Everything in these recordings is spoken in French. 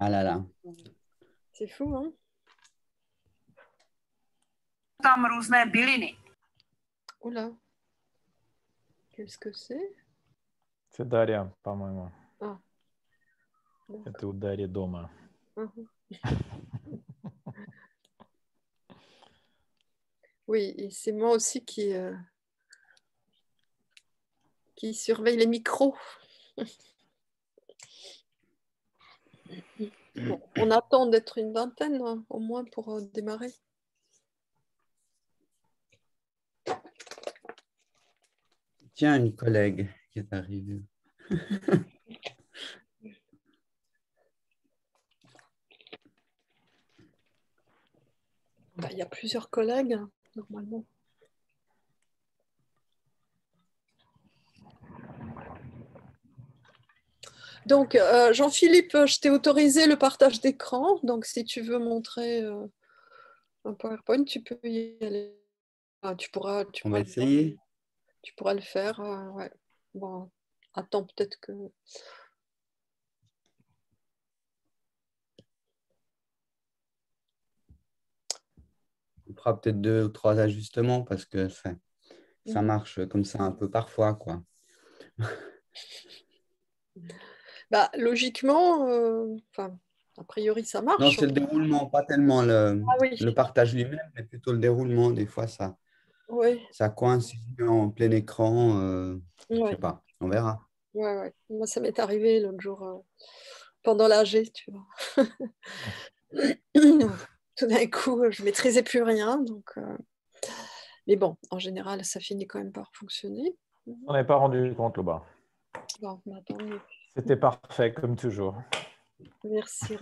Ah là là. C'est fou, hein? Tam různé byliny. Oula. Qu'est-ce que c'est? C'est Daria, pas moi. Ah. Daria Daria, Дарьи дома. Oui, et c'est moi aussi qui, euh, qui surveille les micros. on attend d'être une vingtaine hein, au moins pour euh, démarrer. Tiens, une collègue qui est arrivée. Bah, il y a plusieurs collègues, hein, normalement. Donc, euh, Jean-Philippe, euh, je t'ai autorisé le partage d'écran. Donc, si tu veux montrer euh, un PowerPoint, tu peux y aller. Ah, tu pourras, On va essayer. Tu pourras le faire. attends, peut-être que. On fera peut-être deux ou trois ajustements parce que ça, ça mhm. marche comme ça un peu parfois, quoi. Bah, logiquement, euh, enfin, a priori, ça marche. Non, hein. c'est le déroulement, pas tellement le, ah le partage lui-même, mais plutôt le déroulement. Des fois, ça, oui. ça coince en plein écran. Euh, je ne sais pas, on verra. Ouais, ouais. Moi, ça m'est arrivé l'autre jour euh, pendant l'AG, tu vois. Tout d'un coup, je ne maîtrisais plus rien. Donc, Mais bon, en général, ça finit quand même par fonctionner. On n'est pas rendu compte, là-bas. Bon, maintenant, c'était parfait, comme toujours. Merci.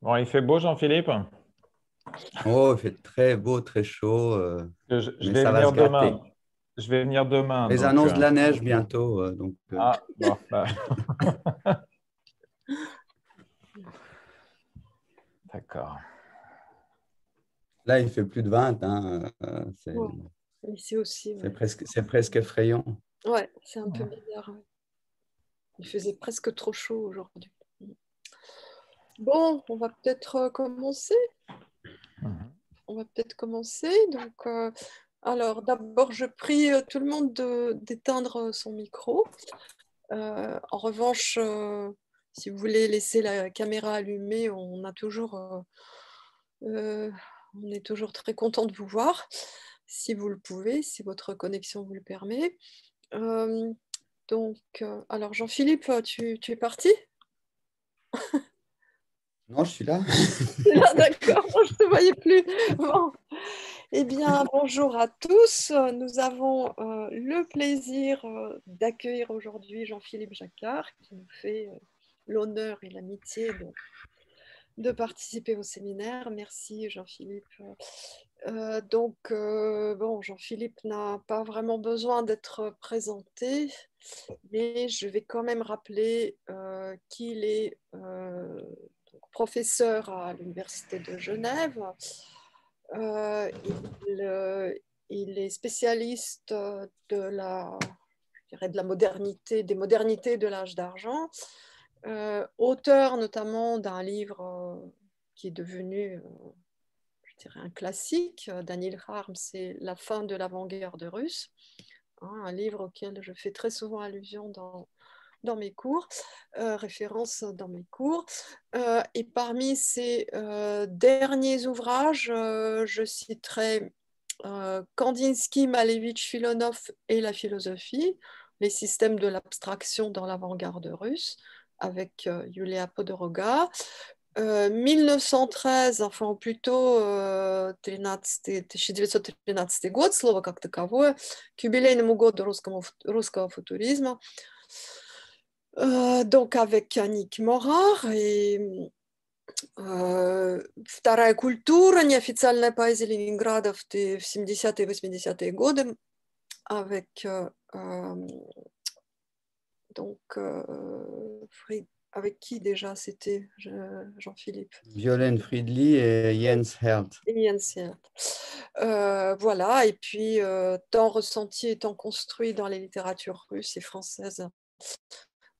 Bon, il fait beau, Jean-Philippe Oh, il fait très beau, très chaud. Euh, je, je vais venir demain. Je vais venir demain. Les annonces de la euh, neige bientôt. Euh, donc, euh. Ah, bah. D'accord. Là, il fait plus de 20. Hein, c'est aussi. C'est presque, presque, effrayant. Ouais, c'est un peu bizarre. Il faisait presque trop chaud aujourd'hui. Bon, on va peut-être commencer. Mhm. On va peut-être commencer. Donc, alors d'abord, je prie euh, tout le monde d'éteindre euh, son micro. Euh, en revanche, si vous voulez laisser la caméra allumée, on a toujours, on est toujours très content de vous voir, si vous le pouvez, si votre connexion vous le permet. donc, alors Jean-Philippe, tu, es parti Non, je suis là. là ah, D'accord, je ne te voyais plus. Bon. Eh bien, bonjour à tous. Nous avons euh, le plaisir euh, d'accueillir aujourd'hui Jean-Philippe Jacquard, qui nous fait euh, l'honneur et l'amitié de, participer au séminaire. Merci Jean-Philippe. donc, bon, Jean-Philippe n'a pas vraiment besoin d'être présenté, mais je vais quand même rappeler qu'il est professeur à l'Université de Genève euh, euh, il, est spécialiste euh, de la, je dirais de la modernité, des modernités de l'âge d'argent, auteur notamment d'un livre qui est devenu un classique. Daniel Harm, c'est La fin de lavant de russe, hein, un livre auquel je fais très souvent allusion dans, dans mes cours, euh, références dans mes cours. Euh, et parmi ces euh, derniers ouvrages, euh, je citerai euh, Kandinsky, Malevich, Filonov et la philosophie, les systèmes de l'abstraction dans l'avant-garde russe, avec Yulia Podoroga, euh, 1913, enfin plutôt 1913 год, слово как таковое, к юбилейному году русского русского футуризма, euh, donc avec Yannick Morar et Вторая культура, неофициальная поэзия Ленинграда в 70-е 80 et годы, avec, euh, euh, donc, avec qui déjà c'était Jean-Philippe Violaine Friedli et Jens Hert. Et Jens Hert. voilà, et puis tant ressenti et tant construit dans les littératures russes et françaises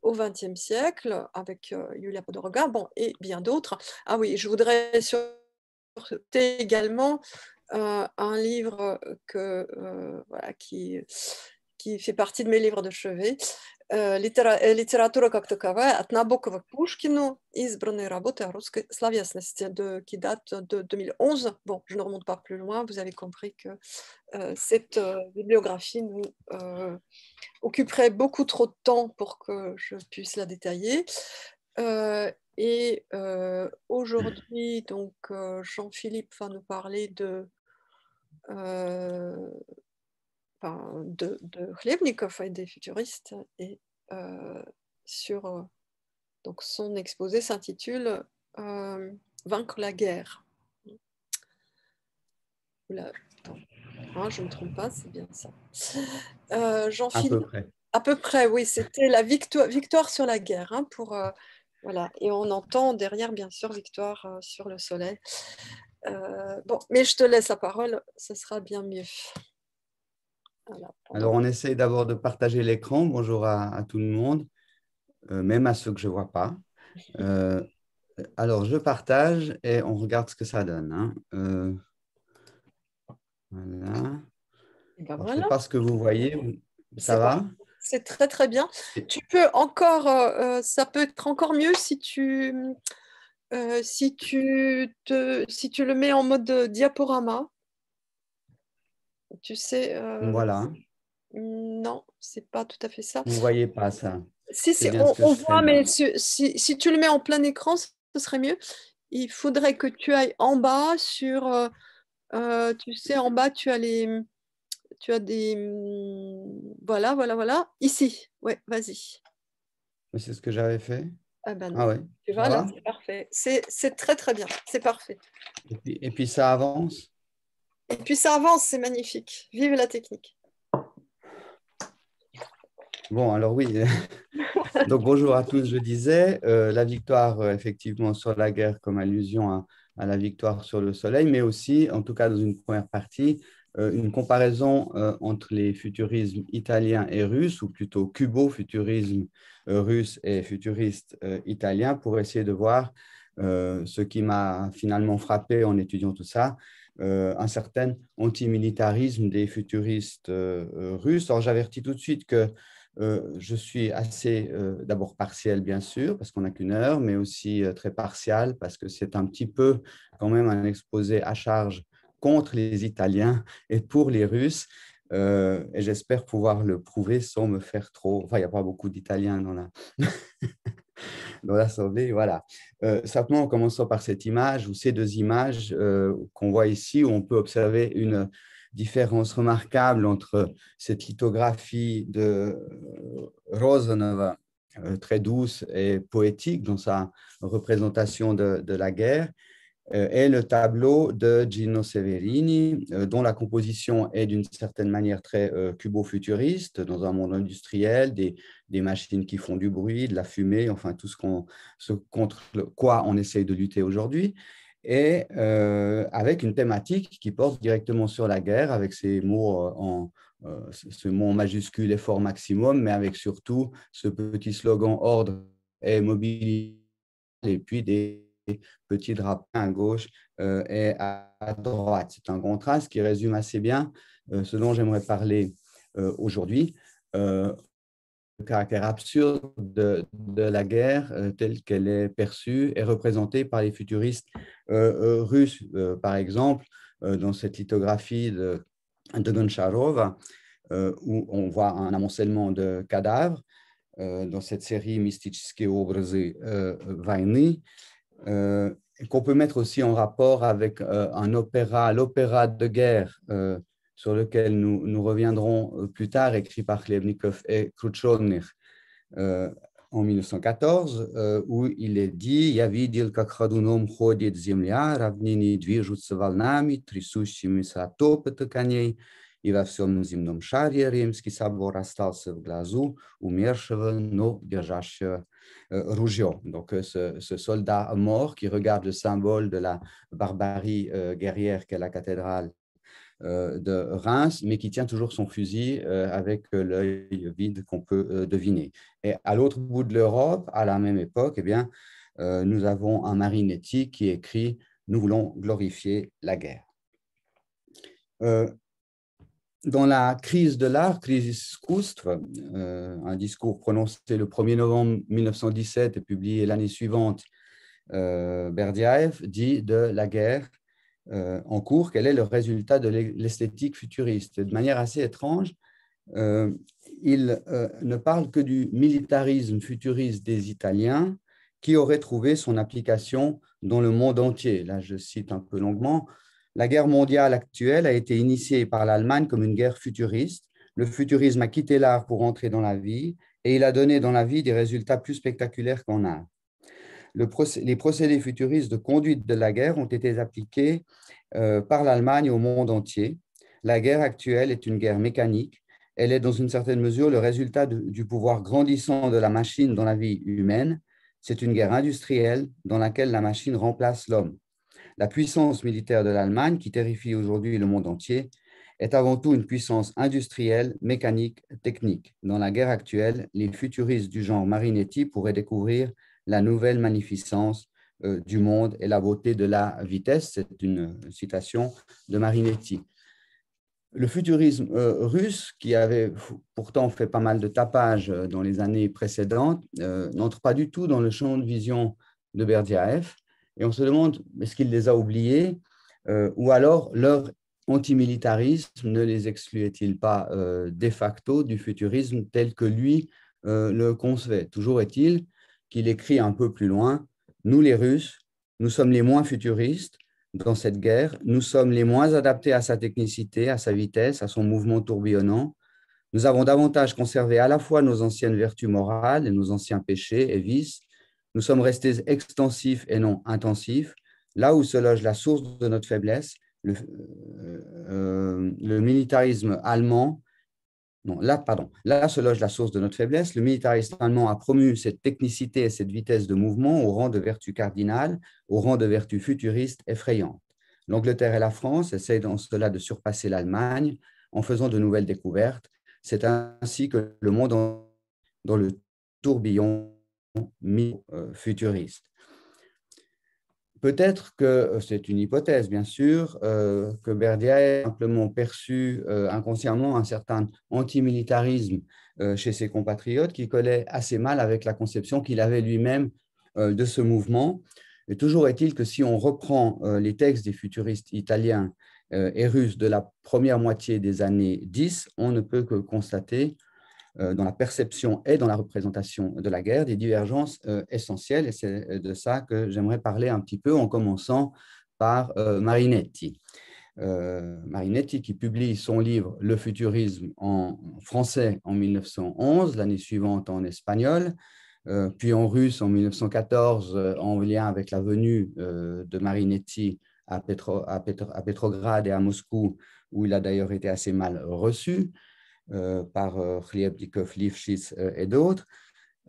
au XXe siècle, avec Julia euh, Podoroga, bon, et bien d'autres. Ah oui, je voudrais surter également euh, un livre euh, qui fait partie de mes livres de chevet, littérature э, э, литература как таковая, от Набокова к qui date de 2011. Bon, je ne remonte pas plus loin, vous avez compris que э, cette bibliographie nous occuperait beaucoup trop de temps pour que je puisse la détailler. Euh, et euh, aujourd'hui, donc, euh, Jean-Philippe va nous parler de de, de et des futuristes. Et euh, sur euh, donc son exposé s'intitule euh, Vaincre la guerre. Ah, je ne me trompe pas, c'est bien ça. Euh, jean À peu près. oui, c'était la victoire, victoire sur la guerre. Hein, pour, voilà. Et on entend derrière, bien sûr, victoire sur le soleil. bon, mais je te laisse la parole, ce sera bien mieux. Alors, on essaie d'abord de partager l'écran. Bonjour à, tout le monde, euh, même à ceux que je ne vois pas. Euh, alors, je partage et on regarde ce que ça donne. Hein. Euh, voilà. Eh ben je ne sais pas ce que vous voyez. Ça va C'est très, très bien. Tu peux encore, ça peut être encore mieux si tu, si, tu te, si tu le mets en mode diaporama. Tu sais. Euh, voilà. Mm, non, c'est pas tout à fait ça. Vous voyez pas ça. Si, on, voit, mais si, tu le mets en plein écran, ce serait mieux. Il faudrait que tu ailles en bas sur. Euh, euh, tu sais, en bas, tu as les. Tu as des. Mm, voilà, voilà, voilà. Ici. Ouais, vas-y. C'est ce que j'avais fait. Ah ben non. Ah Tu vois, c'est parfait. C'est très, très bien. C'est parfait. et puis ça avance et puis ça avance, c'est magnifique. Vive la technique. Bon, alors oui. Donc bonjour à tous, je disais, euh, la victoire euh, effectivement sur la guerre comme allusion à, la victoire sur le soleil, mais aussi, en tout cas dans une première partie, euh, une comparaison entre les futurismes italiens et russes, ou plutôt cubo-futurisme russe et futuriste italien, pour essayer de voir ce qui m'a finalement frappé en étudiant tout ça, euh, un certain antimilitarisme des futuristes euh, euh, russes. Alors j'avertis tout de suite que je suis assez, d'abord partiel bien sûr, parce qu'on n'a qu'une heure, mais aussi très partial, parce que c'est un petit peu quand même un exposé à charge contre les Italiens et pour les Russes. et j'espère pouvoir le prouver sans me faire trop. Enfin, il n'y a pas beaucoup d'Italiens dans la. dans l'Assemblée. Voilà. Certainement, euh, simplement, en commençant par cette image ou ces deux images euh, qu'on voit ici, on peut observer une différence remarquable entre cette lithographie de euh, Rosenova, très douce et poétique dans sa représentation de la guerre, euh, est le tableau de Gino Severini, euh, dont la composition est d'une certaine manière très euh, cubo-futuriste, dans un monde industriel, des, des, machines qui font du bruit, de la fumée, enfin tout ce, qu'on, contre quoi on essaye de lutter aujourd'hui, et avec une thématique qui porte directement sur la guerre, avec ces mots en, ce mot en majuscule effort maximum, mais avec surtout ce petit slogan ordre et mobilité, et puis des petit drap à gauche et euh, à, droite. C'est un contraste qui résume assez bien euh, ce dont j'aimerais parler euh, aujourd'hui, le caractère absurde de, la guerre telle qu'elle est perçue et représentée par les futuristes russes, par exemple, dans cette lithographie de, de Sharov où on voit un amoncellement de cadavres. dans cette série Mystichsky obrazy Vajny, euh, qu'on peut mettre aussi en rapport avec euh, un opéra, l'opéra de guerre, euh, sur lequel nous, nous, reviendrons euh, plus tard, écrit par Klebnikov et Khrushchevnir euh, en 1914, euh, où il est dit «Я видел, как ходуном ходит земля, равнины движутся волнами, трясущимися от i коней». И во всем земном шаре римский собор остался в глазу умершего, но держащего euh, Rougeot, donc euh, ce, soldat mort qui regarde le symbole de la barbarie euh, guerrière qu'est la cathédrale de Reims, mais qui tient toujours son fusil avec l'œil vide qu'on peut deviner. Et à l'autre bout de l'Europe, à la même époque, eh bien, nous avons un Marinetti qui écrit Nous voulons glorifier la guerre dans la crise de l'art, crise Coustre, euh, un discours prononcé le 1er novembre 1917 et publié l'année suivante, euh, Berdiaev dit de la guerre euh, en cours quel est le résultat de l'esthétique futuriste. De manière assez étrange, il ne parle que du militarisme futuriste des Italiens qui aurait trouvé son application dans le monde entier. Là, je cite un peu longuement, la guerre mondiale actuelle a été initiée par l'Allemagne comme une guerre futuriste. Le futurisme a quitté l'art pour entrer dans la vie et il a donné dans la vie des résultats plus spectaculaires qu'en art. les procédés futuristes de conduite de la guerre ont été appliqués euh, par l'Allemagne au monde entier. La guerre actuelle est une guerre mécanique. Elle est dans une certaine mesure le résultat du pouvoir grandissant de la machine dans la vie humaine. C'est une guerre industrielle dans laquelle la machine remplace l'homme. La puissance militaire de l'Allemagne, qui terrifie aujourd'hui le monde entier, est avant tout une puissance industrielle, mécanique, technique. Dans la guerre actuelle, les futuristes du genre Marinetti pourraient découvrir la nouvelle magnificence euh, du monde et la beauté de la vitesse. C'est une citation de Marinetti. Le futurisme euh, russe, qui avait pourtant fait pas mal de tapage euh, dans les années précédentes, n'entre pas du tout dans le champ de vision de Berdiaev et on se demande est-ce qu'il les a oubliés euh, ou alors leur antimilitarisme ne les excluait-il pas euh, de facto du futurisme tel que lui euh, le concevait Toujours est-il qu'il écrit un peu plus loin, nous les Russes, nous sommes les moins futuristes dans cette guerre, nous sommes les moins adaptés à sa technicité, à sa vitesse, à son mouvement tourbillonnant. Nous avons davantage conservé à la fois nos anciennes vertus morales et nos anciens péchés et vices, nous sommes restés extensifs et non intensifs. Là où se loge la source de notre faiblesse, le, euh, euh, le militarisme allemand, non, là, pardon, là se loge la source de notre faiblesse. Le militarisme allemand a promu cette technicité et cette vitesse de mouvement au rang de vertu cardinale, au rang de vertu futuriste effrayante. L'Angleterre et la France essayent dans cela de surpasser l'Allemagne en faisant de nouvelles découvertes. C'est ainsi que le monde, dans le tourbillon futuriste. Peut-être que, euh, c'est une hypothèse bien sûr, euh, que Berdiaev a simplement perçu euh, inconsciemment un certain antimilitarisme chez ses compatriotes qui collait assez mal avec la conception qu'il avait lui-même de ce mouvement. Et toujours est-il que si on reprend les textes des futuristes italiens et russes de la première moitié des années 10, on ne peut que constater euh, dans la perception et dans la représentation de la guerre, des divergences euh, essentielles. Et c'est euh, de ça que j'aimerais parler un petit peu en commençant par Marinetti. Marinetti qui publie son livre Le futurisme en français en 1911, l'année suivante en espagnol, puis en russe en 1914 en lien avec la venue de Marinetti à, Petro, Petrograd et à Moscou, où il a d'ailleurs été assez mal reçu. Euh, par euh, Khliebnikov, Lifshitz euh, et d'autres.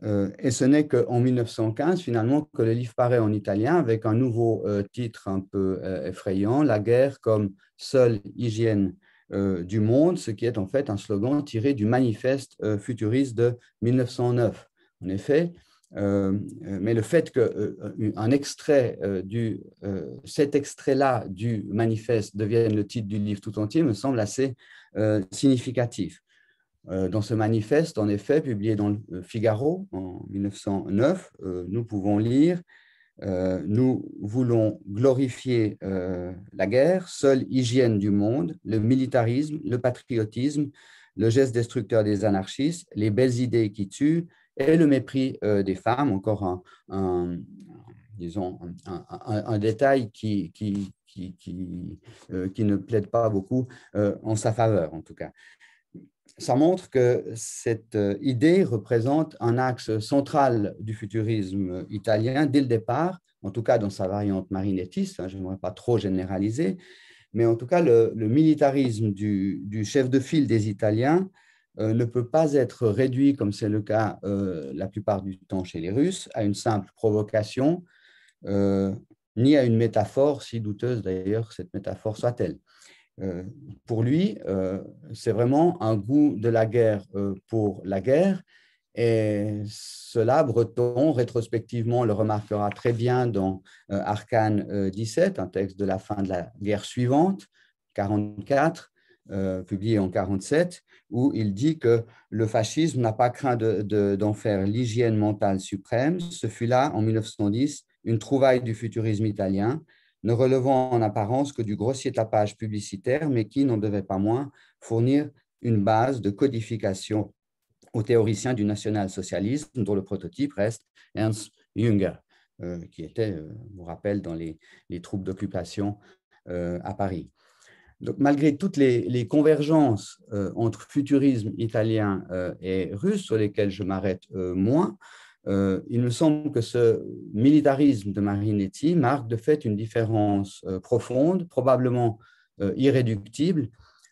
et ce n'est qu'en 1915, finalement, que le livre paraît en italien avec un nouveau titre un peu effrayant, La guerre comme seule hygiène du monde, ce qui est en fait un slogan tiré du manifeste futuriste de 1909. En effet, mais le fait que extrait cet extrait-là du manifeste devienne le titre du livre tout entier me semble assez significatif. Euh, dans ce manifeste, en effet, publié dans le euh, Figaro en 1909, euh, nous pouvons lire nous voulons glorifier la guerre, seule hygiène du monde, le militarisme, le patriotisme, le geste destructeur des anarchistes, les belles idées qui tuent et le mépris des femmes, encore un, disons, un, détail qui, qui, qui, qui ne plaide pas beaucoup en sa faveur, en tout cas ça montre que cette euh, idée représente un axe central du futurisme italien dès le départ, en tout cas dans sa variante marinettiste, hein, je ne voudrais pas trop généraliser, mais en tout cas le, militarisme du, chef de file des Italiens euh, ne peut pas être réduit, comme c'est le cas euh, la plupart du temps chez les Russes, à une simple provocation, ni à une métaphore, si douteuse d'ailleurs cette métaphore soit-elle. Euh, pour lui, euh, c'est vraiment un goût de la guerre euh, pour la guerre. Et cela, Breton, rétrospectivement, le remarquera très bien dans Arcane 17, un texte de la fin de la guerre suivante, 44, publié en 47, où il dit que le fascisme n'a pas craint d'en faire l'hygiène mentale suprême. Ce fut là, en 1910, une trouvaille du futurisme italien ne relevant en apparence que du grossier tapage publicitaire, mais qui n'en devait pas moins fournir une base de codification aux théoriciens du national-socialisme, dont le prototype reste Ernst Jünger, euh, qui était, euh, vous rappelle, dans les, troupes d'occupation euh, à Paris. Donc, malgré toutes les, les convergences entre futurisme italien et russe, sur lesquelles je m'arrête moins, euh, il me semble que ce militarisme de Marinetti marque de fait une différence euh, profonde, probablement euh, irréductible,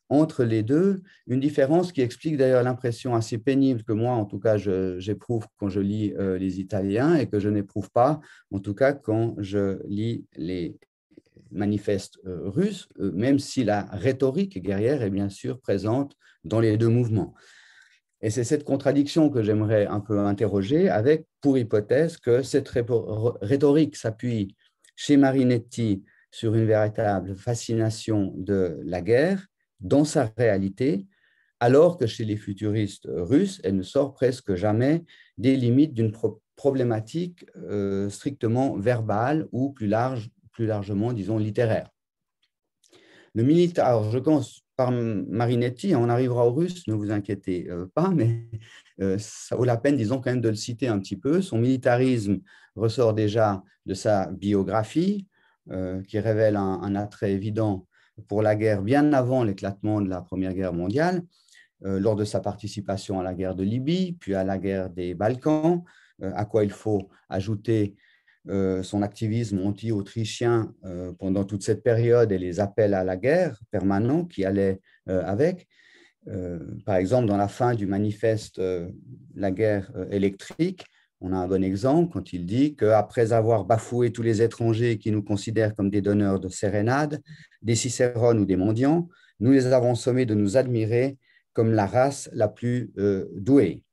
entre les deux, une différence qui explique d'ailleurs l'impression assez pénible que moi, en tout cas, j'éprouve quand je lis les Italiens et que je n'éprouve pas, en tout cas, quand je lis les manifestes russes, même si la rhétorique guerrière est bien sûr présente dans les deux mouvements. Et c'est cette contradiction que j'aimerais un peu interroger avec pour hypothèse que cette rhétorique s'appuie chez Marinetti sur une véritable fascination de la guerre dans sa réalité, alors que chez les futuristes russes, elle ne sort presque jamais des limites d'une problématique euh, strictement verbale ou plus, large, plus largement, disons, littéraire. Le militaire, alors je pense par Marinetti, on arrivera au russe, ne vous inquiétez euh, pas, mais euh, ça vaut la peine, disons, quand même de le citer un petit peu. Son militarisme ressort déjà de sa biographie, euh, qui révèle un attrait évident pour la guerre bien avant l'éclatement de la Première Guerre mondiale, lors de sa participation à la guerre de Libye, puis à la guerre des Balkans, à quoi il faut ajouter euh, son activisme anti-autrichien euh, pendant toute cette période et les appels à la guerre permanents qui allaient euh, avec. par exemple, dans la fin du manifeste La guerre électrique, on a un bon exemple quand il dit qu'après avoir bafoué tous les étrangers qui nous considèrent comme des donneurs de sérénades, des cicérones ou des mendiants, nous les avons sommés de nous admirer comme la race la plus douée.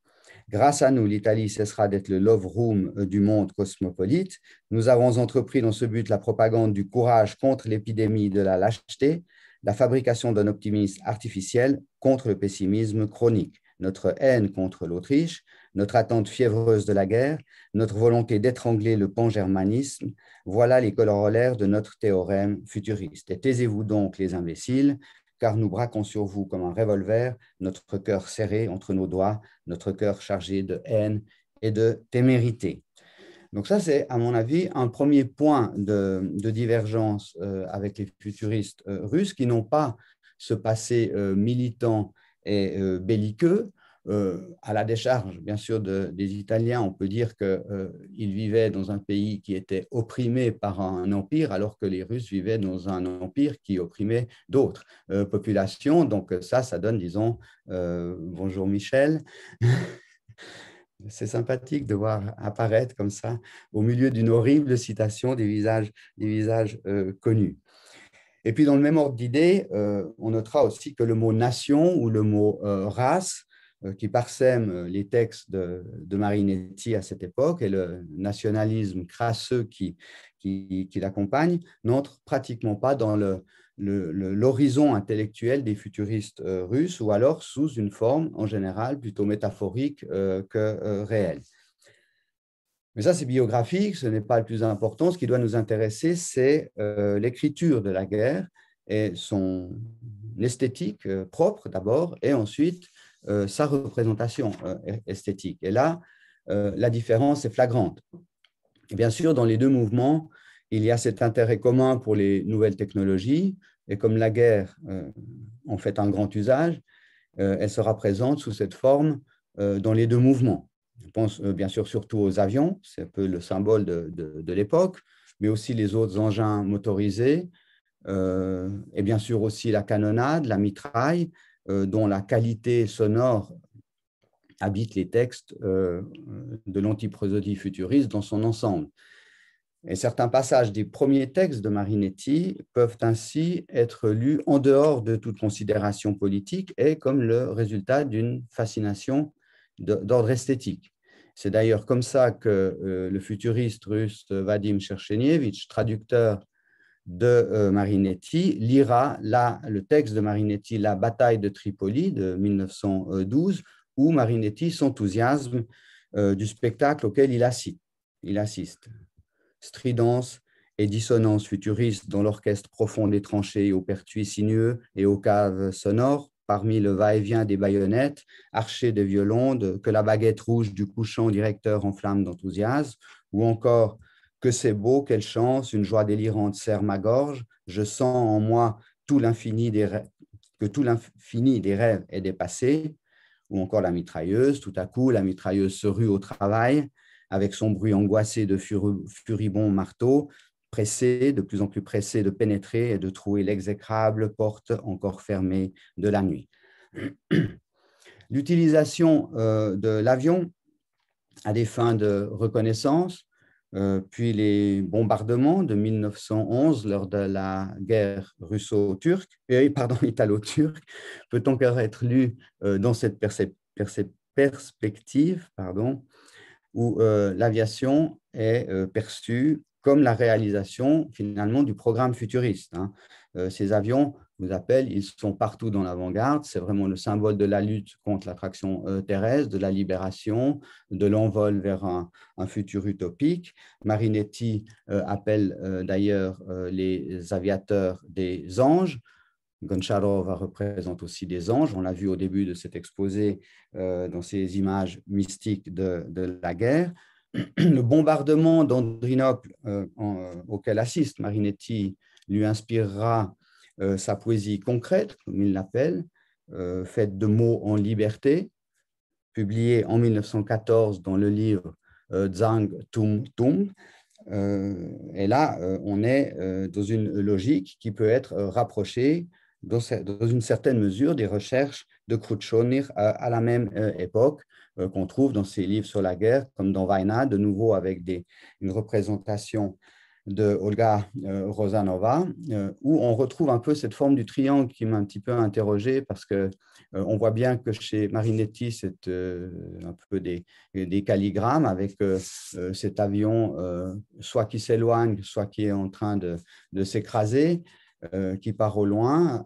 Grâce à nous, l'Italie cessera d'être le love room euh, du monde cosmopolite. Nous avons entrepris dans ce but la propagande du courage contre l'épidémie de la lâcheté, la fabrication d'un optimisme artificiel contre le pessimisme chronique, notre haine contre l'Autriche, notre attente fiévreuse de la guerre, notre volonté d'étrangler le pan-germanisme, voilà les colorolaires de notre théorème futuriste. Et taisez-vous donc, les imbéciles, car nous braquons sur vous comme un revolver, notre cœur serré entre nos doigts, notre cœur chargé de haine et de témérité. Donc ça, c'est à mon avis un premier point de, divergence euh, avec les futuristes euh, russes qui n'ont pas ce passé euh, militant et belliqueux, euh, à la décharge, bien sûr, des Italiens, on peut dire qu'ils euh, vivaient dans un pays qui était opprimé par un empire, alors que les Russes vivaient dans un empire qui opprimait d'autres euh, populations. Donc ça, ça donne, disons, bonjour Michel. C'est sympathique de voir apparaître comme ça, au milieu d'une horrible citation, des visages, des visages connus. Et puis, dans le même ordre d'idée, on notera aussi que le mot nation ou le mot race euh, qui parsèment euh, les textes de, de, Marinetti à cette époque et le nationalisme crasseux qui, qui, l'accompagne n'entre pratiquement pas dans le, l'horizon intellectuel des futuristes euh, russes ou alors sous une forme en général plutôt métaphorique que réelle. Mais ça, c'est biographique, ce n'est pas le plus important. Ce qui doit nous intéresser, c'est l'écriture de la guerre et son esthétique propre d'abord, et ensuite euh, sa représentation euh, esthétique. Et là, euh, la différence est flagrante. Et bien sûr, dans les deux mouvements, il y a cet intérêt commun pour les nouvelles technologies, et comme la guerre en fait un grand usage, elle sera présente sous cette forme dans les deux mouvements. Je pense bien sûr surtout aux avions, c'est un peu le symbole de, l'époque, mais aussi les autres engins motorisés, et bien sûr aussi la canonnade, la mitraille, euh, dont la qualité sonore habite les textes euh, de l'antiprosodie futuriste dans son ensemble. Et certains passages des premiers textes de Marinetti peuvent ainsi être lus en dehors de toute considération politique et comme le résultat d'une fascination d'ordre esthétique. C'est d'ailleurs comme ça que euh, le futuriste russe Vadim Cherchenievitch, traducteur de euh, Marinetti lira la, le texte de Marinetti, La bataille de Tripoli de 1912, où Marinetti s'enthousiasme euh, du spectacle auquel il assiste. Il Stridence et dissonance futuriste dans l'orchestre profond des tranchées aux pertuis sinueux et aux caves sonores, parmi le va-et-vient des baïonnettes, archers de violons, que la baguette rouge du couchant directeur en flamme d'enthousiasme, ou encore que c'est beau, quelle chance, une joie délirante serre ma gorge. Je sens en moi tout l'infini des que tout l'infini des rêves est dépassé. Ou encore la mitrailleuse. Tout à coup, la mitrailleuse se rue au travail avec son bruit angoissé de furibond marteau, pressé, de plus en plus pressé de pénétrer et de trouver l'exécrable porte encore fermée de la nuit. L'utilisation euh, de l'avion à des fins de reconnaissance euh, puis les bombardements de 1911 lors de la guerre russo-turque, et euh, pardon, italo-turque, peut encore être lu euh, dans cette perspective pardon, où l'aviation est perçue comme la réalisation finalement du programme futuriste. Hein. ces avions vous appelle. Ils sont partout dans l'avant-garde. C'est vraiment le symbole de la lutte contre l'attraction euh, terrestre, de la libération, de l'envol vers un, futur utopique. Marinetti euh, appelle euh, d'ailleurs les aviateurs des anges. Goncharova représente aussi des anges. On l'a vu au début de cet exposé dans ces images mystiques de, la guerre le bombardement d'Andrinople auquel assiste Marinetti lui inspirera euh, sa poésie concrète, comme il l'appelle, euh, faite de mots en liberté, publiée en 1914 dans le livre euh, Zhang Tum Tum. et là, on est dans une logique qui peut être rapprochée dans, une certaine mesure des recherches de Khrushchev à la même époque qu'on trouve dans ses livres sur la guerre, comme dans Vaina, de nouveau avec des, une représentation de Olga euh, Rosanova, euh, où on retrouve un peu cette forme du triangle qui m'a un petit peu interrogé, parce que euh, on voit bien que chez Marinetti, c'est un peu des, des calligrammes avec cet avion, soit qui s'éloigne, soit qui est en train de, s'écraser. qui part au loin,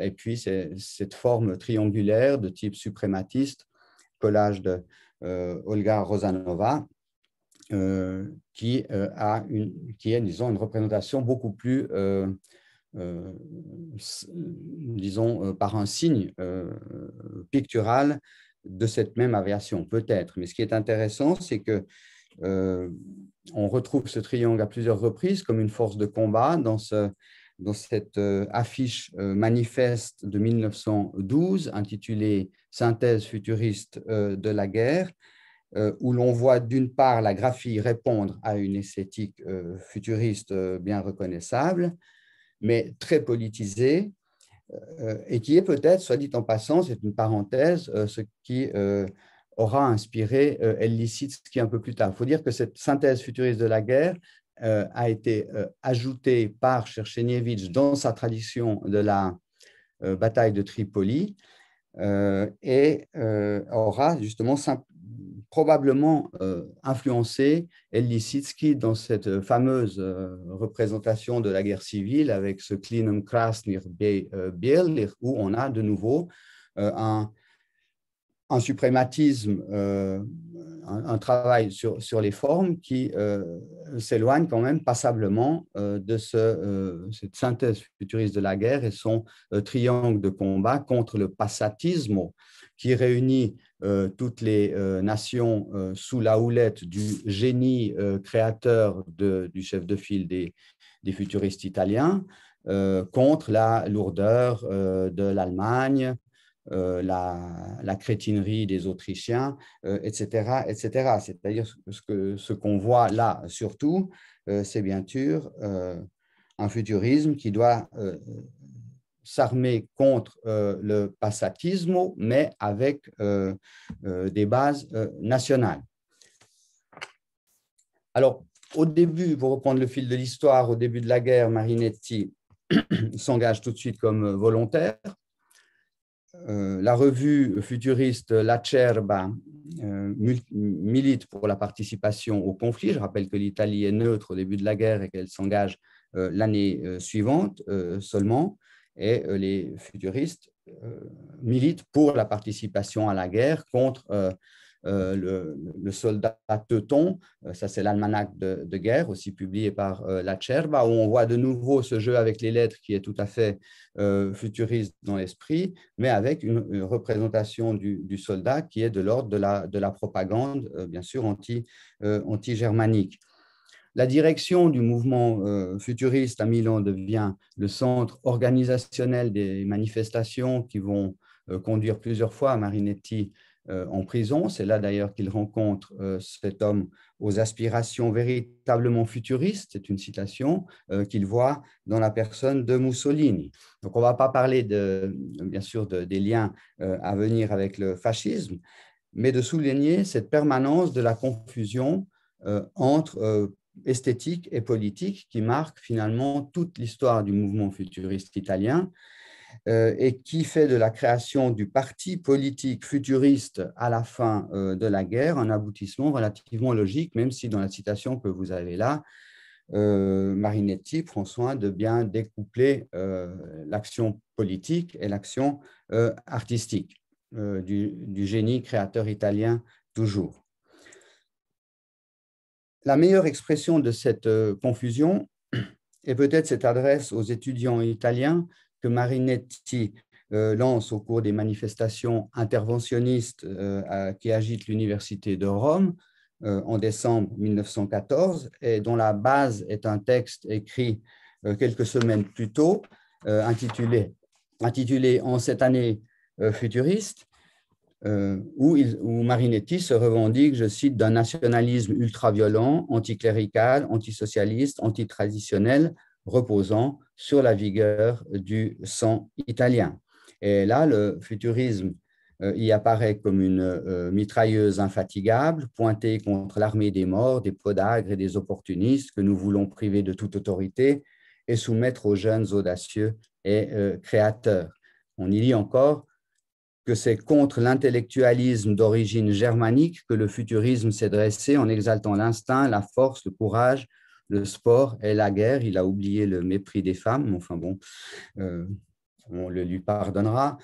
et puis c'est cette forme triangulaire de type suprématiste, collage de Olga Rosanova, qui, euh, a une, qui est, disons, une représentation beaucoup plus, euh, euh, disons, par un signe pictural de cette même aviation, peut-être. Mais ce qui est intéressant, c'est que on retrouve ce triangle à plusieurs reprises comme une force de combat dans, ce, dans cette affiche manifeste de 1912 intitulée Synthèse futuriste de la guerre, euh, où l'on voit d'une part la graphie répondre à une esthétique euh, futuriste euh, bien reconnaissable, mais très politisée, et qui est peut-être, soit dit en passant, c'est une parenthèse, ce qui aura inspiré qui est un peu plus tard. Il faut dire que cette synthèse futuriste de la guerre a été ajoutée par Cherchenievitch dans sa tradition de la bataille de Tripoli et aura justement probablement euh, influencé Lissitzky dans cette euh, fameuse euh, représentation de la guerre civile avec ce Klinum Krasnir euh, Bielir, où on a de nouveau un, un, suprématisme, un, travail sur, sur, les formes qui s'éloigne quand même passablement de ce, cette synthèse futuriste de la guerre et son triangle de combat contre le passatisme qui réunit euh, toutes les euh, nations euh, sous la houlette du génie créateur du chef de file des, futuristes italiens contre la lourdeur de l'Allemagne, la, la, crétinerie des Autrichiens, etc., etc. C'est-à-dire ce que ce qu'on voit là surtout, c'est bien sûr un futurisme qui doit s'armer contre euh, le passatismo, mais avec euh, euh, des bases nationales. Alors, au début, pour reprendre le fil de l'histoire, au début de la guerre, Marinetti s'engage tout de suite comme volontaire. la revue futuriste La Cerba milite pour la participation au conflit. Je rappelle que l'Italie est neutre au début de la guerre et qu'elle s'engage l'année suivante seulement et euh, les futuristes euh, militent pour la participation à la guerre contre euh, le, soldat teuton, ça c'est l'almanach de, guerre, aussi publié par La Cherba, où on voit de nouveau ce jeu avec les lettres qui est tout à fait futuriste dans l'esprit, mais avec une, représentation du, soldat qui est de l'ordre de la, propagande, bien sûr, anti-germanique. La direction du mouvement euh, futuriste à Milan devient le centre organisationnel des manifestations qui vont euh, conduire plusieurs fois Marinetti euh, en prison. C'est là d'ailleurs qu'il rencontre cet homme aux aspirations véritablement futuristes, c'est une citation qu'il voit dans la personne de Mussolini. Donc on ne va pas parler bien sûr des liens à venir avec le fascisme, mais de souligner cette permanence de la confusion entre esthétique et politique qui marque finalement toute l'histoire du mouvement futuriste italien euh, et qui fait de la création du parti politique futuriste à la fin euh, de la guerre un aboutissement relativement logique, même si dans la citation que vous avez là, euh, Marinetti prend soin de bien découpler l'action politique et l'action artistique du génie créateur italien toujours la meilleure expression de cette euh, confusion est peut-être cette adresse aux étudiants italiens que Marinetti euh, lance au cours des manifestations interventionnistes euh, qui agitent l'Université de Rome en décembre 1914 et dont la base est un texte écrit quelques semaines plus tôt intitulé, intitulé En cette année futuriste euh, où, Marinetti se revendique, je cite, d'un nationalisme ultra-violent, anticlérical, antisocialiste, antitraditionnel, reposant sur la vigueur du sang italien. Et là, le futurisme euh, y apparaît comme une euh, mitrailleuse infatigable, pointée contre l'armée des morts, des podagres et des opportunistes que nous voulons priver de toute autorité et soumettre aux jeunes audacieux et créateurs. On y lit encore que c'est contre l'intellectualisme d'origine germanique que le futurisme s'est dressé en exaltant l'instinct, la force, le courage, le sport et la guerre. Il a oublié le mépris des femmes, enfin bon, euh, on le lui pardonnera.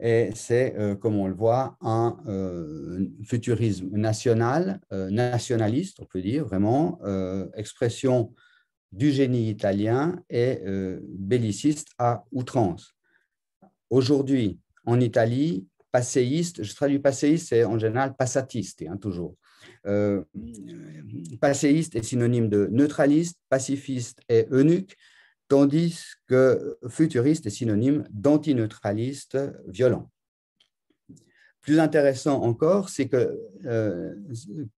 Et c'est, euh, comme on le voit, un euh, futurisme national, nationaliste, on peut dire vraiment, expression du génie italien et belliciste à outrance. Aujourd'hui, en Italie, passéiste, je traduis passéiste, c'est en général passatiste, hein, toujours. Euh, passéiste est synonyme de neutraliste, pacifiste et eunuque, tandis que futuriste est synonyme d'antineutraliste violent. Plus intéressant encore, c'est que, euh,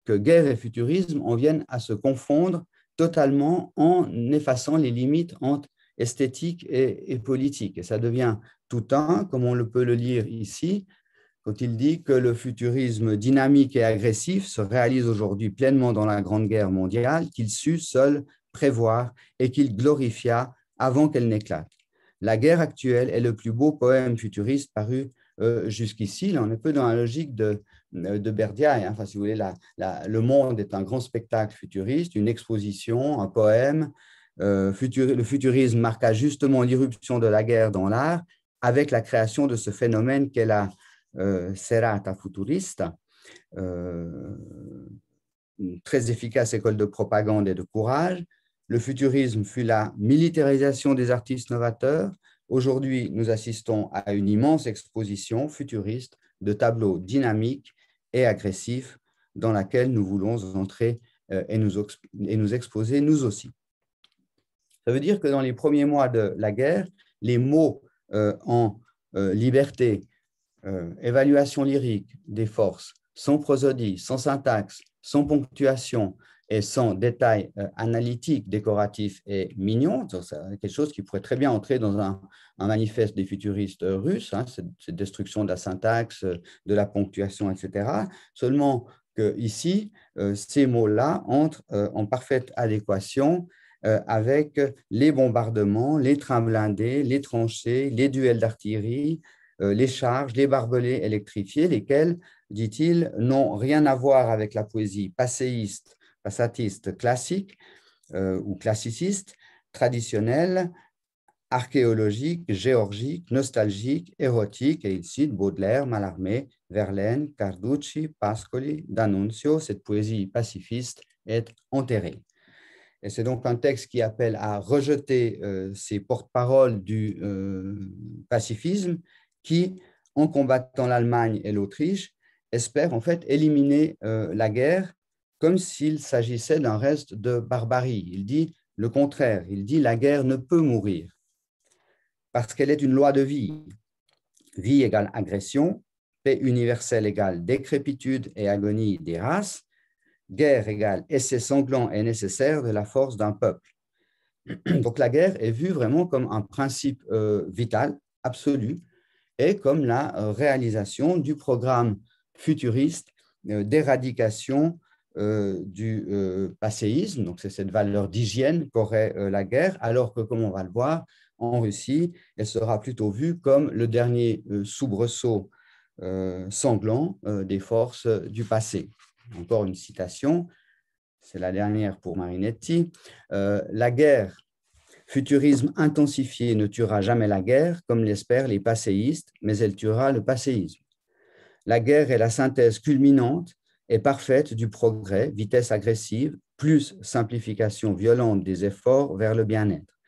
que guerre et futurisme en viennent à se confondre totalement en effaçant les limites entre esthétique et, politique. Et ça devient tout un, comme on le peut le lire ici, quand il dit que le futurisme dynamique et agressif se réalise aujourd'hui pleinement dans la Grande Guerre mondiale, qu'il sut seul prévoir et qu'il glorifia avant qu'elle n'éclate. La guerre actuelle est le plus beau poème futuriste paru euh, jusqu'ici. Là, on est peu dans la logique de, euh, de hein. Enfin, si vous voulez, le monde est un grand spectacle futuriste, une exposition, un poème, euh, le futurisme marqua justement l'irruption de la guerre dans l'art avec la création de ce phénomène qu'est la euh, serata futurista, euh, une très efficace école de propagande et de courage. Le futurisme fut la militarisation des artistes novateurs. Aujourd'hui, nous assistons à une immense exposition futuriste de tableaux dynamiques et agressifs dans laquelle nous voulons entrer et nous exposer nous aussi. Ça veut dire que dans les premiers mois de la guerre, les mots euh, en euh, liberté, euh, évaluation lyrique des forces, sans prosodie, sans syntaxe, sans ponctuation et sans détail analytique, décoratif et mignon, c'est quelque chose qui pourrait très bien entrer dans un, un manifeste des futuristes russes, hein, cette, destruction de la syntaxe, de la ponctuation, etc. Seulement que ici, ces mots-là entrent en parfaite adéquation euh, avec les bombardements, les trains blindés, les tranchées, les duels d'artillerie, euh, les charges, les barbelés électrifiés, lesquels, dit-il, n'ont rien à voir avec la poésie passéiste, passatiste classique euh, ou classiciste, traditionnelle, archéologique, géorgique, nostalgique, érotique, et il cite Baudelaire, Mallarmé, Verlaine, Carducci, Pascoli, D'Annunzio, cette poésie pacifiste est enterrée. Et c'est donc un texte qui appelle à rejeter euh, ces porte-paroles du euh, pacifisme qui, en combattant l'Allemagne et l'Autriche, espèrent en fait éliminer euh, la guerre comme s'il s'agissait d'un reste de barbarie. Il dit le contraire, il dit la guerre ne peut mourir parce qu'elle est une loi de vie. Vie égale agression, paix universelle égale décrépitude et agonie des races, guerre égale essai sanglant et nécessaire de la force d'un peuple. Donc la guerre est vue vraiment comme un principe euh, vital, absolu, et comme la euh, réalisation du programme futuriste euh, d'éradication du passéisme. Donc c'est cette valeur d'hygiène qu'aurait la guerre, alors que, comme on va le voir, en Russie, elle sera plutôt vue comme le dernier soubresaut sanglant des forces du passé. Encore une citation, c'est la dernière pour Marinetti. Euh, la guerre, futurisme intensifié, ne tuera jamais la guerre, comme l'espèrent les passéistes, mais elle tuera le passéisme. La guerre est la synthèse culminante et parfaite du progrès, vitesse agressive, plus simplification violente des efforts vers le bien-être.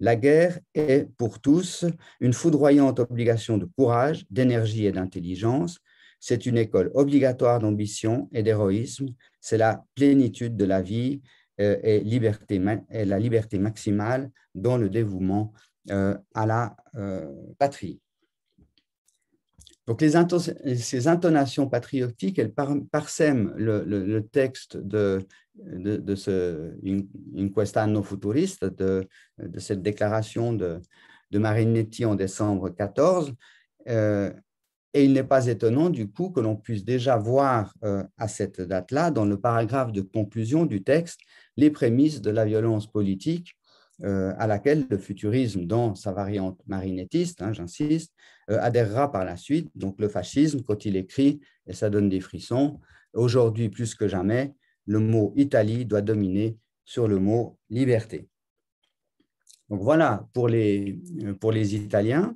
La guerre est pour tous une foudroyante obligation de courage, d'énergie et d'intelligence, c'est une école obligatoire d'ambition et d'héroïsme. C'est la plénitude de la vie euh, et, liberté, la liberté maximale dans le dévouement euh, à la euh, patrie. Donc, ces intonations patriotiques, elles par parsèment le, texte de, de, ce no futuriste, de, de, cette déclaration de, de Marinetti en décembre 14. Et il n'est pas étonnant, du coup, que l'on puisse déjà voir euh, à cette date-là, dans le paragraphe de conclusion du texte, les prémices de la violence politique euh, à laquelle le futurisme, dans sa variante marinettiste, hein, j'insiste, euh, adhérera par la suite. Donc le fascisme, quand il écrit, et ça donne des frissons, aujourd'hui plus que jamais, le mot Italie doit dominer sur le mot liberté. Donc voilà pour les, pour les Italiens.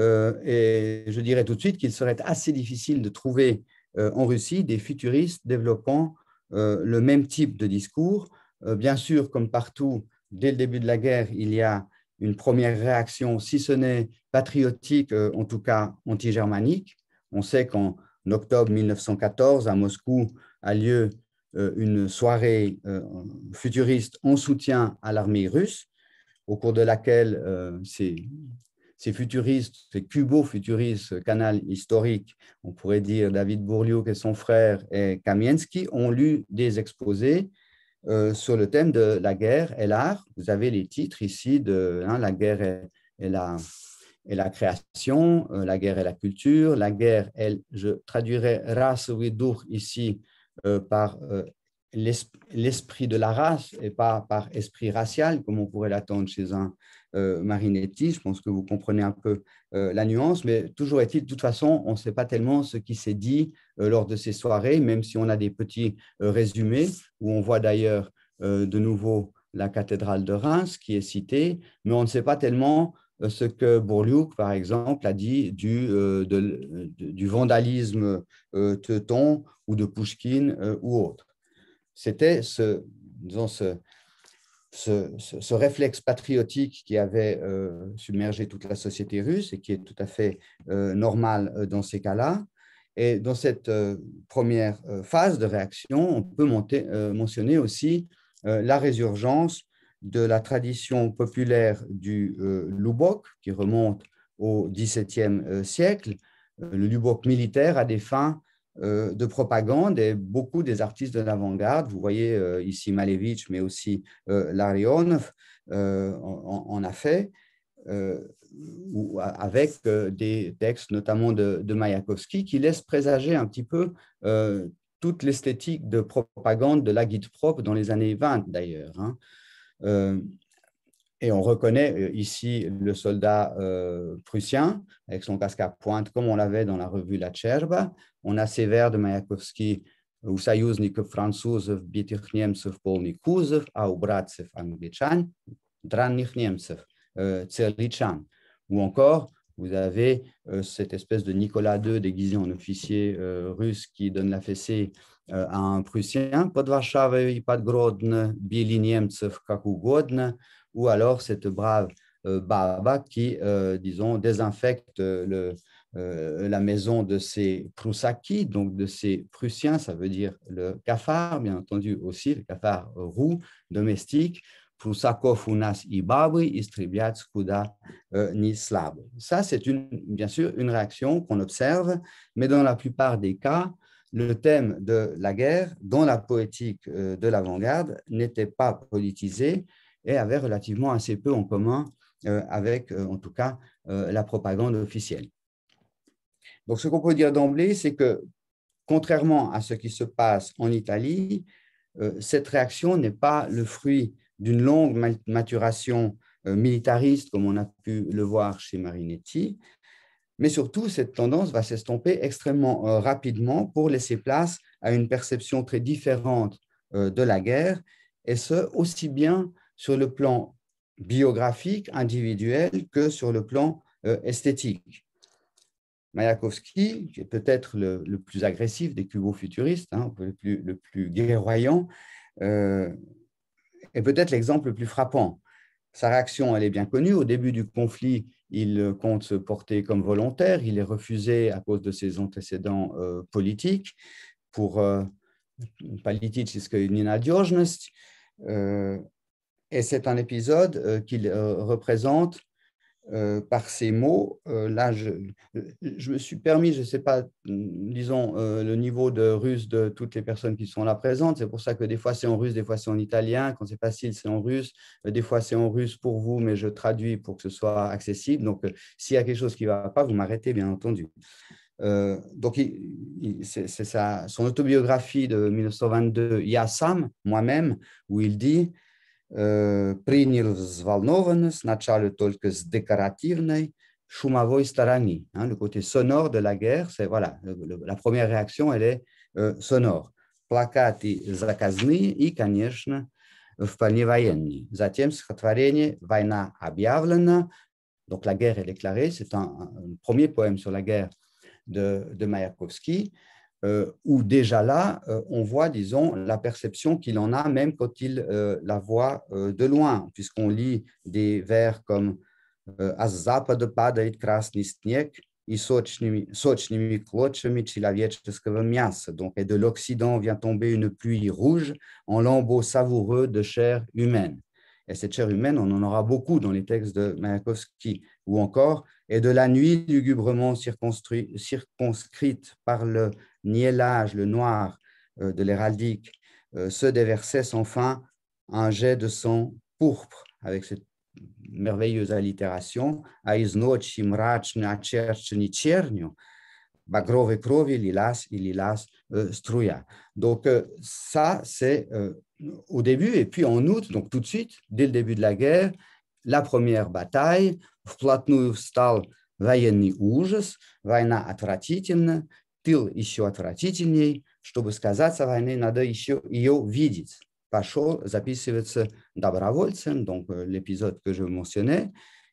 Euh, et je dirais tout de suite qu'il serait assez difficile de trouver euh, en Russie des futuristes développant euh, le même type de discours. bien sûr, comme partout, dès le début de la guerre, il y a une première réaction, si ce n'est patriotique, en tout cas anti-germanique. On sait qu'en octobre 1914, à Moscou, a lieu une soirée futuriste en soutien à l'armée russe, au cours de laquelle c'est ces futuristes, ces cubo-futuristes, canal historique, on pourrait dire David Bourliou et son frère et ont lu des exposés euh, sur le thème de la guerre et l'art. Vous avez les titres ici de hein, la guerre et, la création, euh, la guerre et la culture. La guerre, je traduirais race widur ici euh, par l'esprit de la race et pas par esprit racial, comme on pourrait l'attendre chez un euh, Marinetti. Je pense que vous comprenez un peu euh, la nuance, mais toujours est-il, de toute façon, on ne sait pas tellement ce qui s'est dit euh, lors de ces soirées, même si on a des petits résumés, où on voit d'ailleurs de nouveau la cathédrale de Reims qui est citée, mais on ne sait pas tellement ce que Bourliouk, par exemple, a dit du, du vandalisme teuton ou de Pushkin ou autre. C'était ce, disons, ce, ce, réflexe patriotique qui avait euh, submergé toute la société russe et qui est tout à fait euh, normal euh, dans ces cas-là. Et dans cette première phase de réaction, on peut mentionner aussi la résurgence de la tradition populaire du Lubok, qui remonte au XVIIe siècle, le Lubok militaire a des fins euh, de propagande et beaucoup des artistes de l'avant-garde, vous voyez euh, ici Malevich, mais aussi euh, Larionov, en, a fait, ou avec des textes notamment de, Mayakovsky qui laissent présager un petit peu toute l'esthétique de propagande de la guide propre dans les années 20 d'ailleurs. Hein. Et on reconnaît euh, ici le soldat euh, prussien avec son casque à pointe, comme on l'avait dans la revue La Tcherba. On a ces vers de Mayakovsky, ou союзников французов, битых немцев, полный кузов, а у братцев англичан, дранных немцев, церличан. Ou encore, vous avez euh, cette espèce de Nicolas II déguisé en officier euh, russe qui donne la fessée euh, à un Prussien. Под Варшавой, под Гродно, били немцев как угодно – ou alors cette brave euh, Baba qui, euh, disons, désinfecte euh, le, la maison de ces Prusaki, donc de ces Prussiens, ça veut dire le cafard, bien entendu aussi, le cafard roux, domestique. Prusakov Funas Ibabri, istribiat skuda Ça, c'est une, bien sûr une réaction qu'on observe, mais dans la plupart des cas, le thème de la guerre, dans la poétique de l'avant-garde, n'était pas politisé, et avait relativement assez peu en commun euh, avec, euh, en tout cas, euh, la propagande officielle. Donc, ce qu'on peut dire d'emblée, c'est que, contrairement à ce qui se passe en Italie, cette réaction n'est pas le fruit d'une longue maturation militariste, comme on a pu le voir chez Marinetti, mais surtout, cette tendance va s'estomper extrêmement rapidement pour laisser place à une perception très différente de la guerre, et ce, aussi bien sur le plan biographique, individuel, que sur le plan euh, esthétique. Mayakovsky, qui est peut-être le, plus agressif des cubo-futuristes, hein, le, plus, guerroyant, euh, est peut-être l'exemple le plus frappant. Sa réaction, elle est bien connue. Au début du conflit, il compte se porter comme volontaire. Il est refusé à cause de ses antécédents euh, politiques pour euh, que et c'est un épisode euh, qu'il euh, représente euh, par ces mots. là, je, me suis permis, je ne sais pas, disons, le niveau de russe de toutes les personnes qui sont là présentes. C'est pour ça que des fois c'est en russe, des fois c'est en italien. Quand c'est facile, c'est en russe. des fois c'est en russe pour vous, mais je traduis pour que ce soit accessible. Donc, s'il y a quelque chose qui ne va pas, vous m'arrêtez, bien entendu. donc, c'est son autobiographie de 1922, Yassam, moi-même, où il dit Э, принял взволнованность, начало только с décorativной, Shumavoy Starami. Hein, le côté sonore de la guerre, c'est voilà, la première réaction, elle est euh, sonore. Плакаты заказные и, конечно, вполне военные. Затем стихотворение «Война объявлена». Donc la guerre est déclarée, c'est un, un, premier poème sur la guerre de, de Mayakovsky. Ou euh, où déjà là, euh, on voit, disons, la perception qu'il en a même quand il euh, la voit de loin, puisqu'on lit des vers comme As zapad padait и сочными, Donc, et de l'Occident vient tomber une pluie rouge en lambeaux savoureux de chair humaine. Et cette chair humaine, on en aura beaucoup dans les textes de Mayakovsky ou encore et de la nuit lugubrement circonscrite par le niellage, le noir euh, de l'héraldique, euh, se déversait sans fin un jet de sang pourpre avec cette merveilleuse allitération bagrove krovi euh, Donc ça c'est au début et puis en août donc tout de suite dès le début de la guerre la première bataille, вплотную встал военный ужас, война отвратительна, тыл еще отвратительней, чтобы сказаться войны, надо еще ее видеть. Пошел записываться добровольцем, donc э, l'épisode que je mentionnais,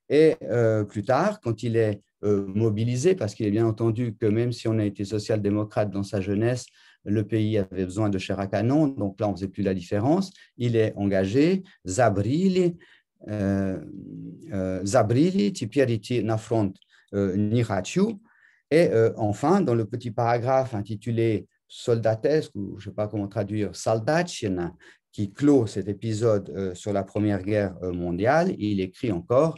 et euh, plus tard, quand il est э, mobilisé, parce qu'il est bien entendu que même si on a été social-démocrate dans sa jeunesse, le pays avait besoin de chair à canon, donc là on ne faisait plus la différence, il est engagé, Zabrili, euh, « euh, Zabrili, теперь идти на фронт не хочу. Et euh, enfin, dans le petit paragraphe intitulé Soldatesque, ou je ne sais pas comment traduire, Soldatchina, qui clôt cet épisode sur la Première Guerre mondiale, il écrit encore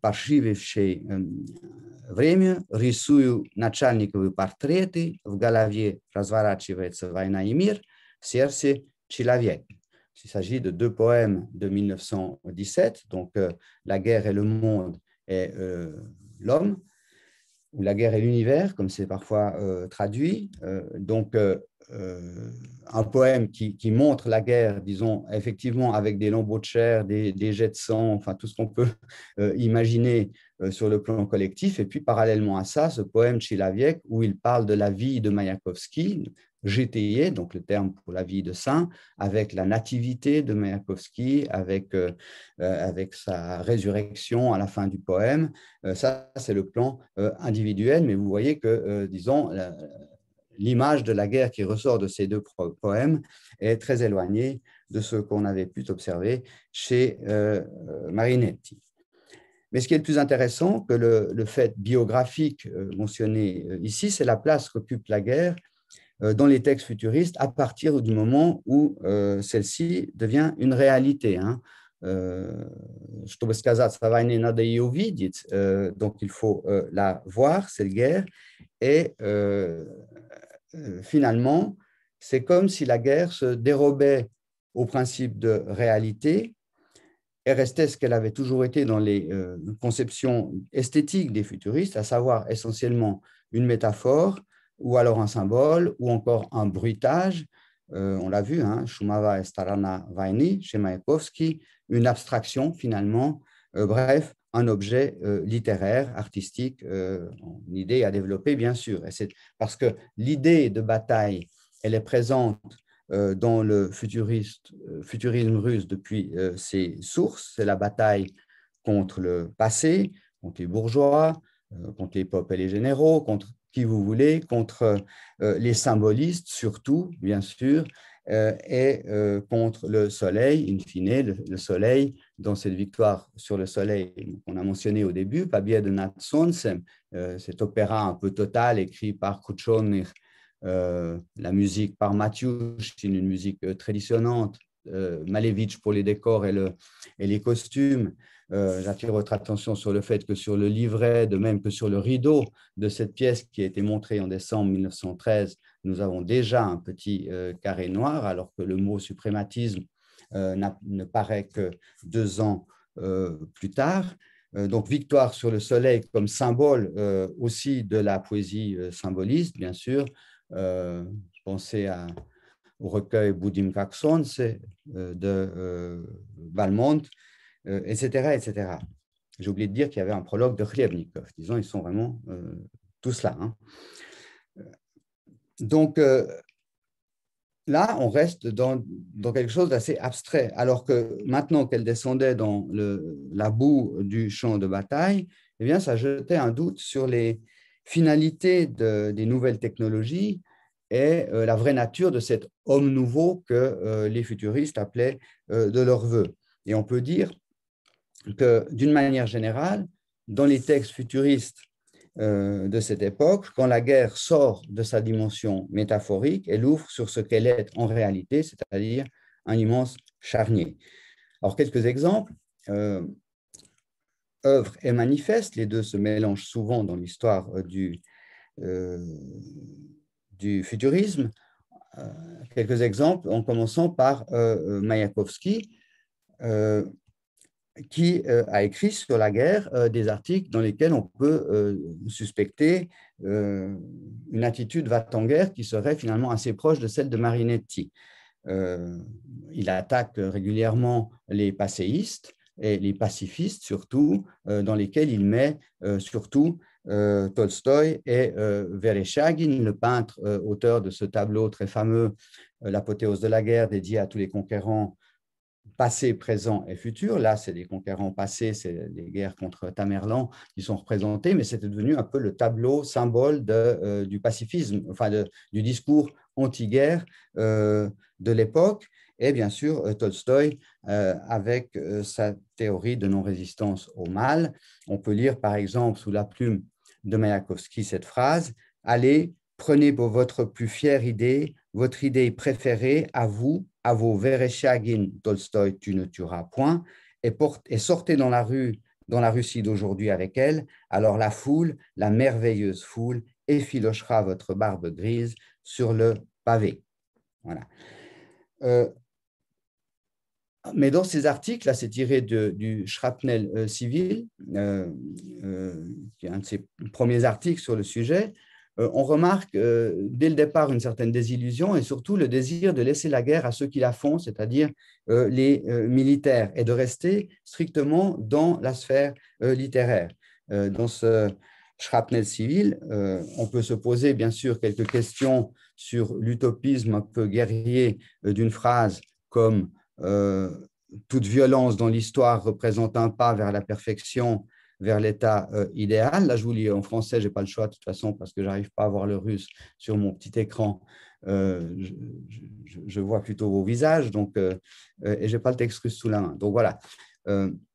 Пошививший время, рисую начальниковые портреты, в голове разворачивается война и мир, в сердце человек. Il s'agit de deux poèmes de 1917, donc euh, La guerre et le monde et euh, l'homme, ou La guerre et l'univers, comme c'est parfois euh, traduit. donc, un poème qui, montre la guerre, disons, effectivement, avec des lambeaux de chair, des, jets de sang, enfin, tout ce qu'on peut imaginer sur le plan collectif. Et puis, parallèlement à ça, ce poème Chilaviek, où il parle de la vie de Mayakovsky, GTI, donc le terme pour la vie de saint, avec la nativité de Mayakovsky, avec, euh, euh, avec sa résurrection à la fin du poème. Euh, ça, c'est le plan individuel, mais vous voyez que, disons, l'image de la guerre qui ressort de ces deux poèmes est très éloignée de ce qu'on avait pu observer chez Marinetti. Mais ce qui est le plus intéressant que le, le fait biographique mentionné ici, c'est la place qu'occupe la guerre euh, dans les textes futuristes à partir du moment où euh, celle-ci devient une réalité. Hein. Euh, donc il faut la voir, cette guerre, et finalement, c'est comme si la guerre se dérobait au principe de réalité et restait ce qu'elle avait toujours été dans les conceptions esthétiques des futuristes, à savoir essentiellement une métaphore ou alors un symbole, ou encore un bruitage. Euh, on l'a vu, hein, Shumava Starana Vaini chez Mayakovsky, une abstraction finalement, euh, bref, un objet euh, littéraire, artistique, une idée à développer bien sûr. Et c'est parce que l'idée de bataille, elle est présente dans le futuriste, futurisme russe depuis ses sources, c'est la bataille contre le passé, contre les bourgeois, contre les peuples et les généraux, contre qui vous voulez, contre euh, les symbolistes surtout, bien sûr, euh, et euh, contre le soleil, in fine, le, soleil, dans cette victoire sur le soleil qu'on a mentionné au début, Pabier de Natsons, cet opéra un peu total écrit par Kouchon, la musique par Mathieu, une musique traditionnante euh, Malevich pour les décors et, les costumes. Euh, j'attire votre attention sur le fait que sur le livret, de même que sur le rideau de cette pièce qui a été montrée en décembre 1913, nous avons déjà un petit euh, carré noir, alors que le mot suprématisme ne paraît que deux ans plus tard. donc victoire sur le soleil comme symbole aussi de la poésie symboliste, bien sûr. pensez à, au recueil Budim c'est euh, de euh, Valmont, etc., euh, etc. J'ai oublié de dire qu'il y avait un prologue de Khlievnikov. Disons, ils sont vraiment tous là. Hein. Donc, là, on reste dans, quelque chose d'assez abstrait, alors que maintenant qu'elle descendait dans la boue du champ de bataille, eh bien, ça jetait un doute sur les finalités des nouvelles technologies est euh, la vraie nature de cet homme nouveau que euh, les futuristes appelaient euh, de leur vœu. Et on peut dire que, d'une manière générale, dans les textes futuristes de cette époque, quand la guerre sort de sa dimension métaphorique, elle ouvre sur ce qu'elle est en réalité, c'est-à-dire un immense charnier. Alors, quelques exemples. Euh, œuvre et manifeste, les deux se mélangent souvent dans l'histoire du, du futurisme. Euh, quelques exemples en commençant par euh, euh, Mayakovsky, qui a écrit sur la guerre des articles dans lesquels on peut suspecter une attitude va-t-en-guerre qui serait finalement assez proche de celle de Marinetti. il attaque régulièrement les passéistes et les pacifistes surtout, dans lesquels il met surtout euh, Tolstoï et euh, Vereshagin, le peintre euh, auteur de ce tableau très fameux, L'apothéose de la guerre, dédié à tous les conquérants passés, présents et futurs. Là, c'est les conquérants passés, c'est les guerres contre Tamerlan qui sont représentées, mais c'était devenu un peu le tableau symbole du pacifisme, enfin du discours anti-guerre de l'époque. Et bien sûr, Tolstoï, avec sa théorie de non-résistance au mal. On peut lire, par exemple, sous la plume de Mayakovsky cette phrase Allez, prenez pour votre plus fière idée, votre idée préférée, à vous, à vos Vereshagin Tolstoï, tu ne tueras point, et, porte, et sortez dans la rue, dans la Russie d'aujourd'hui avec elle. Alors la foule, la merveilleuse foule, effilochera votre barbe grise sur le pavé. Voilà. Euh, mais dans ces articles, là, c'est tiré du Shrapnel euh, civil, euh, euh, qui est un de ses premiers articles sur le sujet, on remarque dès le départ une certaine désillusion et surtout le désir de laisser la guerre à ceux qui la font, c'est-à-dire les militaires, et de rester strictement dans la sphère littéraire. dans ce Shrapnel civil, on peut se poser bien sûr quelques questions sur l'utopisme un peu guerrier d'une phrase comme euh, toute violence dans l'histoire représente un pas vers la perfection, vers l'état euh, idéal. Là, je vous lis en français, je n'ai pas le choix de toute façon parce que j'arrive pas à voir le russe sur mon petit écran. Euh, je, vois plutôt vos visages donc, et je n'ai pas le texte russe sous la main. Donc voilà.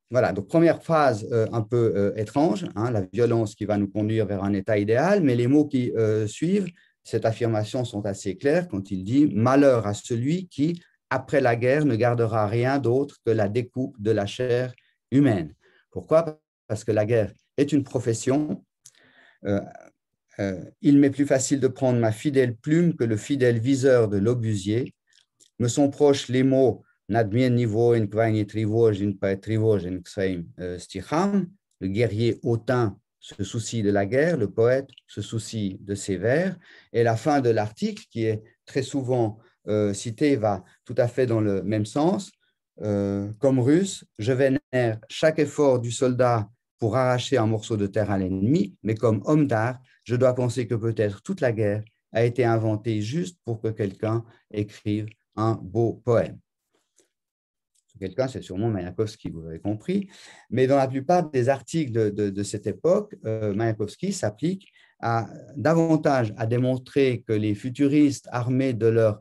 voilà, donc première phase un peu étrange, hein, la violence qui va nous conduire vers un état idéal, mais les mots qui suivent cette affirmation sont assez clairs quand il dit Malheur à celui qui, après la guerre ne gardera rien d'autre que la découpe de la chair humaine. Pourquoi Parce que la guerre est une profession. Euh, euh, il m'est plus facile de prendre ma fidèle plume que le fidèle viseur de l'obusier. Me sont proches les mots euh, le guerrier hautain se soucie de la guerre, le poète se soucie de ses vers. Et la fin de l'article, qui est très souvent euh, cité va tout à fait dans le même sens. Euh, comme russe, je vénère chaque effort du soldat pour arracher un morceau de terre à l'ennemi, mais comme homme d'art, je dois penser que peut-être toute la guerre a été inventée juste pour que quelqu'un écrive un beau poème. Quelqu'un, c'est sûrement Mayakovsky, vous avez compris. Mais dans la plupart des articles de, de, cette époque, euh, Mayakovsky s'applique à, davantage à démontrer que les futuristes armés de leur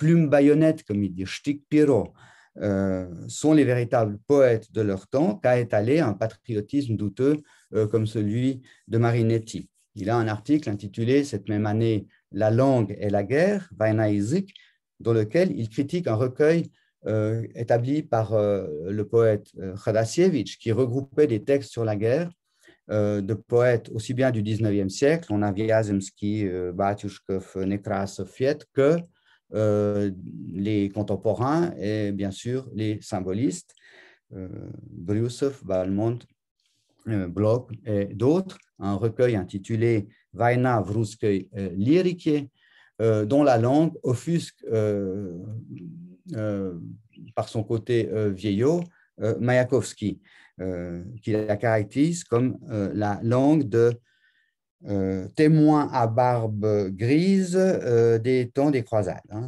Plume baïonnette, comme il dit, Stick Piro, euh, sont les véritables poètes de leur temps qu'a étalé un patriotisme douteux euh, comme celui de Marinetti. Il a un article intitulé cette même année La langue et la guerre, Isik, dans lequel il critique un recueil euh, établi par le poète Khadasiewicz qui regroupait des textes sur la guerre de poètes aussi bien du 19e siècle, on a Viazemski, Batyushkov, Nekrasov, que euh, les contemporains et bien sûr les symbolistes, euh, Balmont, euh, Bloch et d'autres, un recueil intitulé Vaina vruske euh, Lyrike, dont la langue offusque par son côté vieillot Mayakovsky, qui la caractérise comme la langue de euh, témoin à barbe grise euh, des temps des croisades. Hein.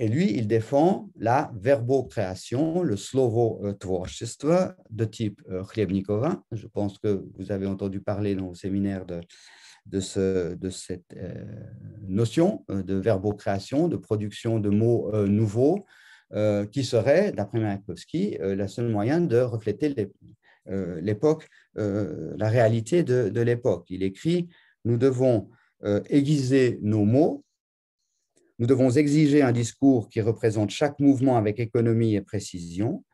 Et lui, il défend la verbocréation, le slovo euh, tvorчество de type Khlebnikov. Je pense que vous avez entendu parler dans le séminaire de, de, ce, de cette notion de verbocréation, de production de mots nouveaux, qui serait, d'après Mayakovsky, la seule moyen de refléter les euh, l'époque, euh, la réalité de, l'époque. Il écrit Nous devons euh, aiguiser nos mots, nous devons exiger un discours qui représente chaque mouvement avec économie et précision.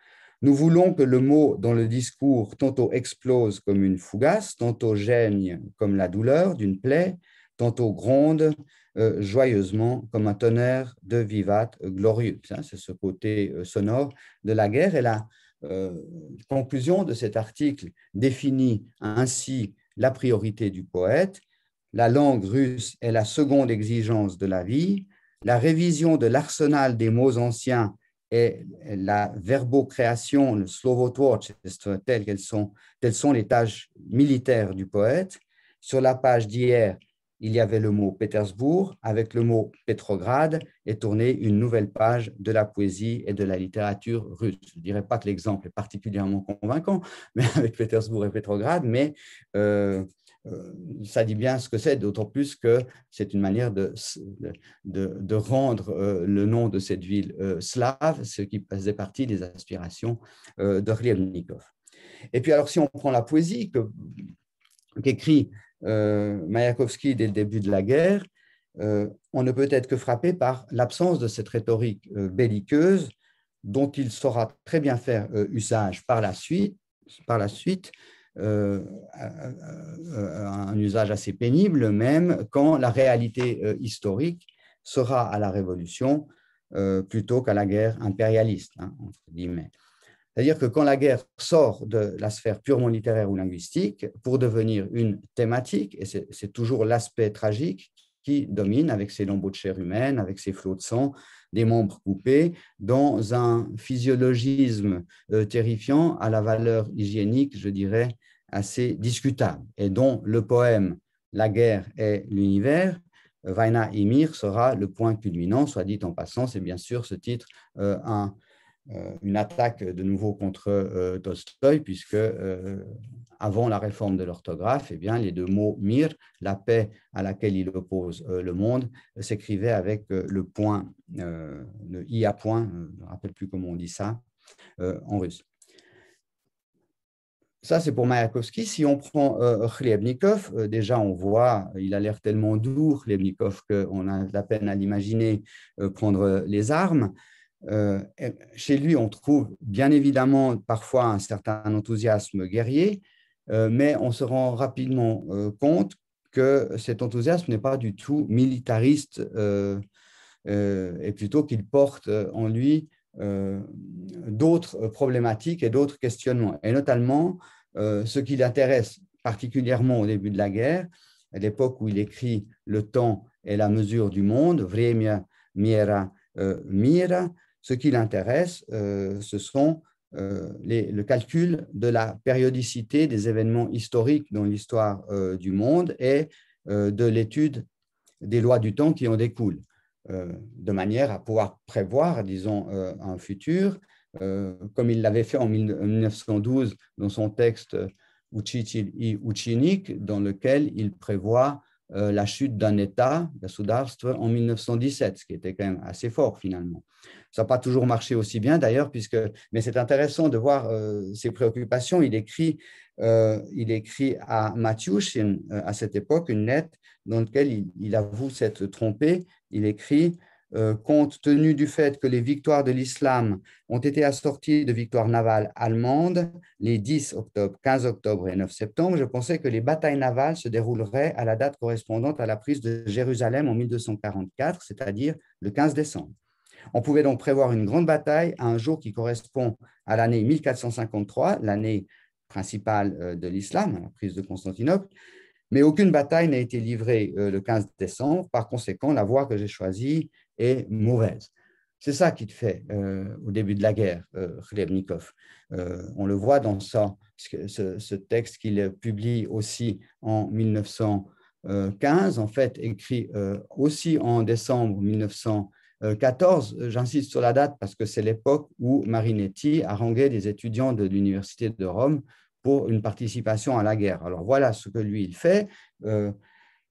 Nous voulons que le mot dans le discours tantôt explose comme une fougasse, tantôt gêne comme la douleur d'une plaie, tantôt gronde joyeusement comme un tonnerre de vivat glorieux. C'est ce côté sonore de la guerre. Et la, euh, conclusion de cet article définit ainsi la priorité du poète. La langue russe est la seconde exigence de la vie. La révision de l'arsenal des mots anciens et la verbocréation, le slovo telles, telles sont les tâches militaires du poète. Sur la page d'hier, il y avait le mot Pétersbourg, avec le mot Petrograd et tourner une nouvelle page de la poésie et de la littérature russe. Je ne dirais pas que l'exemple est particulièrement convaincant, mais avec Pétersbourg et Petrograd, mais euh, euh, ça dit bien ce que c'est, d'autant plus que c'est une manière de, de, rendre euh, le nom de cette ville slave, ce qui faisait partie des aspirations de d'Orlievnikov. Et puis alors, si on prend la poésie qu'écrit euh, Mayakovsky dès le début de la guerre, euh, on ne peut être que frappé par l'absence de cette rhétorique euh, belliqueuse dont il saura très bien faire usage par la suite, par la suite un usage assez pénible même quand la réalité historique sera à la révolution plutôt qu'à la guerre impérialiste, hein, entre guillemets. C'est-à-dire que quand la guerre sort de la sphère purement littéraire ou linguistique pour devenir une thématique, et c'est toujours l'aspect tragique qui domine avec ses lambeaux de chair humaine, avec ses flots de sang, des membres coupés, dans un physiologisme euh, terrifiant à la valeur hygiénique, je dirais, assez discutable, et dont le poème La guerre est l'univers Vaina Ymir sera le point culminant, soit dit en passant, c'est bien sûr ce titre euh, un euh, une attaque de nouveau contre euh, Tolstoï, puisque euh, avant la réforme de l'orthographe, eh bien, les deux mots mir, la paix à laquelle il oppose le monde, s'écrivaient avec le point, le i à point, je ne me rappelle plus comment on dit ça en russe. Ça, c'est pour Mayakovsky. Si on prend Khlebnikov, déjà, on voit, il a l'air tellement doux, Khlebnikov, qu'on a la peine à l'imaginer prendre les armes. Euh, chez lui, on trouve bien évidemment parfois un certain enthousiasme guerrier, euh, mais on se rend rapidement euh, compte que cet enthousiasme n'est pas du tout militariste et plutôt qu'il porte en lui d'autres problématiques et d'autres questionnements. Et notamment, ce qui l'intéresse particulièrement au début de la guerre, à l'époque où il écrit Le temps et la mesure du monde, Vremia Miera Mira, ce qui l'intéresse, euh, ce sont euh, le calcul de la périodicité des événements historiques dans l'histoire euh, du monde et de l'étude des lois du temps qui en découlent, de manière à pouvoir prévoir, disons, un futur, comme il l'avait fait en 1912 dans son texte Uchiti i Uchinik, dans lequel il prévoit euh, la chute d'un État, la ben, Soudarstre, en 1917, ce qui était quand même assez fort finalement. Ça n'a pas toujours marché aussi bien d'ailleurs, puisque... mais c'est intéressant de voir euh, ses préoccupations. Il écrit, euh, il écrit à Matyushin à cette époque une lettre dans laquelle il avoue s'être trompé. Il écrit euh, compte tenu du fait que les victoires de l'islam ont été assorties de victoires navales allemandes les 10 octobre, 15 octobre et 9 septembre, je pensais que les batailles navales se dérouleraient à la date correspondante à la prise de Jérusalem en 1244, c'est-à-dire le 15 décembre. On pouvait donc prévoir une grande bataille à un jour qui correspond à l'année 1453, l'année principale euh, de l'islam, la prise de Constantinople, mais aucune bataille n'a été livrée euh, le 15 décembre. Par conséquent, la voie que j'ai choisie est mauvaise. C'est ça qui te fait euh, au début de la guerre, euh, Khlebnikov. Euh, on le voit dans ce, ce texte qu'il publie aussi en 1915, en fait écrit aussi en décembre 1914. J'insiste sur la date parce que c'est l'époque où Marinetti haranguait des étudiants de l'Université de Rome pour une participation à la guerre. Alors voilà ce que lui, il fait.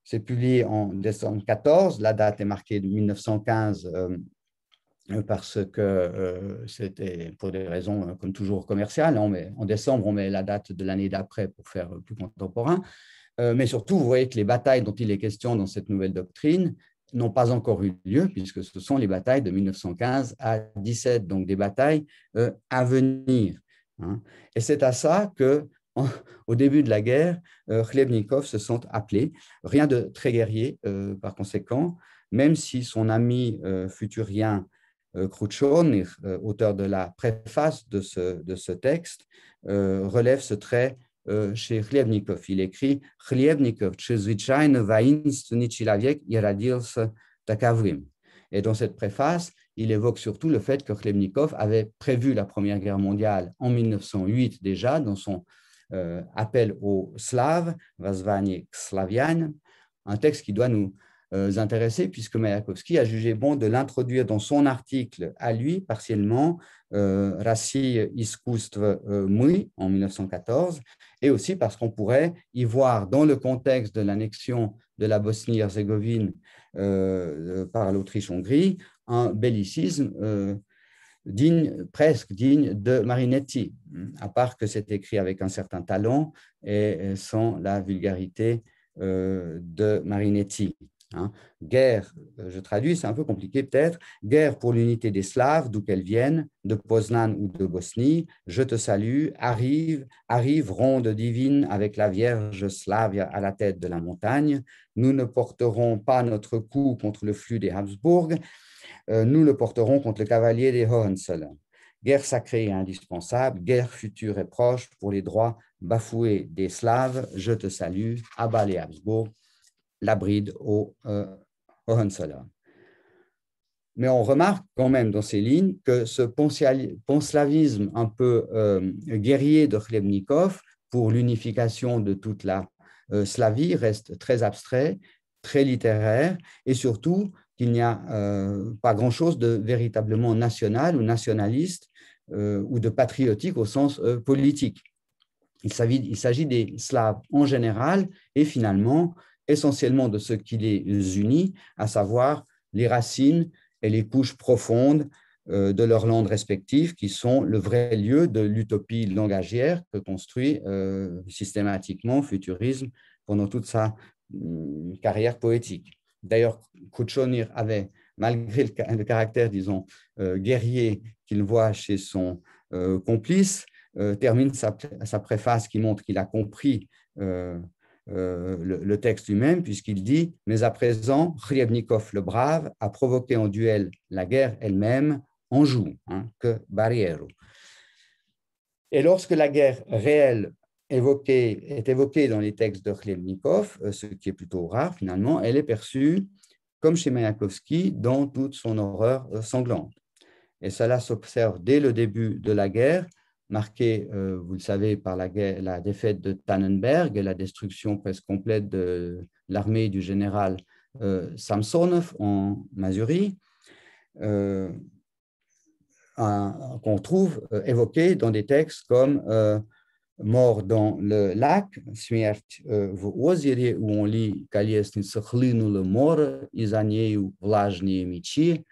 C'est publié en décembre 14. La date est marquée de 1915 euh, parce que euh, c'était pour des raisons, euh, comme toujours, commerciales. On hein, en décembre, on met la date de l'année d'après pour faire plus contemporain. mais surtout, vous voyez que les batailles dont il est question dans cette nouvelle doctrine n'ont pas encore eu lieu, puisque ce sont les batailles de 1915 à 17, donc des batailles à venir. Hein. Et c'est à ça que au début de la guerre, Khlebnikov euh, se sent appelé. Rien de très guerrier, euh, par conséquent, même si son ami euh, futurien Khrouchtchev, auteur de la préface de ce, de ce texte, relève ce trait chez Khlebnikov. Il écrit Khlebnikov, чрезвычайно воинственный человек и Et dans cette préface, il évoque surtout le fait que Khlebnikov avait prévu la Première Guerre mondiale en 1908 déjà dans son euh, appel aux Slaves, Slavian, un texte qui doit nous euh, intéresser puisque Mayakovsky a jugé bon de l'introduire dans son article à lui, partiellement, euh, Rassi euh, en 1914, et aussi parce qu'on pourrait y voir dans le contexte de l'annexion de la Bosnie-Herzégovine par l'Autriche-Hongrie un bellicisme digne, presque digne de Marinetti, à part que c'est écrit avec un certain talent et euh, sans la vulgarité euh, de Marinetti. Hein. Guerre, euh, je traduis, c'est un peu compliqué peut-être, guerre pour l'unité des Slaves, d'où qu'elles viennent, de Poznan ou de Bosnie, je te salue, arrive, arrive ronde divine avec la Vierge slave à la tête de la montagne, nous ne porterons pas notre coup contre le flux des Habsbourg, euh, nous le porterons contre le cavalier des Hohenzollern. Guerre sacrée et indispensable, guerre future et proche pour les droits bafoués des Slaves. Je te salue, abat les Habsbourg, la bride aux euh, Hohenzollern. Mais on remarque quand même dans ces lignes que ce panslavisme un peu euh, guerrier de Khlebnikov pour l'unification de toute la Slavie reste très abstrait, très littéraire et surtout qu'il n'y a euh, pas grand-chose de véritablement national ou nationaliste euh, ou de patriotique au sens euh, politique. Il s'agit des Slaves en général et finalement essentiellement de ce qui les unit, à savoir les racines et les couches profondes de leurs landes respectives, qui sont le vrai lieu de l'utopie langagière que construit systématiquement futurisme pendant toute sa mm, carrière poétique. D'ailleurs, Kuchonir avait, malgré le, caractère, disons, euh, guerrier qu'il voit chez son euh, complice, euh, termine sa, préface qui montre qu'il a compris le, texte lui-même, puisqu'il dit Mais à présent, Khrievnikov le brave a provoqué en duel la guerre elle-même en joue, hein, que Barrière. Et lorsque la guerre réelle évoquée, est évoquée dans les textes de Khlebnikov euh, ce qui est plutôt rare finalement, elle est perçue comme chez Mayakovsky dans toute son horreur euh, sanglante. Et cela s'observe dès le début de la guerre, marquée, euh, vous le savez, par la, guerre, la, défaite de Tannenberg et la destruction presque complète de l'armée du général Samsonov en Mazurie, qu'on trouve évoqué dans des textes comme mort dans le lac, smert в озере, où on lit qu'à лестнице хлынуло море, и за нею влажные мечи,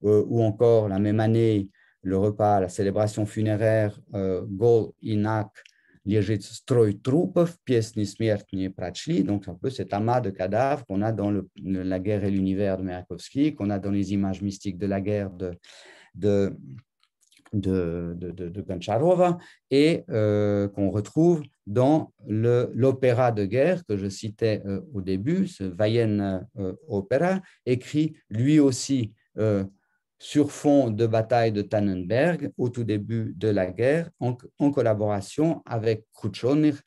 ou encore la même année, le repas, la célébration funéraire, euh, Gol Inak, лежит строй трупов, песни смертные прочли, donc un peu cet amas de cadavres qu'on a dans le, La guerre et l'univers de Merkovsky, qu'on a dans les images mystiques de la guerre de, de de, de, Goncharova et euh, qu'on retrouve dans l'opéra de guerre que je citais euh, au début, ce Vayenne euh, Opéra, écrit lui aussi sur fond de bataille de Tannenberg au tout début de la guerre, en, collaboration avec Khrushchev,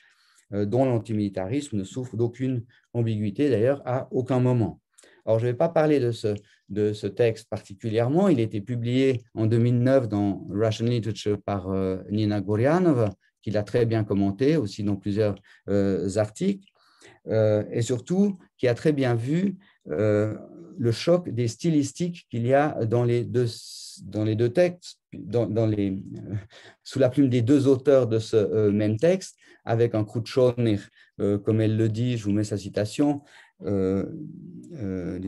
dont l'antimilitarisme ne souffre d'aucune ambiguïté d'ailleurs à aucun moment. Alors je ne vais pas parler de ce de ce texte particulièrement. Il a été publié en 2009 dans Russian Literature par euh, Nina Gorianova, qui l'a très bien commenté aussi dans plusieurs euh, articles, euh, et surtout qui a très bien vu le choc des stylistiques qu'il y a dans les deux, dans les deux textes, dans, sous la plume des deux auteurs de ce même texte, avec un Khrushchev, comme elle le dit, je vous mets sa citation, euh, euh,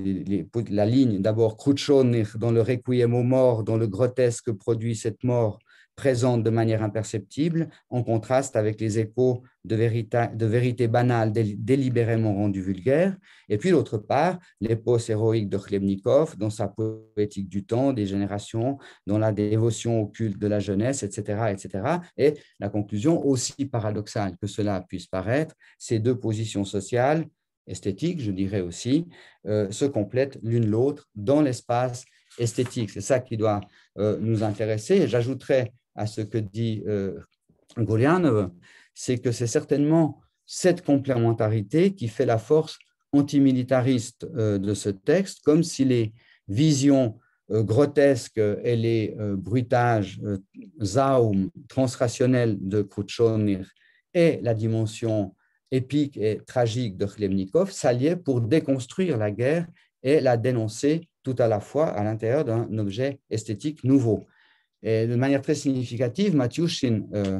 la ligne d'abord Khrushchev dans le requiem aux morts, dans le grotesque produit cette mort présente de manière imperceptible, en contraste avec les échos de, vérité, de banale délibérément rendue vulgaire, et puis d'autre part, l'épouse héroïque de Khlebnikov dans sa poétique du temps, des générations, dans la dévotion au culte de la jeunesse, etc., etc. Et la conclusion, aussi paradoxale que cela puisse paraître, ces deux positions sociales esthétique, je dirais aussi, euh, se complètent l'une l'autre dans l'espace esthétique. C'est ça qui doit euh, nous intéresser. J'ajouterai à ce que dit euh, euh, c'est que c'est certainement cette complémentarité qui fait la force antimilitariste de ce texte, comme si les visions grotesques et les bruitages zaum transrationnels de Kruchonir et la dimension épique et tragique de Khlemnikov s'alliait pour déconstruire la guerre et la dénoncer tout à la fois à l'intérieur d'un objet esthétique nouveau. Et de manière très significative, Matyushin euh,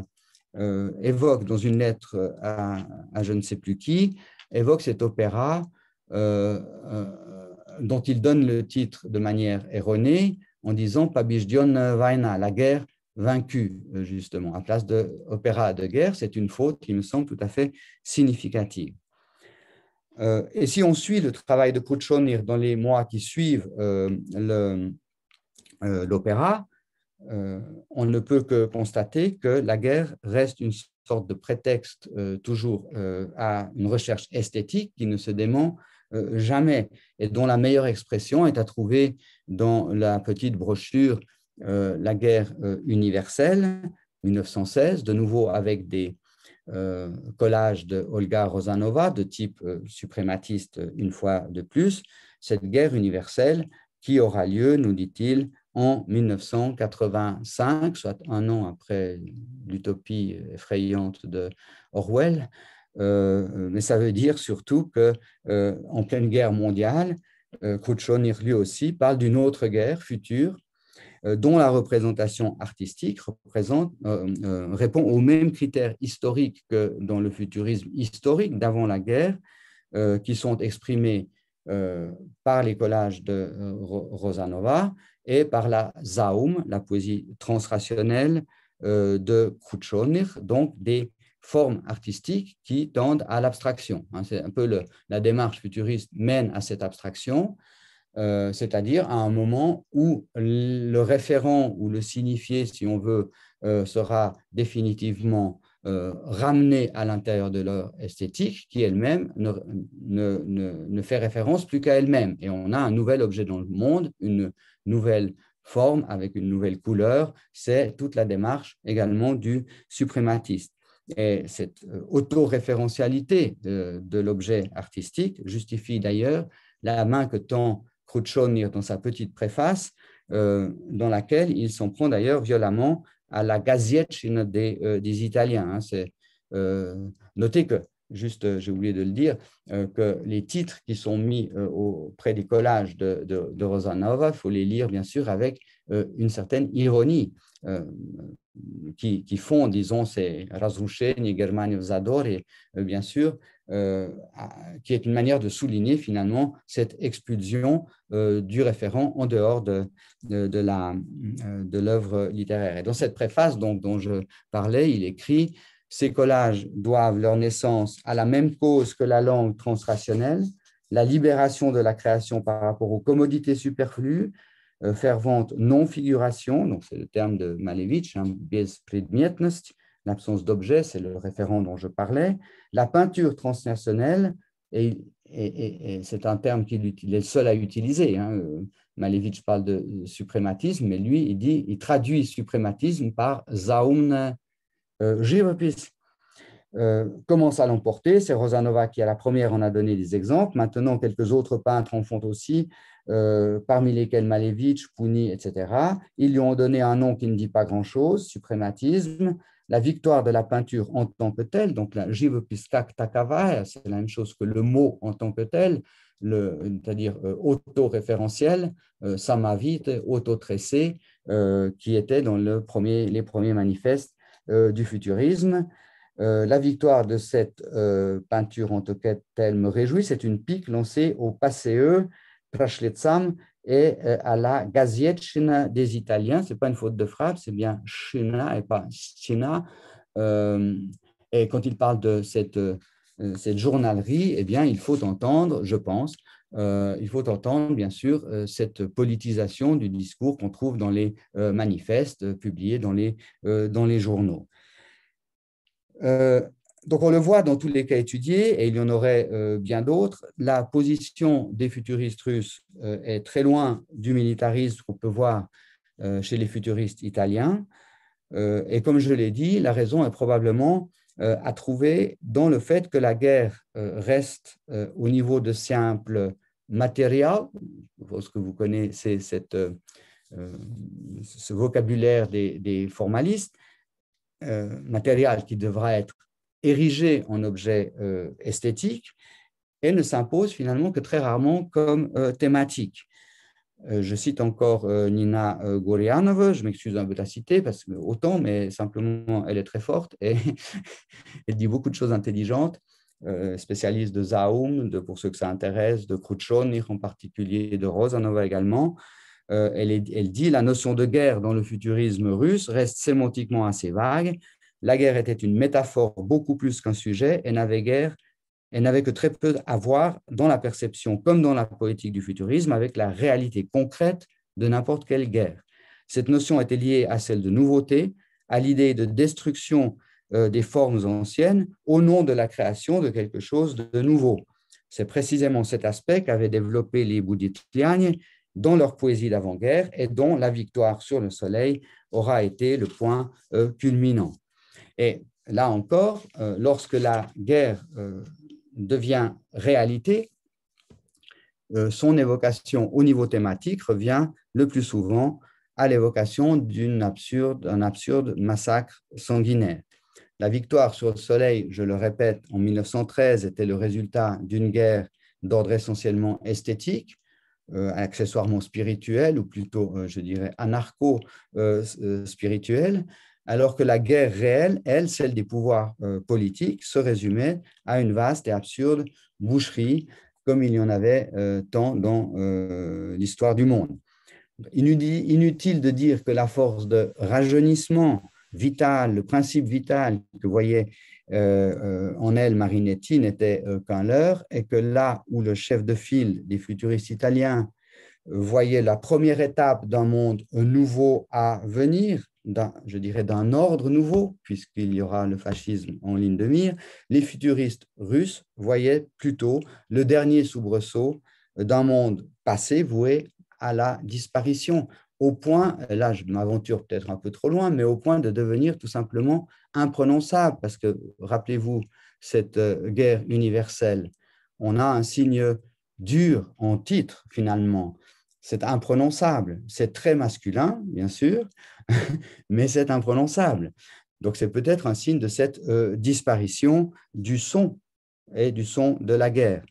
euh, évoque dans une lettre à, je ne sais plus qui, évoque cet opéra euh, dont il donne le titre de manière erronée en disant Pabijdion Vaina, la guerre vaincu, euh, justement. À place de opéra de guerre, c'est une faute qui me semble tout à fait significative. Euh, et si on suit le travail de Kuchonir dans les mois qui suivent euh, l'opéra, on ne peut que constater que la guerre reste une sorte de prétexte toujours à une recherche esthétique qui ne se dément jamais et dont la meilleure expression est à trouver dans la petite brochure euh, la guerre euh, universelle, 1916, de nouveau avec des euh, collages de Olga Rosanova de type suprématiste une fois de plus, cette guerre universelle qui aura lieu, nous dit-il, en 1985, soit un an après l'utopie effrayante de Orwell. mais ça veut dire surtout que, en pleine guerre mondiale, euh, lui aussi parle d'une autre guerre future euh, dont la représentation artistique euh, euh, répond aux mêmes critères historiques que dans le futurisme historique d'avant la guerre, qui sont exprimés par les collages de Rosanova et par la Zaum, la poésie transrationnelle de Khrushchev, donc des formes artistiques qui tendent à l'abstraction. Hein. C'est un peu la démarche futuriste mène à cette abstraction euh, c'est-à-dire à un moment où le référent ou le signifié, si on veut, euh, sera définitivement euh, ramené à l'intérieur de leur esthétique, qui elle-même ne, fait référence plus qu'à elle-même. Et on a un nouvel objet dans le monde, une nouvelle forme avec une nouvelle couleur. C'est toute la démarche également du suprématiste. Et cette autoréférentialité de, de l'objet artistique justifie d'ailleurs la main que tend Khrushchev dans sa petite préface, euh, dans laquelle il s'en prend d'ailleurs violemment à la gazette des, euh, des Italiens. Hein. Euh, notez que, juste j'ai oublié de le dire, que les titres qui sont mis auprès des collages de, de, Rosanova, il faut les lire bien sûr avec une certaine ironie. Qui, qui, font, disons, ces Razrusheni, Germanio Zador, et bien sûr, euh, qui est une manière de souligner finalement cette expulsion euh, du référent en dehors de, de, euh, de l'œuvre littéraire. Et dans cette préface donc, dont je parlais, il écrit Ces collages doivent leur naissance à la même cause que la langue transrationnelle, la libération de la création par rapport aux commodités superflues, fervente non-figuration, donc c'est le terme de Malevich, hein, l'absence d'objet, c'est le référent dont je parlais, la peinture transnationnelle, et, c'est un terme qu'il est le seul à utiliser, hein. Malevich parle de suprématisme, mais lui, il dit, il traduit suprématisme par zaum Giropis. Euh, comment euh, commence à l'emporter. C'est Rosanova qui, à la première, en a donné des exemples. Maintenant, quelques autres peintres en font aussi, euh, parmi lesquels Malevich, Pouni, etc. Ils lui ont donné un nom qui ne dit pas grand-chose, suprématisme. La victoire de la peinture en tant que telle, donc la jivopistak takavaya, c'est la même chose que le mot en tant que tel, c'est-à-dire auto euh, autoréférentiel, euh, samavite, auto euh, qui était dans le premier, les premiers manifestes euh, du futurisme. la victoire de cette peinture en tant que telle me réjouit. C'est une pique lancée au PCE, Prashletsam, et euh, à la Gazette China des Italiens. Ce n'est pas une faute de frappe, c'est bien China et pas China. Euh, et quand il parle de cette, euh, cette journalerie, eh bien, il faut entendre, je pense, il faut entendre, bien sûr, cette politisation du discours qu'on trouve dans les manifestes publiés dans les, dans les journaux donc on le voit dans tous les cas étudiés, et il y en aurait euh, bien d'autres, la position des futuristes russes euh, est très loin du militarisme qu'on peut voir euh, chez les futuristes italiens. et comme je l'ai dit, la raison est probablement à trouver dans le fait que la guerre reste au niveau de simple matériel, ce que vous connaissez, cette, ce vocabulaire des, des formalistes, matériel qui devra être érigée en objet euh, esthétique, et ne s'impose finalement que très rarement comme euh, thématique. Euh, je cite encore Nina Gorianova, je m'excuse un peu de la citer, parce que autant, mais simplement, elle est très forte et elle dit beaucoup de choses intelligentes spécialiste de Zaum, de, pour ceux que ça intéresse, de Khrushchev en particulier, de Rosanova également. elle, elle, dit la notion de guerre dans le futurisme russe reste sémantiquement assez vague. La guerre était une métaphore beaucoup plus qu'un sujet et n'avait guère et n'avait que très peu à voir dans la perception comme dans la poétique du futurisme avec la réalité concrète de n'importe quelle guerre. Cette notion était liée à celle de nouveauté, à l'idée de destruction euh, des formes anciennes au nom de la création de quelque chose de nouveau. C'est précisément cet aspect qu'avaient développé les bouddhistes dans leur poésie d'avant-guerre et dont la victoire sur le soleil aura été le point euh, culminant. Et là encore, euh, lorsque la guerre euh, devient réalité, euh, son évocation au niveau thématique revient le plus souvent à l'évocation d'un absurde, massacre sanguinaire. La victoire sur le soleil, je le répète, en 1913 était le résultat d'une guerre d'ordre essentiellement esthétique, accessoirement spirituelle, ou plutôt, je dirais, anarcho spirituelle alors que la guerre réelle, elle, celle des pouvoirs euh, politiques, se résumait à une vaste et absurde boucherie, comme il y en avait euh, tant dans euh, l'histoire du monde. Inutile de dire que la force de rajeunissement vital, le principe vital que voyait en elle Marinetti n'était qu'un leurre, et que là où le chef de file des futuristes italiens voyait la première étape d'un monde nouveau à venir, je dirais, d'un ordre nouveau, puisqu'il y aura le fascisme en ligne de mire, les futuristes russes voyaient plutôt le dernier soubresaut d'un monde passé voué à la disparition, au point, là je m'aventure peut-être un peu trop loin, mais au point de devenir tout simplement imprononçable, parce que rappelez-vous, cette euh, guerre universelle, on a un signe dur en titre finalement, c'est imprononçable. C'est très masculin, bien sûr, mais c'est imprononçable. Donc c'est peut-être un signe de cette euh, disparition du son et du son de la guerre.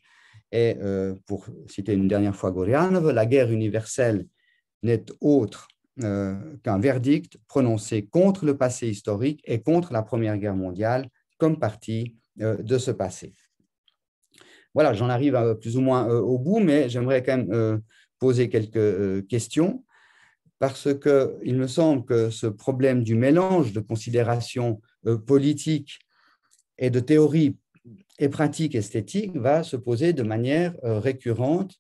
Et euh, pour citer une dernière fois Gorianov, la guerre universelle n'est autre euh, qu'un verdict prononcé contre le passé historique et contre la Première Guerre mondiale comme partie de ce passé. Voilà, j'en arrive plus ou moins au bout, mais j'aimerais quand même poser quelques euh, questions, parce qu'il me semble que ce problème du mélange de considérations euh, politiques et de théories et pratiques esthétiques va se poser de manière euh, récurrente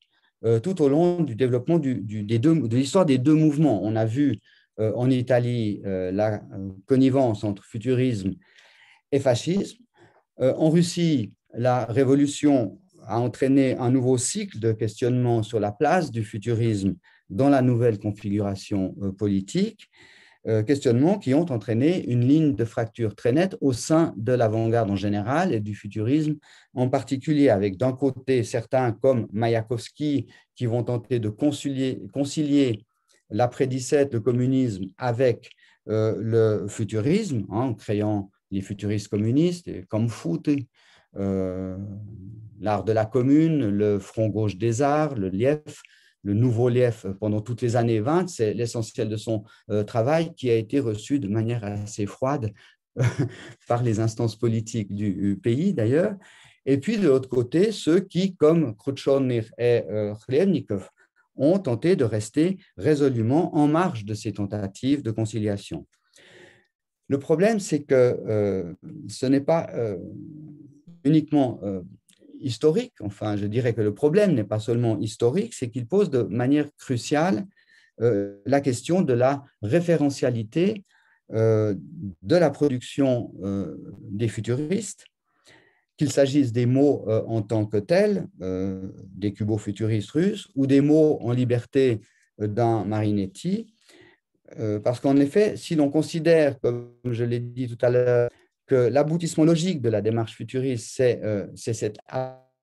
tout au long du développement du, des deux, de l'histoire des deux mouvements. On a vu en Italie la connivence entre futurisme et fascisme. en Russie, la révolution a entraîné un nouveau cycle de questionnements sur la place du futurisme dans la nouvelle configuration euh, politique, euh, questionnements qui ont entraîné une ligne de fracture très nette au sein de l'avant-garde en général et du futurisme en particulier, avec d'un côté certains comme Mayakovsky qui vont tenter de concilier, concilier l'après-17, le communisme, avec euh, le futurisme, hein, en créant les futuristes communistes, comme Foot, euh, l'art de la commune, le Front gauche des arts, le LIEF, le nouveau LIEF euh, pendant toutes les années 20. C'est l'essentiel de son euh, travail qui a été reçu de manière assez froide par les instances politiques du pays d'ailleurs. Et puis de l'autre côté, ceux qui, comme Khrushchev et euh, ont tenté de rester résolument en marge de ces tentatives de conciliation. Le problème, c'est que ce n'est pas uniquement euh, historique. Enfin, je dirais que le problème n'est pas seulement historique, c'est qu'il pose de manière cruciale euh, la question de la référentialité euh, de la production des futuristes, qu'il s'agisse des mots en tant que tels, des cubo-futuristes russes, ou des mots en liberté d'un Marinetti. parce qu'en effet, si l'on considère, comme je l'ai dit tout à l'heure, l'aboutissement logique de la démarche futuriste, c'est euh, cette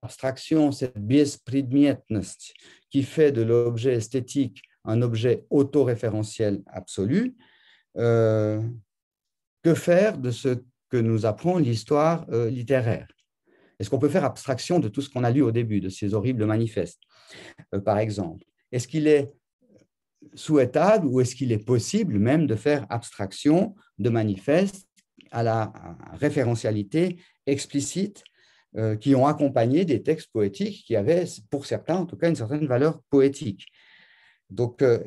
abstraction, cette bespredmetnost qui fait de l'objet esthétique un objet autoréférentiel absolu. Euh, que faire de ce que nous apprend l'histoire euh, littéraire Est-ce qu'on peut faire abstraction de tout ce qu'on a lu au début, de ces horribles manifestes, par exemple Est-ce qu'il est souhaitable ou est-ce qu'il est possible même de faire abstraction de manifestes à la référentialité explicite euh, qui ont accompagné des textes poétiques qui avaient, pour certains en tout cas, une certaine valeur poétique. Donc, euh,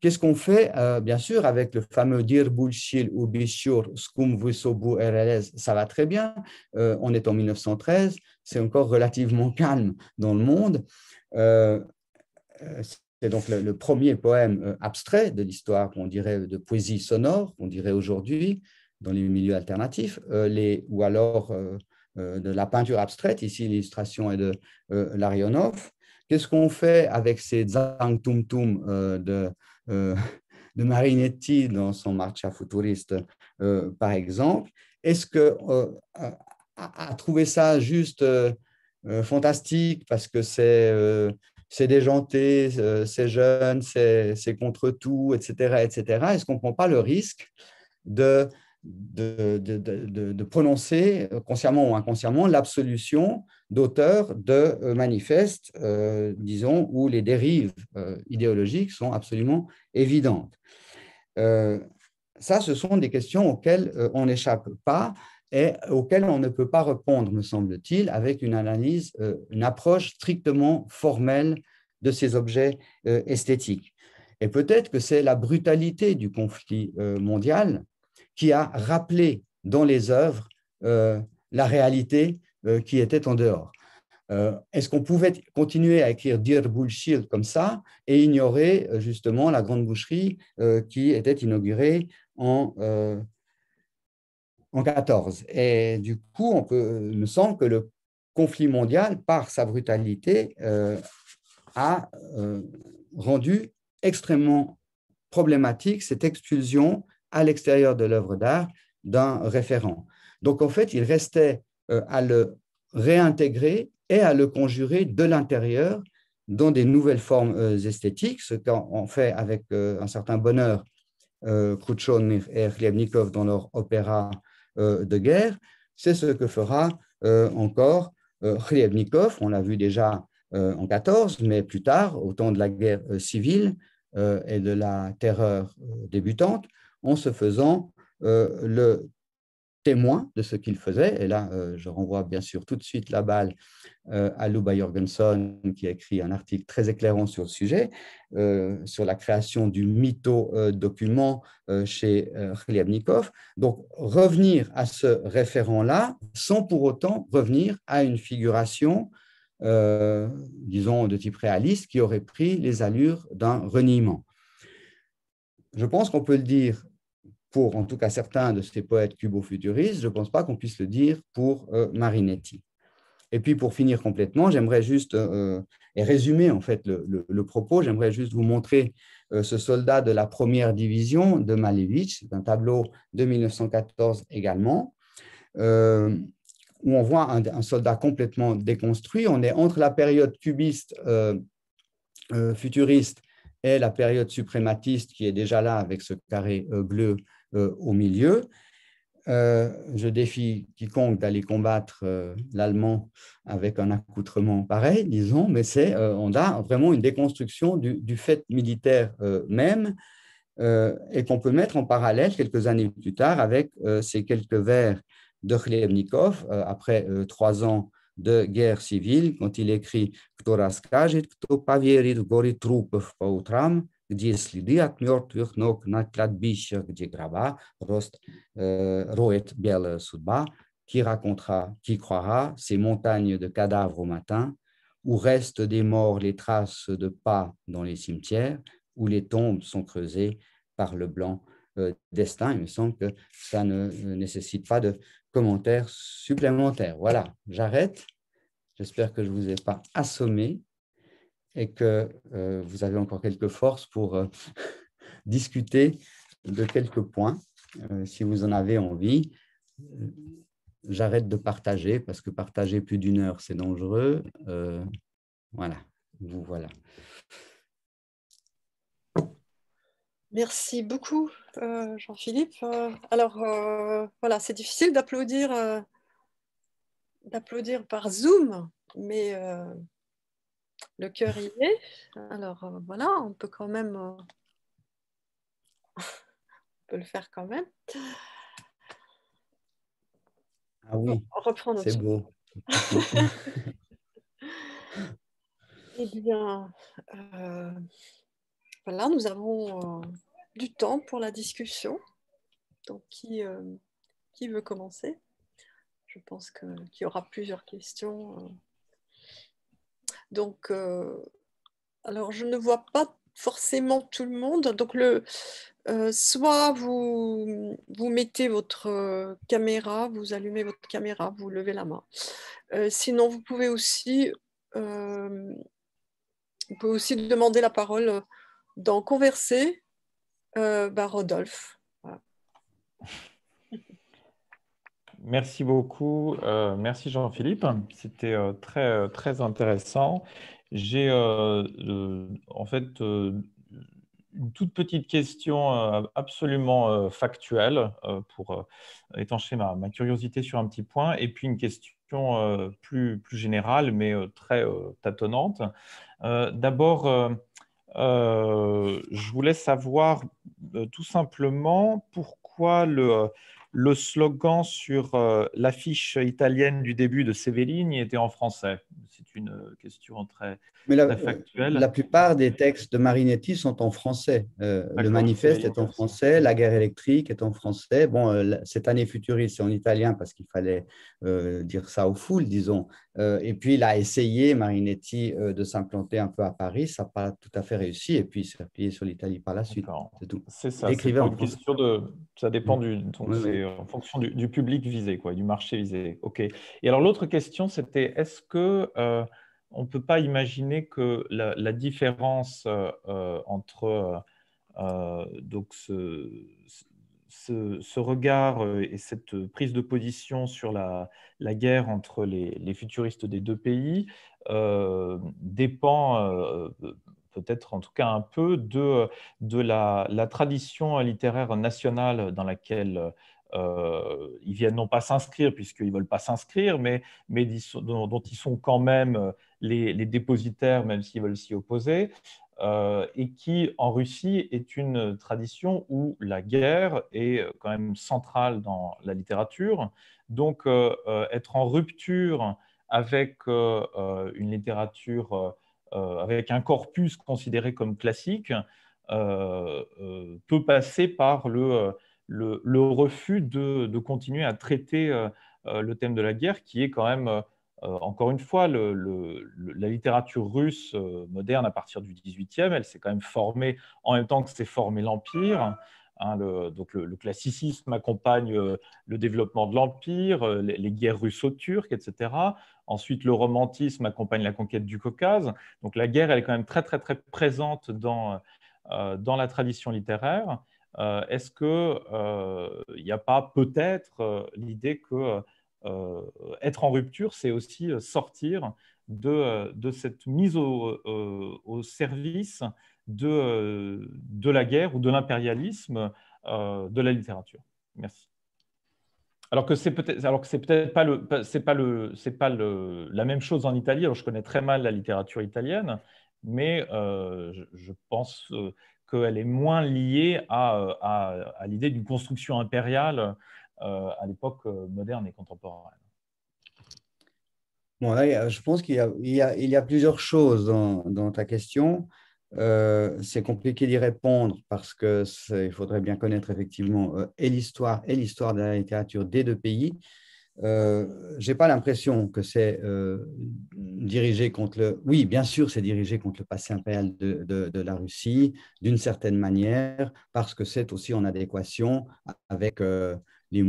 qu'est-ce qu'on fait euh, Bien sûr, avec le fameux Dir Bulshil ou Bishur Skum Vusobu RLS, ça va très bien. on est en 1913, c'est encore relativement calme dans le monde. c'est donc le, le, premier poème abstrait de l'histoire, qu'on dirait de poésie sonore, qu'on dirait aujourd'hui dans les milieux alternatifs, euh, les, ou alors euh, euh, de la peinture abstraite, ici l'illustration est de Larionov. Qu'est-ce qu'on fait avec ces zang tum tum de, de Marinetti dans son marcha futuriste, par exemple Est-ce que à, trouver ça juste fantastique parce que c'est c'est déjanté, c'est jeune, c'est contre tout, etc. etc. Est-ce qu'on ne prend pas le risque de de, prononcer, euh, consciemment ou inconsciemment, l'absolution d'auteurs de euh, manifestes, euh, disons, où les dérives idéologiques sont absolument évidentes. ça, ce sont des questions auxquelles on n'échappe pas et auxquelles on ne peut pas répondre, me semble-t-il, avec une analyse, une approche strictement formelle de ces objets esthétiques. Et peut-être que c'est la brutalité du conflit mondial qui a rappelé dans les œuvres euh, la réalité euh, qui était en dehors. Euh, est-ce qu'on pouvait continuer à écrire Dear Bullshit comme ça et ignorer justement la grande boucherie qui était inaugurée en, en 14 Et du coup, on il me semble que le conflit mondial, par sa brutalité, a rendu extrêmement problématique cette expulsion à l'extérieur de l'œuvre d'art d'un référent. Donc en fait, il restait euh, à le réintégrer et à le conjurer de l'intérieur dans des nouvelles formes euh, esthétiques, ce qu'on fait avec euh, un certain bonheur Kruchon et Khlebnikov dans leur opéra de guerre. C'est ce que fera encore Khlebnikov, on l'a vu déjà en 14, mais plus tard, au temps de la guerre civile et de la terreur débutante, en se faisant euh, le témoin de ce qu'il faisait. Et là, euh, je renvoie bien sûr tout de suite la balle euh, à Luba Jorgensen, qui a écrit un article très éclairant sur le sujet, sur la création du mytho-document chez Khlyabnikov. Donc, revenir à ce référent-là, sans pour autant revenir à une figuration disons, de type réaliste, qui aurait pris les allures d'un reniement. Je pense qu'on peut le dire pour en tout cas certains de ces poètes cubo-futuristes, je ne pense pas qu'on puisse le dire pour euh, Marinetti. Et puis pour finir complètement, j'aimerais juste, euh, euh, et résumer en fait le, propos, j'aimerais juste vous montrer ce soldat de la première division de Malevich, d'un tableau de 1914 également, où on voit un, soldat complètement déconstruit. On est entre la période cubiste futuriste et la période suprématiste qui est déjà là avec ce carré bleu euh, au milieu. Euh, je défie quiconque d'aller combattre euh, l'allemand avec un accoutrement pareil, disons, mais c'est on a vraiment une déconstruction du, fait militaire même et qu'on peut mettre en parallèle quelques années plus tard avec ces quelques vers de Khlebnikov après trois ans de guerre civile, quand il écrit Kto kto pavierit gori po utram, E, qui racontera, qui croira ces montagnes de cadavres au matin, où restent des morts les traces de pas dans les cimetières, où les tombes sont creusées par le blanc euh, destin. Il me semble que ça ne nécessite pas de commentaires supplémentaires. Voilà, j'arrête. J'espère que je ne vous ai pas assommé et que euh, vous avez encore quelques forces pour euh, discuter de quelques points. Euh, si vous en avez envie, j'arrête de partager parce que partager plus d'une heure, c'est dangereux. voilà, vous voilà. Merci beaucoup, Jean-Philippe. alors, voilà, c'est difficile d'applaudir d'applaudir par Zoom, mais le cœur y est. Alors euh, voilà, on peut quand même. Euh, on peut le faire quand même. Ah oui. C'est beau. eh bien, euh, voilà, nous avons du temps pour la discussion. Donc, qui, qui veut commencer Je pense qu'il y aura plusieurs questions. Donc, euh, alors je ne vois pas forcément tout le monde. Donc, le, euh, soit vous, mettez votre euh, caméra, vous allumez votre caméra, vous levez la main. sinon, vous pouvez aussi, vous pouvez aussi demander la parole dans Converser, Rodolphe. Merci beaucoup. Euh, merci Jean-Philippe. C'était euh, très, euh, très intéressant. J'ai en fait une toute petite question absolument factuelle pour étancher ma, ma, curiosité sur un petit point et puis une question plus, plus générale mais très tâtonnante. D'abord, je voulais savoir tout simplement pourquoi le le slogan sur euh, l'affiche italienne du début de Sévéligne était en français. C'est une euh, question très, factuelle. La plupart des textes de Marinetti sont en français. Euh, le manifeste est en français, la guerre électrique est en français. Bon, cette année futuriste, c'est en italien parce qu'il fallait dire ça aux foules, disons. Euh, et puis, il a essayé, Marinetti, euh, de s'implanter un peu à Paris. Ça n'a pas tout à fait réussi. Et puis, il s'est appuyé sur l'Italie par la suite. C'est C'est ça. question de, ça dépend mm. du, en fonction du, public visé, quoi, du marché visé. OK. Et alors, l'autre question, c'était est-ce que euh, on ne peut pas imaginer que la, différence entre donc ce, ce, regard euh, et cette euh, prise de position sur la, guerre entre les, futuristes des deux pays euh, dépend peut-être en tout cas un peu de, la, tradition littéraire nationale dans laquelle ils viennent non pas s'inscrire puisqu'ils ne veulent pas s'inscrire, mais, dont, ils sont quand même les dépositaires, même s'ils veulent s'y opposer. Euh, et qui en Russie est une tradition où la guerre est euh, quand même centrale dans la littérature. Donc euh, être en rupture avec une littérature, avec un corpus considéré comme classique, peut passer par le, refus de, continuer à traiter le thème de la guerre qui est quand même euh, encore une fois, la littérature russe euh, moderne à partir du 18e, elle s'est quand même formée en même temps que s'est formé l'Empire. Hein, le, donc le, classicisme accompagne euh, le développement de l'Empire, les, guerres russo-turques, etc. Ensuite, le romantisme accompagne la conquête du Caucase. Donc la guerre, elle est quand même très, très, très présente dans, la tradition littéraire. Est-ce qu'il n'y a pas peut-être l'idée que euh, être en rupture, c'est aussi euh, sortir euh, de, cette mise au, service de, la guerre ou de l'impérialisme de la littérature. Merci. Alors que c'est peut-être, alors que c'est peut-être pas le, c'est pas le, c'est pas la même chose en Italie. Alors je connais très mal la littérature italienne, mais je, pense qu'elle est moins liée à l'idée d'une construction impériale euh, à l'époque euh, moderne et contemporaine Bon, là, je pense qu'il y, y, a plusieurs choses dans, ta question. Euh, c'est compliqué d'y répondre parce que il faudrait bien connaître effectivement et l'histoire et l'histoire de la littérature des deux pays. Euh, J'ai pas l'impression que c'est dirigé contre le. Oui, bien sûr, c'est dirigé contre le passé impérial de, de la Russie d'une certaine manière parce que c'est aussi en adéquation avec les,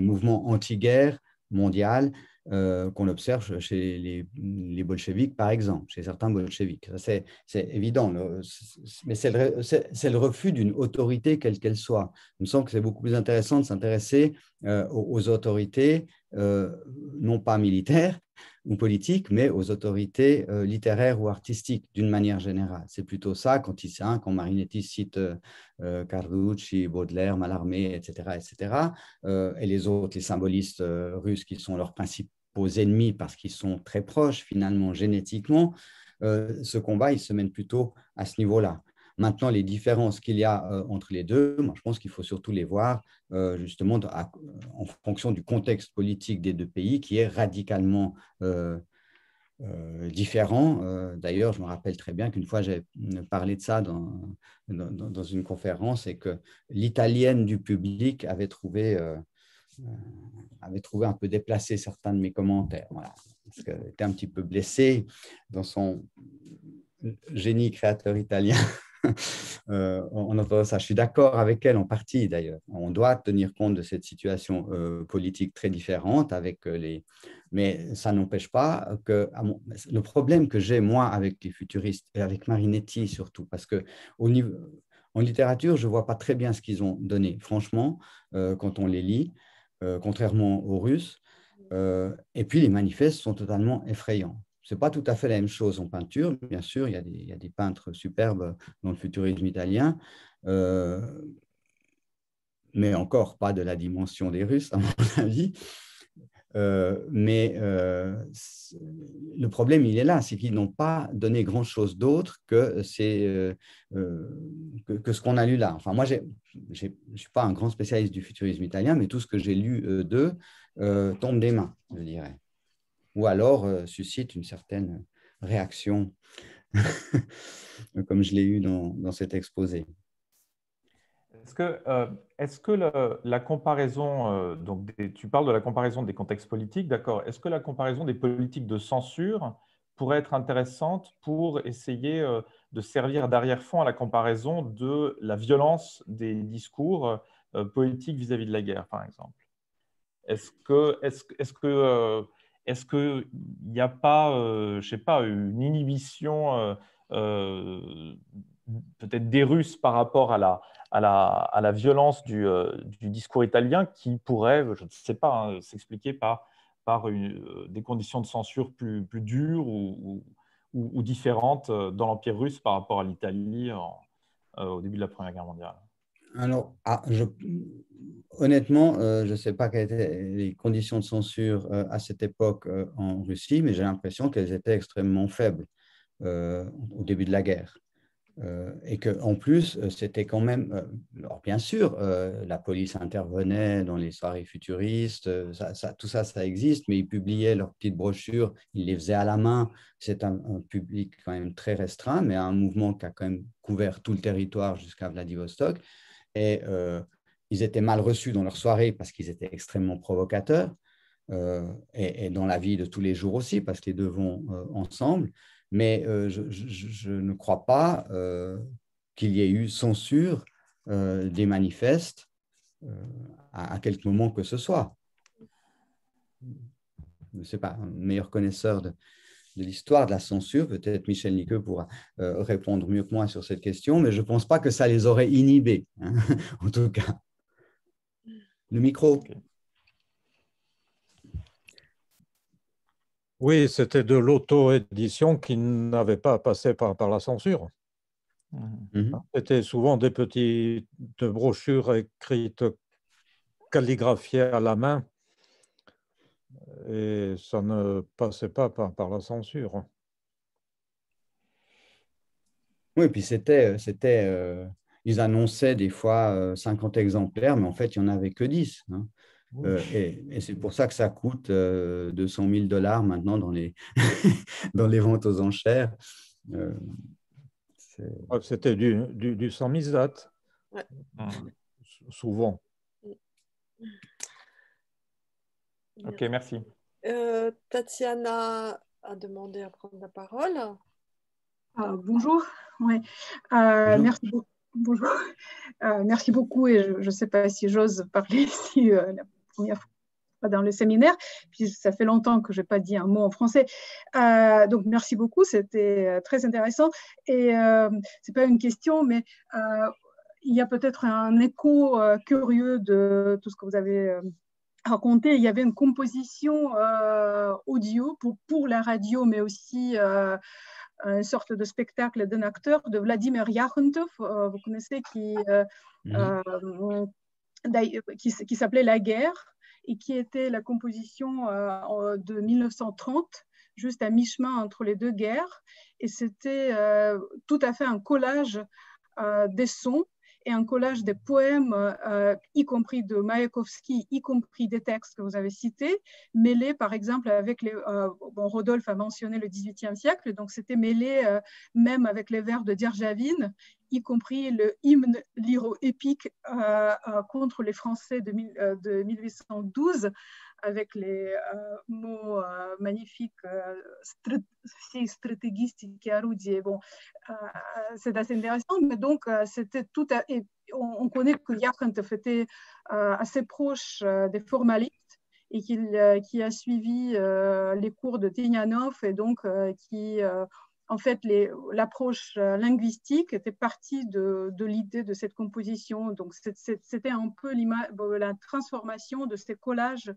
mouvements anti-guerre mondiale euh, qu'on observe chez les, les bolcheviques, par exemple, chez certains bolcheviques. C'est évident, mais c'est le, le, refus d'une autorité quelle qu'elle soit. Il me semble que c'est beaucoup plus intéressant de s'intéresser euh, aux, autorités, euh, non pas militaires, ou politique, mais aux autorités euh, littéraires ou artistiques d'une manière générale. C'est plutôt ça quand, il, quand Marinetti cite euh, euh, Carducci, Baudelaire, Mallarmé, etc., etc., et les autres, les symbolistes russes qui sont leurs principaux ennemis parce qu'ils sont très proches finalement génétiquement. ce combat, il se mène plutôt à ce niveau-là. Maintenant, les différences qu'il y a euh, entre les deux, je pense qu'il faut surtout les voir euh, justement en fonction du contexte politique des deux pays qui est radicalement euh, différent. D'ailleurs, je me rappelle très bien qu'une fois, j'ai parlé de ça dans, une conférence et que l'italienne du public avait trouvé avait trouvé un peu déplacé certains de mes commentaires. Voilà. Parce qu'elle était un petit peu blessée dans son génie créateur italien. Euh, on je suis d'accord avec elle en partie d'ailleurs, on doit tenir compte de cette situation euh, politique très différente avec euh, les... Mais ça n'empêche pas que le problème que j'ai moi avec les futuristes et avec Marinetti surtout, parce que au niveau... en littérature, je vois pas très bien ce qu'ils ont donné, franchement, quand on les lit, contrairement aux Russes. et puis les manifestes sont totalement effrayants n'est pas tout à fait la même chose en peinture. Bien sûr, il y a des, peintres superbes dans le futurisme italien, euh, mais encore pas de la dimension des Russes, à mon avis. Euh, mais euh, le problème, il est là, c'est qu'ils n'ont pas donné grand-chose d'autre que, que, que, ce qu'on a lu là. Enfin, moi, je ne suis pas un grand spécialiste du futurisme italien, mais tout ce que j'ai lu d'eux tombe des mains, je dirais ou alors euh, suscite une certaine euh, réaction, comme je l'ai eu dans, dans cet exposé. Est-ce que, euh, est-ce que la, comparaison, donc tu parles de la comparaison des contextes politiques, d'accord, est-ce que la comparaison des politiques de censure pourrait être intéressante pour essayer de servir d'arrière-fond à la comparaison de la violence des discours politiques vis-à-vis -vis de la guerre, par exemple Est-ce que, est -ce, est -ce que est-ce qu'il n'y a pas, je sais pas, une inhibition peut-être des Russes par rapport à la, violence du, discours italien qui pourrait, je ne sais pas, hein, s'expliquer par, des conditions de censure plus, dures ou différentes dans l'Empire russe par rapport à l'Italie au début de la Première Guerre mondiale alors, ah, honnêtement, euh, je ne sais pas quelles étaient les conditions de censure euh, à cette époque euh, en Russie, mais j'ai l'impression qu'elles étaient extrêmement faibles au début de la guerre. et qu'en plus, c'était quand même... alors bien sûr, la police intervenait dans les soirées futuristes, tout ça, ça existe, mais ils publiaient leurs petites brochures, ils les faisaient à la main. C'est un, public quand même très restreint, mais un mouvement qui a quand même couvert tout le territoire jusqu'à Vladivostok. Et euh, ils étaient mal reçus dans leur soirée parce qu'ils étaient extrêmement provocateurs, euh, et, dans la vie de tous les jours aussi, parce que les deux vont euh, ensemble. Mais je, ne crois pas qu'il y ait eu censure des manifestes à, à quelque moment que ce soit. Je ne sais pas, meilleur connaisseur de, de l'histoire de la censure. Peut-être Michel Niqueux pourra euh, répondre mieux que moi sur cette question, mais je pense pas que ça les aurait inhibés, hein, en tout cas. Le micro. Oui, c'était de l'auto-édition qui n'avait pas passé par, par la censure. Mm-hmm. Hein, c'était souvent des petites brochures écrites calligraphiées à la main et ça ne passait pas par, la censure. Oui, puis c'était, euh, c'était, euh, ils annonçaient des fois 50 euh, exemplaires, mais en fait, il n'y en avait que 10. Hein. et, c'est pour ça que ça coûte 200 000 dollars maintenant dans les, dans les ventes aux enchères. c'était du, du, sans mise date, ouais. souvent. Mm. Ok, merci. Euh, Tatiana a demandé à prendre la parole. Ah, bonjour. Ouais. Euh, merci beaucoup. Bonjour. Euh, merci beaucoup et je ne sais pas si j'ose parler ici la première fois dans le séminaire, puis ça fait longtemps que je n'ai pas dit un mot en français. donc merci beaucoup, c'était très intéressant. Et ce n'est pas une question, mais il y a peut-être un écho curieux de tout ce que vous avez raconter, il y avait une composition euh, audio pour, pour, la radio, mais aussi euh, une sorte de spectacle d'un acteur, de Vladimir Yakhontov, euh, vous connaissez, qui, mhm. qui s'appelait La guerre et qui était la composition de 1930 juste à mi-chemin entre les deux guerres. Et c'était tout à fait un collage des sons et un collage des poèmes, euh, y compris de Mayakovsky, y compris des textes que vous avez cités, mêlés par exemple avec les... Euh, bon, Rodolphe a mentionné le XVIIIe siècle, donc c'était mêlé euh, même avec les vers de Dierjavine, y compris le hymne lyro-épique contre les Français de 1812 avec les euh, mots euh, magnifiques, euh, et Bon, c'est assez intéressant, mais donc c'était tout. on, connaît que Yakhontov était assez proche des formalistes et qu'il qui a suivi les cours de Tignanov et donc qui, en fait, l'approche linguistique était partie de, de l'idée de cette composition. Donc, c'était un peu la transformation de ces collages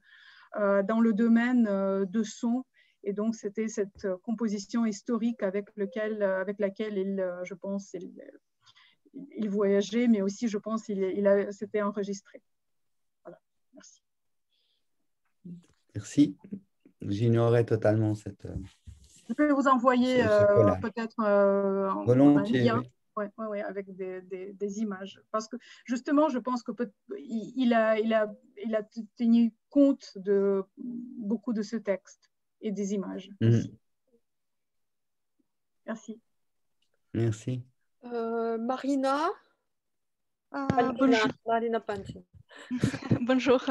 euh, dans le domaine euh, de son. Et donc, c'était cette euh, composition historique avec, lequel, avec laquelle il, je pense, il, voyageait, mais aussi, je pense, il, il s'était enregistré. Voilà, merci. Merci. J'ignorais totalement cette. Je peux vous envoyer peut-être un lien avec des, images. Parce que justement, je pense que il, a, il, a, a tenu compte de beaucoup de ce texte et des images. Mm. Merci. Merci. Euh, ah, Marina. Marina, Marina Bonjour.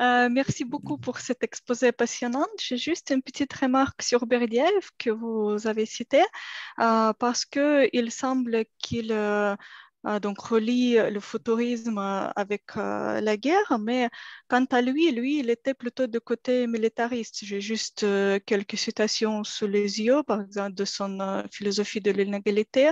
Euh, merci beaucoup pour cet exposé passionnant. J'ai juste une petite remarque sur Berdiev que vous avez cité, euh, parce parce qu'il semble qu'il euh, Euh, donc relie euh, le futurisme euh, avec la guerre, mais quant à lui, lui, il était plutôt de côté militariste. J'ai juste quelques citations sous les yeux, par exemple, de son philosophie de l'inégalité.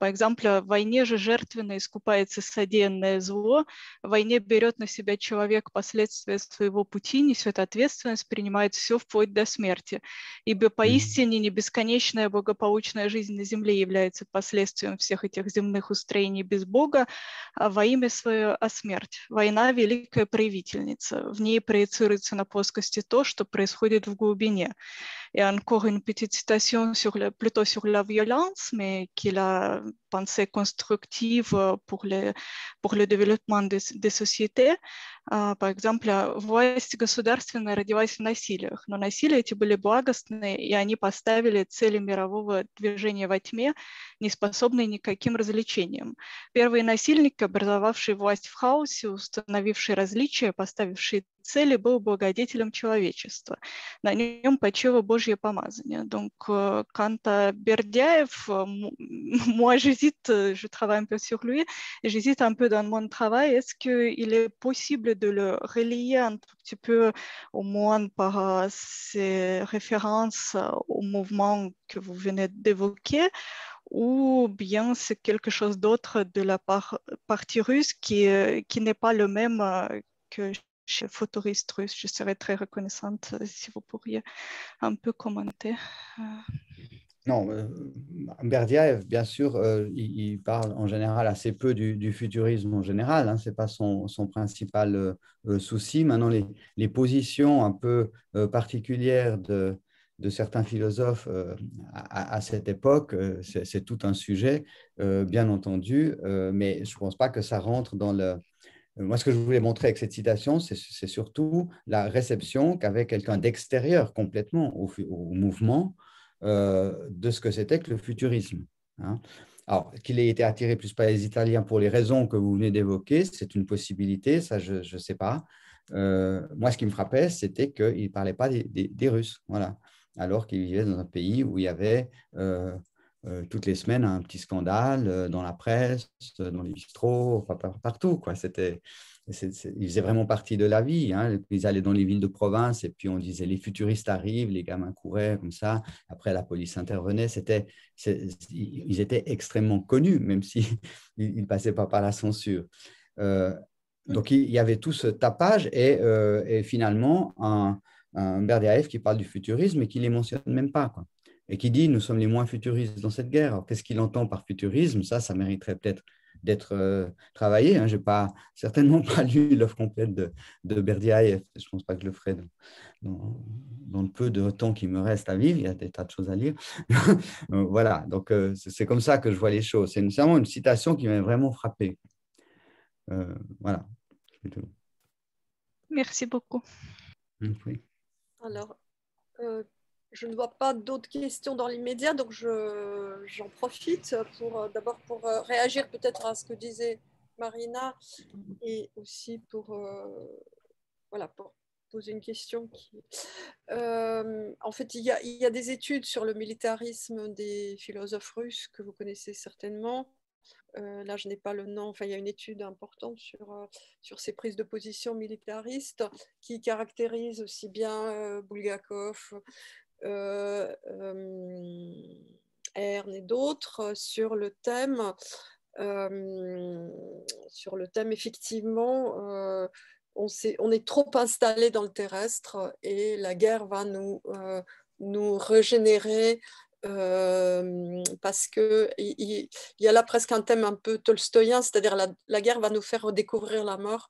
Par exemple, войне же жертвенно искупается содеянное зло, в войне берет на себя человек последствия своего пути, несет ответственность, принимает все вплоть до смерти, ибо поистине не бесконечная благополучная жизнь на земле является последствием всех этих земных устроений не без Бога, а во имя свое о смерть. Война – великая проявительница. В ней проецируется на плоскости то, что происходит в глубине. И encore une petite citation sur le, plutôt sur la violence, mais qui la pensée constructive euh, pour, les, pour le développement des, des sociétés. По euh, экземплю, власть государственная родилась в насилиях, но насилия эти были благостные, и они поставили цели мирового движения во тьме, не способные никаким развлечениям. Первые насильники, образовавшие власть в хаосе, установившие различия, поставившие цели был благодетелем человечества. На Donc, moi j'hésite, je travaille un peu sur lui, j'hésite un peu dans mon travail, est-ce qu'il est possible de le relier un petit peu au moins par ces euh, références euh, au mouvement que vous venez d'évoquer ou bien c'est quelque chose d'autre de la part, partie russe qui, qui n'est pas le même euh, que chez Futuriste Russe. Je serais très reconnaissante euh, si vous pourriez un peu commenter. Euh. Non, euh, Berdiaev, bien sûr, il, parle en général assez peu du, futurisme en général. Hein, Ce n'est pas son, principal souci. Maintenant, les, positions un peu particulières de, de, certains philosophes à, à, cette époque, c'est tout un sujet, bien entendu, mais je ne pense pas que ça rentre dans le, moi, ce que je voulais montrer avec cette citation, c'est surtout la réception qu'avait quelqu'un d'extérieur complètement au, au mouvement euh, de ce que c'était que le futurisme. Hein. Alors, qu'il ait été attiré plus par les Italiens pour les raisons que vous venez d'évoquer, c'est une possibilité, ça, je ne sais pas. Euh, moi, ce qui me frappait, c'était qu'il ne parlait pas des, Russes, voilà. alors qu'il vivait dans un pays où il y avait euh, euh, toutes les semaines un petit scandale euh, dans la presse, euh, dans les bistrots, partout. Quoi. C'était, ils faisaient vraiment partie de la vie. Hein. Ils allaient dans les villes de province et puis on disait les futuristes arrivent, les gamins couraient comme ça. Après, la police intervenait. C'était, ils étaient extrêmement connus, même s'ils si ne passaient pas par la censure. donc, il y avait tout ce tapage et, finalement, un, un qui parle du futurisme et qui ne les mentionne même pas et qui dit nous sommes les moins futuristes dans cette guerre. qu'est-ce qu'il entend par futurisme Ça, ça mériterait peut-être d'être euh, travaillé. Hein. Je n'ai pas, certainement pas lu l'œuvre complète de, de Je ne pense pas que je le ferai dans, le peu de temps qui me reste à vivre. Il y a des tas de choses à lire. Euh, voilà, donc euh, c'est, comme ça que je vois les choses. C'est vraiment une citation qui m'a vraiment frappé. voilà, Merci beaucoup. Alors, je ne vois pas d'autres questions dans l'immédiat, donc j'en profite pour euh, d'abord pour euh, réagir peut-être à ce que disait Marina et aussi pour, euh, voilà, pour poser une question. Qui... en fait, il y, a, il y, a, des études sur le militarisme des philosophes russes que vous connaissez certainement. là, je n'ai pas le nom. Enfin, il y a une étude importante sur, sur ces prises de position militaristes qui caractérisent aussi bien Bulgakov Erne euh, euh, et d'autres sur le thème, euh, sur le thème effectivement on, est, on est trop installé dans le terrestre et la guerre va nous, nous régénérer parce que il y, a là presque un thème un peu tolstoïen, c'est-à-dire la, guerre va nous faire redécouvrir la mort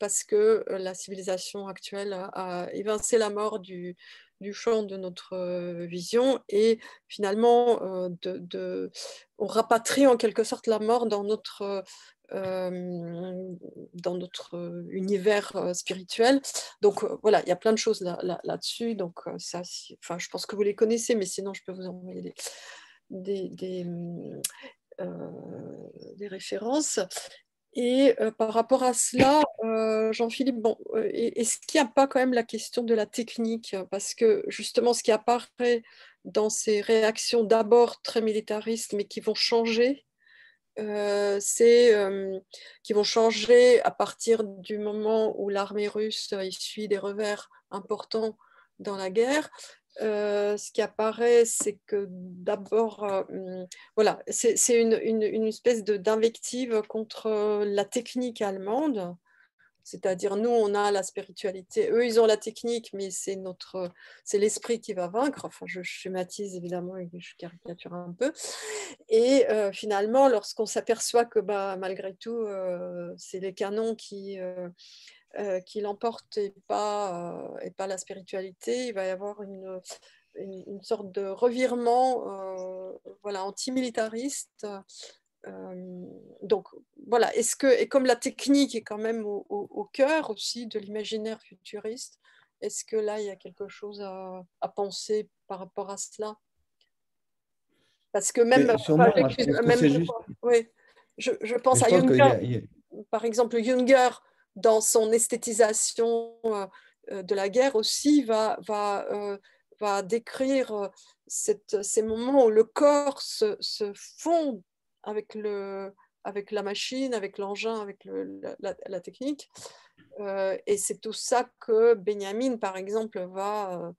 parce que la civilisation actuelle a, a évincé la mort du, du champ de notre euh, vision et finalement euh, de, de, on rapatrie en quelque sorte la mort dans notre euh, dans notre univers spirituel. Donc voilà, il y a plein de choses là-dessus. donc ça, enfin, je pense que vous les connaissez, mais sinon je peux vous envoyer des références. Et euh, par rapport à cela, euh, Jean-Philippe, bon, est-ce euh, qu'il n'y a pas quand même la question de la technique Parce que justement, ce qui apparaît dans ces réactions d'abord très militaristes, mais qui vont changer, c'est qui vont changer à partir du moment où l'armée russe suit des revers importants dans la guerre, euh, ce qui apparaît, c'est que d'abord, euh, voilà, c'est une, une, une, espèce d'invective contre euh, la technique allemande. C'est-à-dire, nous, on a la spiritualité, eux, ils ont la technique, mais c'est notre, c'est l'esprit qui va vaincre. Enfin, je schématise évidemment et je caricature un peu. Et finalement, lorsqu'on s'aperçoit que, bah, malgré tout, c'est les canons qui, euh, qui l'emporte et pas, euh, et pas la spiritualité. Il va y avoir une, une, sorte de revirement euh, voilà, antimilitariste. donc voilà, est-ce que, et comme la technique est quand même au, cœur aussi de l'imaginaire futuriste, est-ce que là il y a quelque chose à, penser par rapport à cela Parce que même. je, pense à Junger. Par exemple, Junger, dans son esthétisation euh, euh, de la guerre aussi, va, va, euh, va décrire ces moments où le corps se, se fond avec, le, avec la machine, avec l'engin, avec la, la, technique. et c'est tout ça que Benjamin, par exemple, va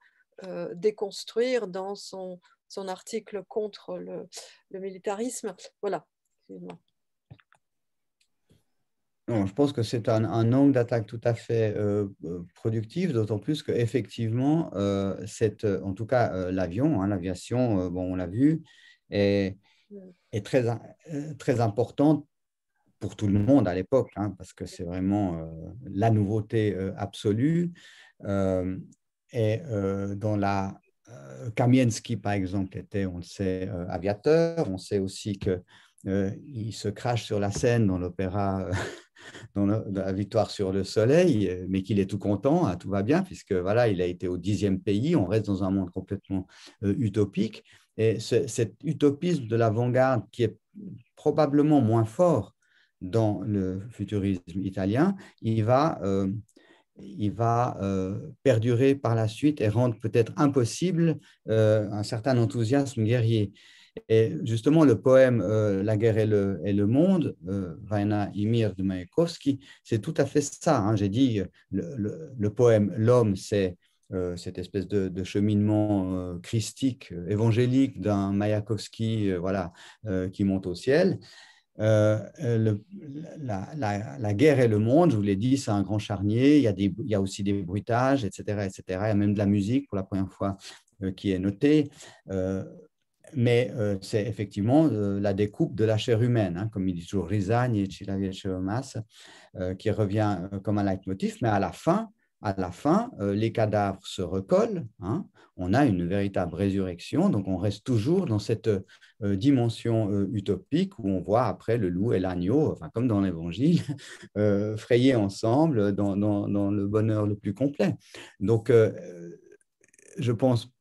déconstruire dans son, son article contre le, le militarisme. Voilà. Non, je pense que c'est un, angle d'attaque tout à fait euh, euh, productif, d'autant plus qu'effectivement, euh, en tout cas, l'avion, hein, l'aviation, bon, on l'a vu, est, très, très importante pour tout le monde à l'époque, hein, parce que c'est vraiment la nouveauté absolue. et dans la Kamiensky, par exemple, était, on le sait, aviateur. On sait aussi que euh, il se crache sur la scène dans l'opéra, dans, la victoire sur le soleil, euh, mais qu'il est tout content, hein, tout va bien, puisque voilà, il a été au dixième pays, on reste dans un monde complètement euh, utopique. Et cet utopisme de l'avant-garde qui est probablement moins fort dans le futurisme italien, il va, il va perdurer par la suite et rendre peut-être impossible un certain enthousiasme guerrier. Et justement, le poème euh, La guerre et le, monde, Vaina euh, Ymir Imir de Mayakovsky, c'est tout à fait ça. Hein. J'ai dit, euh, le, le, poème L'homme, c'est cette espèce de, cheminement christique, évangélique d'un Mayakovsky voilà, qui monte au ciel. le, la, la, la, guerre et le monde, je vous l'ai dit, c'est un grand charnier. Il y, a des, il y a aussi des bruitages, etc., etc. Il y a même de la musique pour la première fois qui est notée mais euh, c'est effectivement euh, la découpe de la chair humaine, hein, comme il dit toujours Rizagne et euh, qui revient comme un leitmotiv, mais à la fin, à la fin les cadavres se recollent, hein. on a une véritable résurrection, donc on reste toujours dans cette dimension utopique où on voit après le loup et l'agneau, enfin, comme dans l'Évangile, frayer ensemble dans, dans, le bonheur le plus complet. Donc, je pense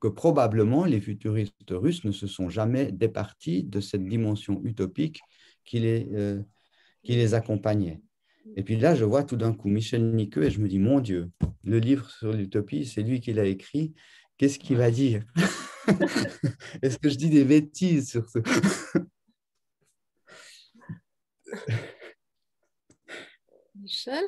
que probablement les futuristes russes ne se sont jamais départis de cette dimension utopique qui les, euh, qui les accompagnait. Et puis là, je vois tout d'un coup Michel Niqueux et je me dis, mon Dieu, le livre sur l'utopie, c'est lui qui l'a écrit, qu'est-ce qu'il va dire Est-ce que je dis des bêtises sur ce... Michel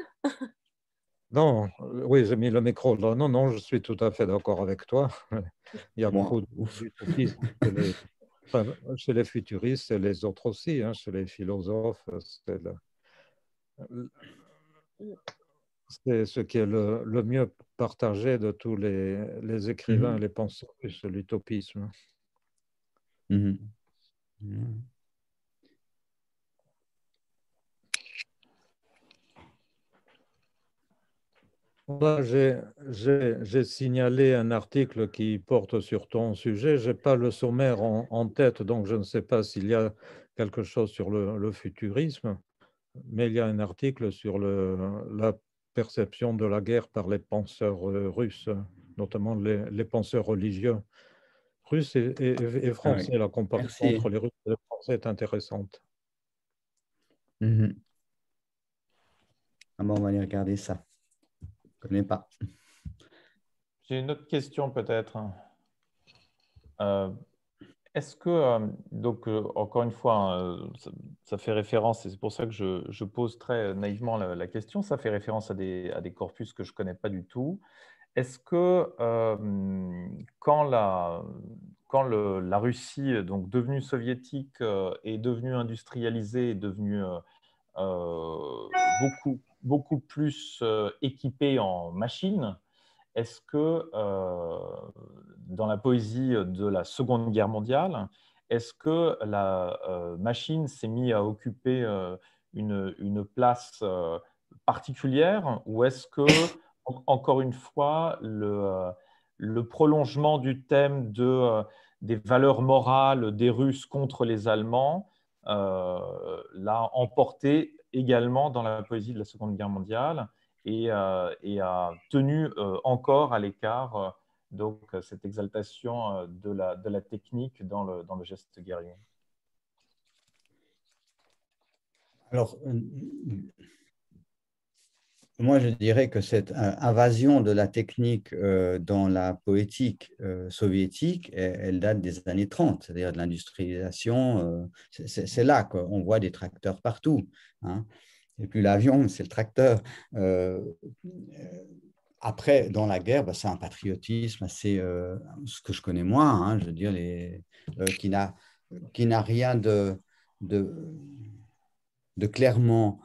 non, euh, oui, j'ai mis le micro là. Non, non, je suis tout à fait d'accord avec toi. Il y a beaucoup de les... chez les futuristes et les autres aussi, hein, chez les philosophes. C'est ce qui est le, mieux partagé de tous les, écrivains, mhm. les penseurs, c'est l'utopisme. Mhm. Mhm. j'ai signalé un article qui porte sur ton sujet. Je n'ai pas le sommaire en, tête, donc je ne sais pas s'il y a quelque chose sur le, futurisme, mais il y a un article sur le, la perception de la guerre par les penseurs euh, russes, notamment les, penseurs religieux russes et, ah français. La comparaison entre les Russes et les Français est intéressante. Mhm. Ah on va aller regarder ça. Je connais pas. J'ai une autre question peut-être. Euh, est-ce que, euh, donc euh, encore une fois, hein, ça, fait référence, et c'est pour ça que je, pose très naïvement la, question, ça fait référence à des, à des corpus que je ne connais pas du tout. Est-ce que quand, la, quand la Russie, donc devenue soviétique, est devenue industrialisée, est devenue beaucoup beaucoup plus euh, équipé en machine Est-ce que euh, dans la poésie de la Seconde Guerre mondiale, est-ce que la euh, machine s'est mise à occuper une, place particulière ou est-ce que, encore une fois, le, prolongement du thème des valeurs morales des Russes contre les Allemands l'a emporté également dans la poésie de la Seconde Guerre mondiale et, euh, a tenu euh, encore à l'écart euh, donc cette exaltation de la, de la technique dans le, dans le, geste guerrier. Alors, moi, je dirais que cette euh, invasion de la technique euh, dans la poétique euh, soviétique, elle, date des années 30, c'est-à-dire de l'industrialisation. c'est là qu'on voit des tracteurs partout. Hein. Et puis l'avion, c'est le tracteur. Après, dans la guerre, bah, c'est un patriotisme c'est ce que je connais moins, hein, je veux dire, les, qui n'a rien de, de, de clairement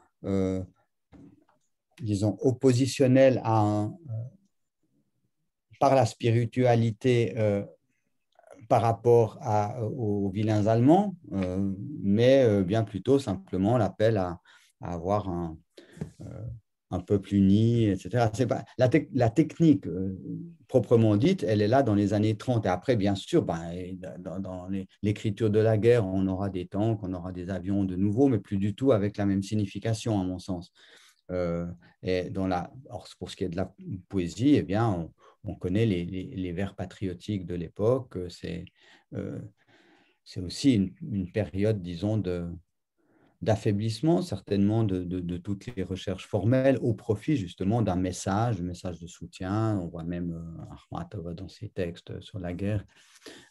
disons, oppositionnel euh, par la spiritualité euh, par rapport euh, aux vilains allemands, mais bien plutôt simplement l'appel à, avoir un, un, peuple uni, etc. Pas, la, technique proprement dite, elle est là dans les années 30. Et après, bien sûr, ben, dans, dans l'écriture de la guerre, on aura des tanks, on aura des avions de nouveau, mais plus du tout avec la même signification, à mon sens. Euh, et dans la, pour ce qui est de la poésie, et eh bien, on, connaît les, les, vers patriotiques de l'époque. Euh, c'est euh, aussi une, période, disons, d'affaiblissement, certainement, de, de, toutes les recherches formelles au profit, justement, d'un message, un message de soutien. On voit même euh, dans ses textes sur la guerre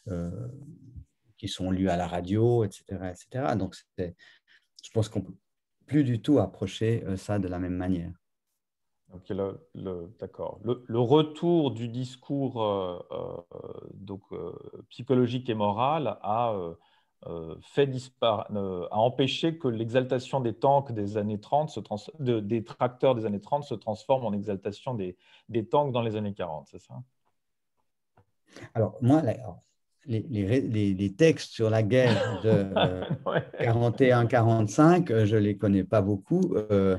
euh, qui sont lus à la radio, etc. etc. Donc, je pense qu'on peut plus du tout approcher euh, ça de la même manière. le, d'accord. Le, retour du discours euh, euh, donc, psychologique et moral a, fait a empêché que l'exaltation des tanks des années 30, se de, des tracteurs des années 30, se transforme en exaltation des, des tanks dans les années 40, c'est ça Alors, moi, les, textes sur la guerre de 1941-1945, euh, je ne les connais pas beaucoup. Euh,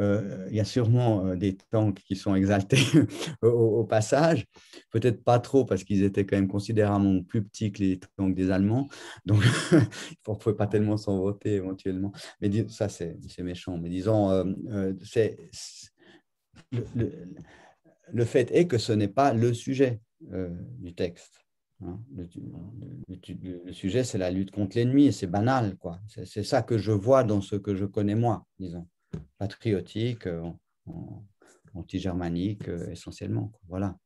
euh, il y a sûrement des tanks qui sont exaltés au, passage, peut-être pas trop parce qu'ils étaient quand même considérablement plus petits que les tanks des Allemands, donc on ne pouvait pas tellement s'en voter éventuellement. Mais ça, c'est méchant. Mais disons, le, fait est que ce n'est pas le sujet du texte. Hein, le, sujet, c'est la lutte contre l'ennemi, et c'est banal, quoi. C'est ça que je vois dans ce que je connais moi, disons. Patriotique, euh, anti-germanique, euh, essentiellement. Voilà.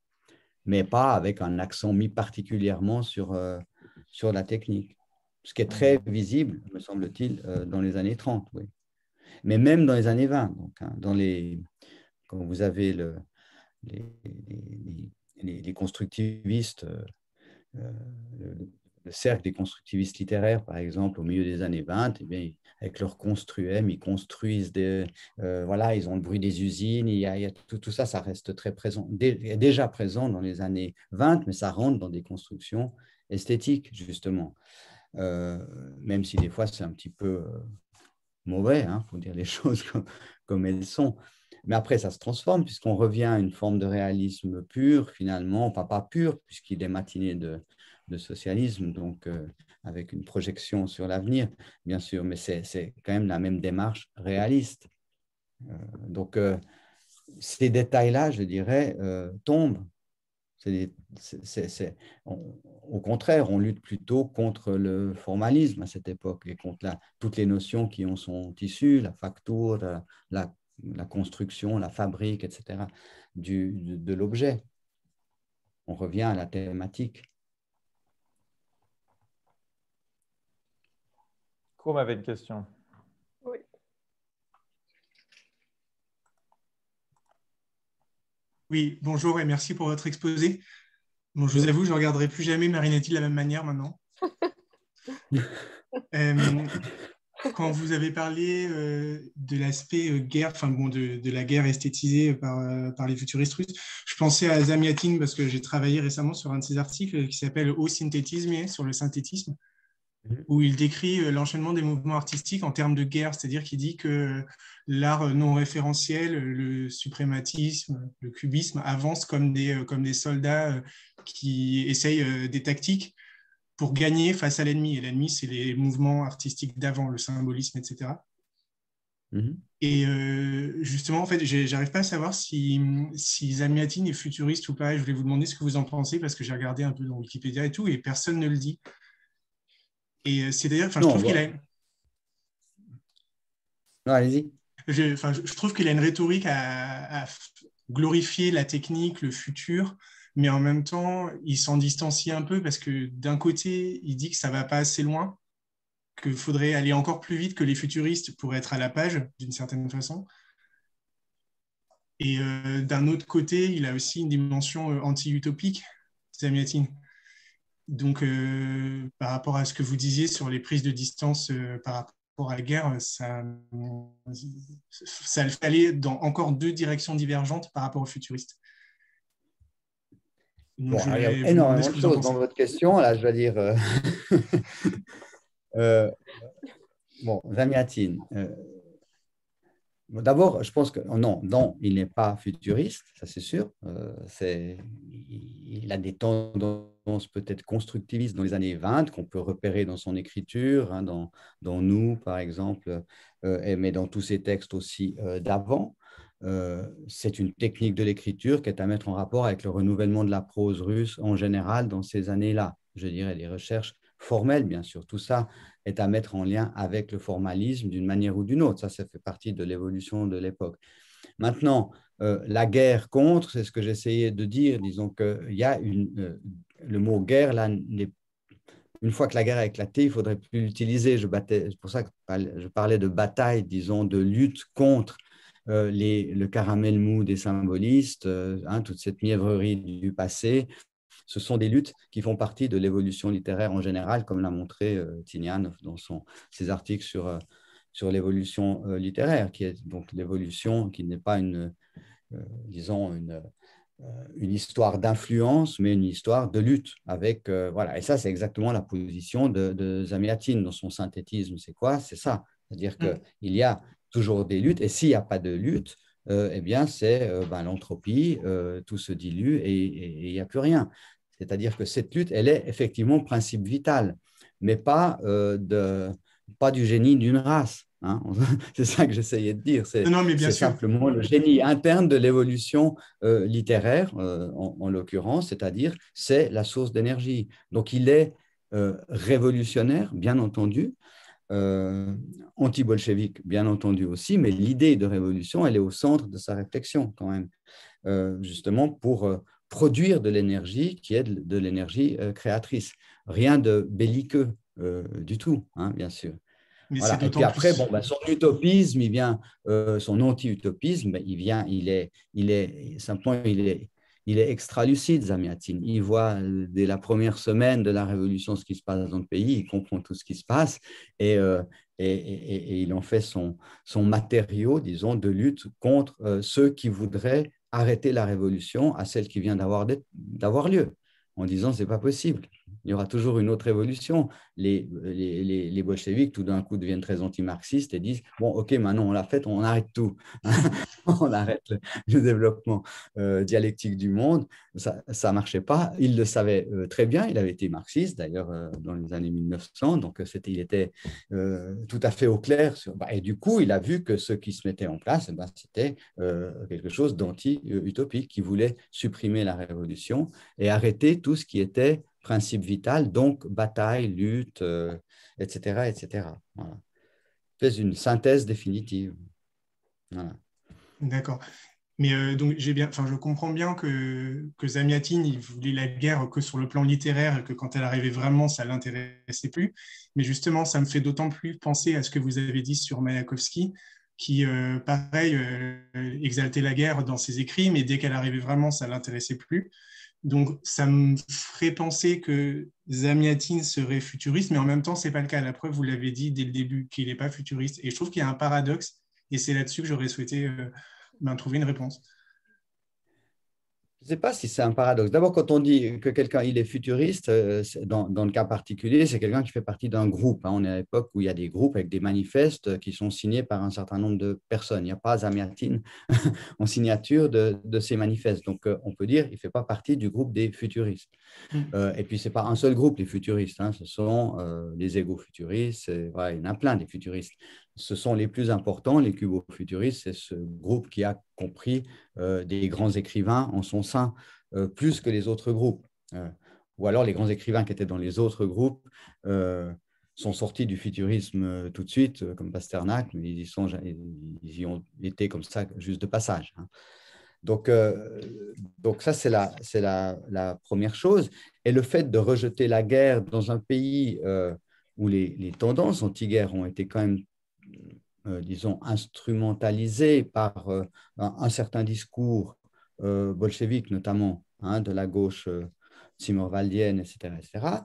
Mais pas avec un accent mis particulièrement sur, euh, sur la technique. Ce qui est très visible, me semble-t-il, dans les années 30, oui. Mais même dans les années 20, donc, hein, dans les, quand vous avez le, les, constructivistes. Euh, le, cercle des constructivistes littéraires, par exemple, au milieu des années 20, et eh bien, avec leur construem, ils construisent des. Euh, voilà, ils ont le bruit des usines, il y a, tout, tout, ça, ça reste très présent, déjà présent dans les années 20, mais ça rentre dans des constructions esthétiques, justement. Euh, même si des fois, c'est un petit peu mauvais, pour hein, faut dire les choses comme, comme Mais après, ça se transforme puisqu'on revient à une forme de réalisme pur, finalement, enfin pas pur, puisqu'il est matiné de, socialisme, donc euh, avec une projection sur l'avenir, bien sûr, mais c'est quand même la même démarche réaliste. Euh, donc, euh, ces détails-là, je dirais, tombent au contraire, on lutte plutôt contre le formalisme à cette époque et contre toutes les notions qui en sont issues, la facture, euh, la, construction, la fabrique, etc., de, l'objet. On revient à la thématique. Krom avait une question. Oui, bonjour et merci pour votre exposé. Bon, je vous avoue, je ne regarderai plus jamais Marinetti de la même manière maintenant. Euh, quand vous avez parlé euh, de l'aspect euh, guerre, enfin bon, de, la guerre esthétisée par, les futuristes russes, je pensais à Zamiatin parce que j'ai travaillé récemment sur un de ses articles qui s'appelle Au synthétisme sur le synthétisme, mhm. où il décrit l'enchaînement des mouvements artistiques en termes de guerre, c'est-à-dire qu'il dit que l'art non référentiel, le suprématisme, le cubisme avancent comme des, euh, comme des soldats euh, qui essayent euh, des tactiques pour gagner face à l'ennemi. Et l'ennemi, c'est les mouvements artistiques d'avant, le symbolisme, etc. Et mhm. justement, en fait, j'arrive pas à savoir si, si Zamiatine est futuriste ou pas. Je voulais vous demander ce que vous en pensez parce que j'ai regardé un peu dans Wikipédia et tout, et personne ne le dit. Et c'est d'ailleurs, enfin, je trouve qu'il a. Non, allez-y je, trouve qu'il a une rhétorique à, glorifier la technique, le futur, mais en même temps, il s'en distancie un peu parce que d'un côté, il dit que ça ne va pas assez loin, qu'il faudrait aller encore plus vite que les futuristes pour être à la page, d'une certaine façon. Et euh, d'un autre côté, il a aussi une dimension euh, anti-utopique, Zamiatine. Donc, euh, par rapport à ce que vous disiez sur les prises de distance par rapport pour Alger, euh, ça, ça dans encore deux directions divergentes par rapport aux futuristes. bon, il énormément de choses dans votre question, là, je vais dire. Euh, euh, bon, Zamiatine. Euh... D'abord, je pense que oh non, non, il n'est pas futuriste, ça c'est sûr. c'est, il a des tendances peut-être constructiviste dans les années 20 qu'on peut repérer dans son écriture, hein, dans, dans, Nous, par exemple, euh, mais dans tous ses textes aussi euh, d'avant. Euh, c'est une technique de l'écriture qui est à mettre en rapport avec le renouvellement de la prose russe en général dans ces années-là. Je dirais les recherches formelles, bien sûr. Tout ça est à mettre en lien avec le formalisme d'une manière ou d'une autre. Ça, ça fait partie de l'évolution de l'époque. Maintenant, la guerre contre, c'est ce que j'essayais de dire, disons qu'il y a une, le mot guerre, une fois que la guerre a éclaté, il ne faudrait plus l'utiliser. C'est pour ça que je parlais de bataille, disons, de lutte contre euh, les, le caramel mou des symbolistes, euh, hein, toute cette mièvrerie du passé. Ce sont des luttes qui font partie de l'évolution littéraire en général, comme l'a montré euh, Tinian dans son, ses articles sur, sur l'évolution littéraire, qui est donc l'évolution qui n'est pas une, disons, une euh, une histoire d'influence, mais une histoire de lutte avec euh, voilà. Et ça, c'est exactement la position de, de Zamiatine dans son synthétisme. C'est quoi C'est ça, c'est-à-dire qu'il y a toujours des luttes, et s'il n'y a pas de lutte, euh, eh bien, c'est ben, l'entropie, tout se dilue et il n'y a plus rien. C'est-à-dire que cette lutte, elle est effectivement principe vital, mais pas pas du génie d'une race. Hein. c'est ça que j'essayais de dire. C'est simplement le génie interne de l'évolution euh, littéraire, euh, en, l'occurrence, c'est-à-dire c'est la source d'énergie. Donc il est euh, révolutionnaire, bien entendu, anti-bolchevique, bien entendu aussi, mais l'idée de révolution, elle est au centre de sa réflexion quand même, justement pour produire de l'énergie qui est de, l'énergie créatrice. Rien de belliqueux du tout, hein, bien sûr. Et après, bon, bah, son utopisme, euh, son anti-utopisme, bah, il vient, il est, il est simplement, il extra lucide, Zamiatin. Il voit euh, dès la première semaine de la révolution ce qui se passe dans le pays, il comprend tout ce qui se passe et, euh, il en fait son, matériau, disons, de lutte contre ceux qui voudraient arrêter la révolution à celle qui vient d'avoir lieu, en disant c'est pas possible il y aura toujours une autre évolution. Les, les, bolcheviks, tout d'un coup, deviennent très anti-marxistes et disent Bon, ok, maintenant on l'a fait, on arrête tout. on arrête le, développement euh, dialectique du monde. Ça ne marchait pas. Il le savait euh, très bien. Il avait été marxiste, d'ailleurs, euh, dans les années 1900. Donc, c'était, il était tout à fait au clair. Bah, et du coup, il a vu que ce qui se mettait en place, bah, c'était quelque chose d'anti-utopique, qui voulait supprimer la révolution et arrêter tout ce qui était principe vital, donc bataille, lutte, etc. Euh, etc. Fais une synthèse définitive. D'accord. Mais euh, donc bien, je comprends bien que, que Zamiatine il voulait la guerre que sur le plan littéraire et que quand elle arrivait vraiment ça l'intéressait plus. Mais justement ça me fait d'autant plus penser à ce que vous avez dit sur Mayakovsky qui euh, pareil exaltait la guerre dans ses écrits, mais dès qu'elle arrivait vraiment ça l'intéressait plus. Donc, ça me ferait penser que Zamiatin serait futuriste, mais en même temps, ce n'est pas le cas. La preuve, vous l'avez dit dès le début, qu'il n'est pas futuriste. Et je trouve qu'il y a un paradoxe, et c'est là-dessus que j'aurais souhaité euh, ben, trouver une réponse. Je ne sais pas si c'est un paradoxe. D'abord, quand on dit que quelqu'un il est futuriste, euh, dans, le cas particulier, c'est quelqu'un qui fait partie d'un groupe. Hein. On est à l'époque où il y a des groupes avec des manifestes qui sont signés par un certain nombre de personnes. Il n'y a pas Zamiatine en signature de, ces manifestes. Donc, euh, on peut dire qu'il ne fait pas partie du groupe des futuristes. Mmh. Euh, et puis, ce n'est pas un seul groupe, les futuristes. Hein. Ce sont les égaux futuristes. il y en a plein des futuristes ce sont les plus importants, les cubo-futuristes, c'est ce groupe qui a compris euh, des grands écrivains en son sein, euh, plus que les autres groupes. Euh. ou alors les grands écrivains qui étaient dans les autres groupes sont sortis du futurisme tout de suite, comme Pasternak, mais ils y, ont été comme ça, juste de passage. Hein. Donc, donc ça, c'est la, la, la, première chose. Et le fait de rejeter la guerre dans un pays où les tendances anti-guerre ont été quand même euh, disons, instrumentalisée par euh, un, certain discours euh, bolchevique, notamment hein, de la gauche zimmerwaldienne, etc., etc.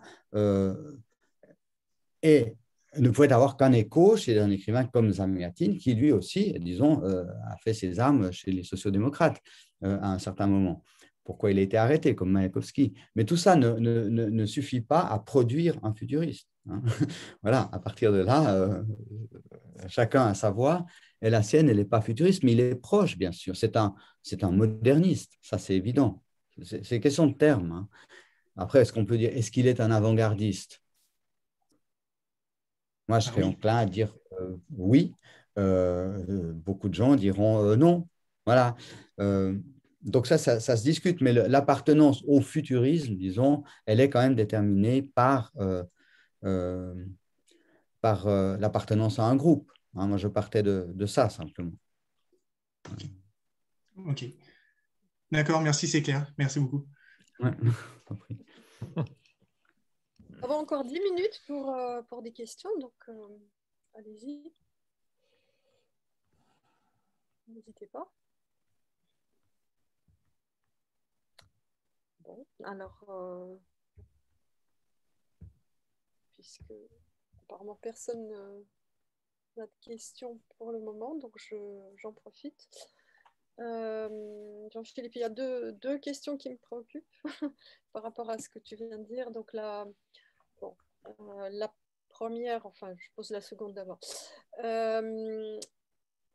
et ne pouvait avoir qu'un écho chez un écrivain comme Zamyatin, qui lui aussi, disons, a fait ses armes chez les sociodémocrates à un certain moment pourquoi il a été arrêté, comme Mayakovsky. Mais tout ça ne, suffit pas à produire un futuriste. Hein. voilà, à partir de là, euh, chacun a sa voix, et la sienne, elle n'est pas futuriste, mais il est proche, bien sûr. C'est un, c'est un moderniste, ça c'est évident. C'est question de terme. Hein. Après, est-ce qu'on peut dire, est-ce qu'il est un avant-gardiste Moi, je ah serais enclin à dire euh, oui. Euh, beaucoup de gens diront non. Voilà donc ça, ça, se discute, mais l'appartenance au futurisme, disons, elle est quand même déterminée par, euh, euh, par euh, l'appartenance à un groupe. Hein, moi, je partais de, ça simplement. Ok. D'accord, merci, c'est clair. Merci beaucoup. On a encore 10 minutes pour des questions, donc allez-y. N'hésitez pas. Alors, euh, puisque apparemment personne euh, n'a de questions pour le moment, donc j'en profite. Euh, Jean-Philippe, il y a deux, deux, questions qui me préoccupent par rapport à ce que tu viens de dire. Donc, la, la première, enfin, je pose la seconde d'abord.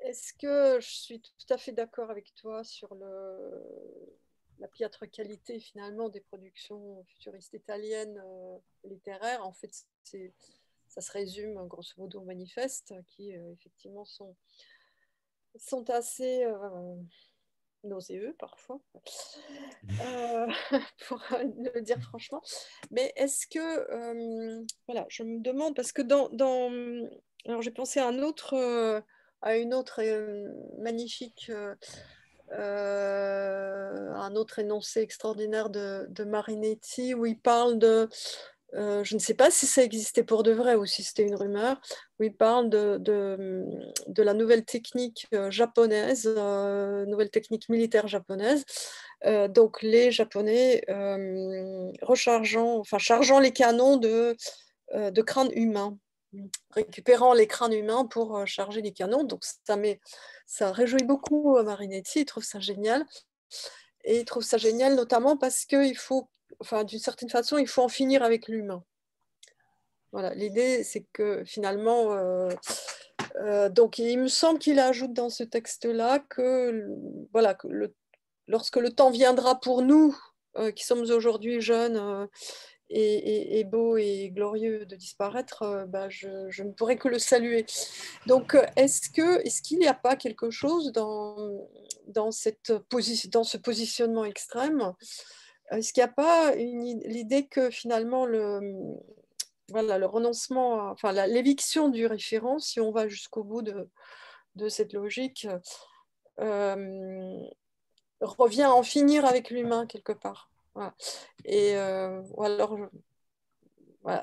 Est-ce que je suis tout à fait d'accord avec toi sur le, la piètre qualité finalement des productions futuristes italiennes euh, littéraires, en fait, ça se résume grosso modo aux manifestes qui euh, effectivement sont, sont assez euh, nauséeux parfois, euh, pour le dire franchement. Mais est-ce que, voilà, je me demande, parce que dans... dans alors j'ai pensé à, un autre, à une autre magnifique euh, un autre énoncé extraordinaire de, Marinetti où il parle de, euh, je ne sais pas si ça existait pour de vrai ou si c'était une rumeur, où il parle de, la nouvelle technique euh, japonaise, nouvelle technique militaire japonaise. donc les Japonais rechargeant, enfin chargeant les canons de, de crâne humain récupérant les crânes humains pour euh, charger les canons. Donc ça, met, ça réjouit beaucoup euh, Marinetti, il trouve ça génial. Et il trouve ça génial notamment parce qu'il faut, enfin, d'une certaine façon, il faut en finir avec l'humain. Voilà, l'idée, c'est que finalement, euh, donc il me semble qu'il ajoute dans ce texte-là que, voilà, que lorsque le temps viendra pour nous, qui sommes aujourd'hui jeunes et, beau et glorieux de disparaître, euh, bah, je, ne pourrais que le saluer. Donc, est-ce qu'il est n'y a pas quelque chose dans, dans, cette dans ce positionnement extrême Est-ce qu'il n'y a pas l'idée que finalement le, le renoncement, enfin l'éviction du référent, si on va jusqu'au bout de, cette logique, euh, revient à en finir avec l'humain quelque part voilà. Et euh, alors,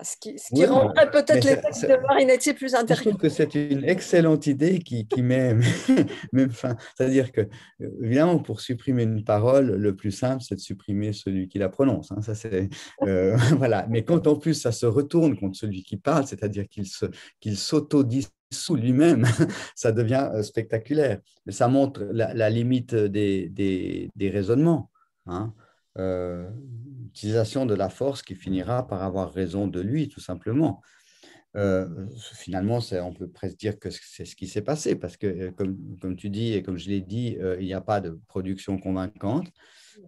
ce qui, rendrait peut-être les textes de Marinetti plus intéressants. Je trouve que c'est une excellente idée qui, met même fin. C'est-à-dire que, euh, évidemment, pour supprimer une parole, le plus simple, c'est de supprimer celui qui la prononce. Hein. ça, c'est, euh, voilà. Mais quand en plus ça se retourne contre celui qui parle, c'est-à-dire qu'il, qu'il sauto dissout lui-même, ça devient spectaculaire. Ça montre la, limite des, des, des raisonnements. Hein euh, utilisation de la force qui finira par avoir raison de lui, tout simplement. Euh, finalement, on peut presque dire que c'est ce qui s'est passé, parce que, euh, comme, tu dis et comme je l'ai dit, euh, il n'y a pas de production convaincante.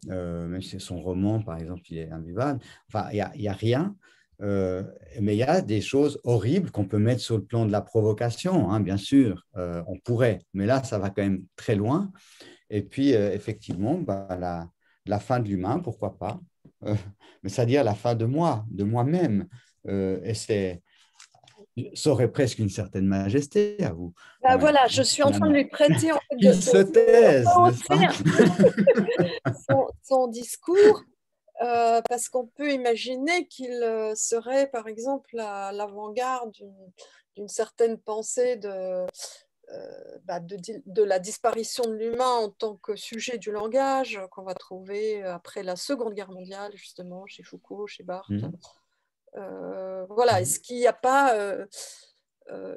même si son roman, par exemple, il est invivable. Enfin, il n'y a, a, rien. mais il y a des choses horribles qu'on peut mettre sur le plan de la provocation, hein, bien sûr, on pourrait, mais là, ça va quand même très loin. Et puis, effectivement, bah, la, la fin de l'humain, pourquoi pas, euh, mais c'est-à-dire la fin de moi, de moi-même. Euh, et c'est, ça aurait presque une certaine majesté à vous. Bah euh, voilà, je suis en train de lui prêter en fait, Il se taise, son, discours, parce qu'on peut imaginer qu'il serait, par exemple, à l'avant-garde d'une certaine pensée de, euh, bah, de, la disparition de l'humain en tant que sujet du langage euh, qu'on va trouver euh, après la Seconde Guerre mondiale, justement, chez Foucault, chez Barthes. Mmh. voilà, mmh. est-ce qu'il n'y a pas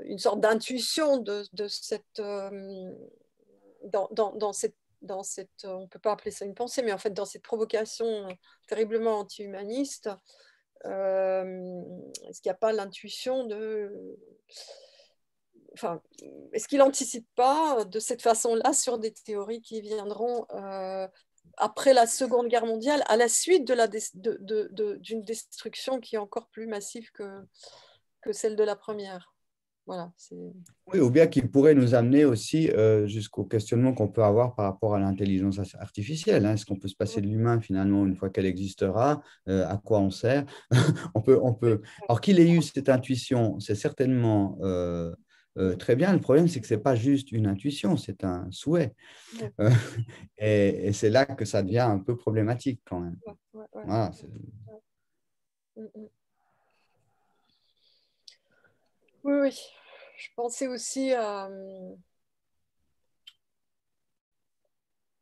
une sorte d'intuition de, cette, dans, cette, dans cette, on peut pas appeler ça une pensée, mais en fait dans cette provocation terriblement anti-humaniste, est-ce qu'il n'y a pas l'intuition de est-ce qu'il anticipe pas euh, de cette façon-là sur des théories qui viendront euh, après la Seconde Guerre mondiale, à la suite d'une de de, destruction qui est encore plus massive que, que celle de la première voilà, Oui, ou bien qu'il pourrait nous amener aussi euh, jusqu'au questionnement qu'on peut avoir par rapport à l'intelligence artificielle. Hein. Est-ce qu'on peut se passer de l'humain finalement une fois qu'elle existera À quoi on sert on peut, on peut... Alors qu'il ait eu cette intuition, c'est certainement euh, très bien. Le problème, c'est que ce n'est pas juste une intuition, c'est un souhait. Euh, et, c'est là que ça devient un peu problématique quand même. Mm, mm. oui, oui. Je pensais aussi à... Euh,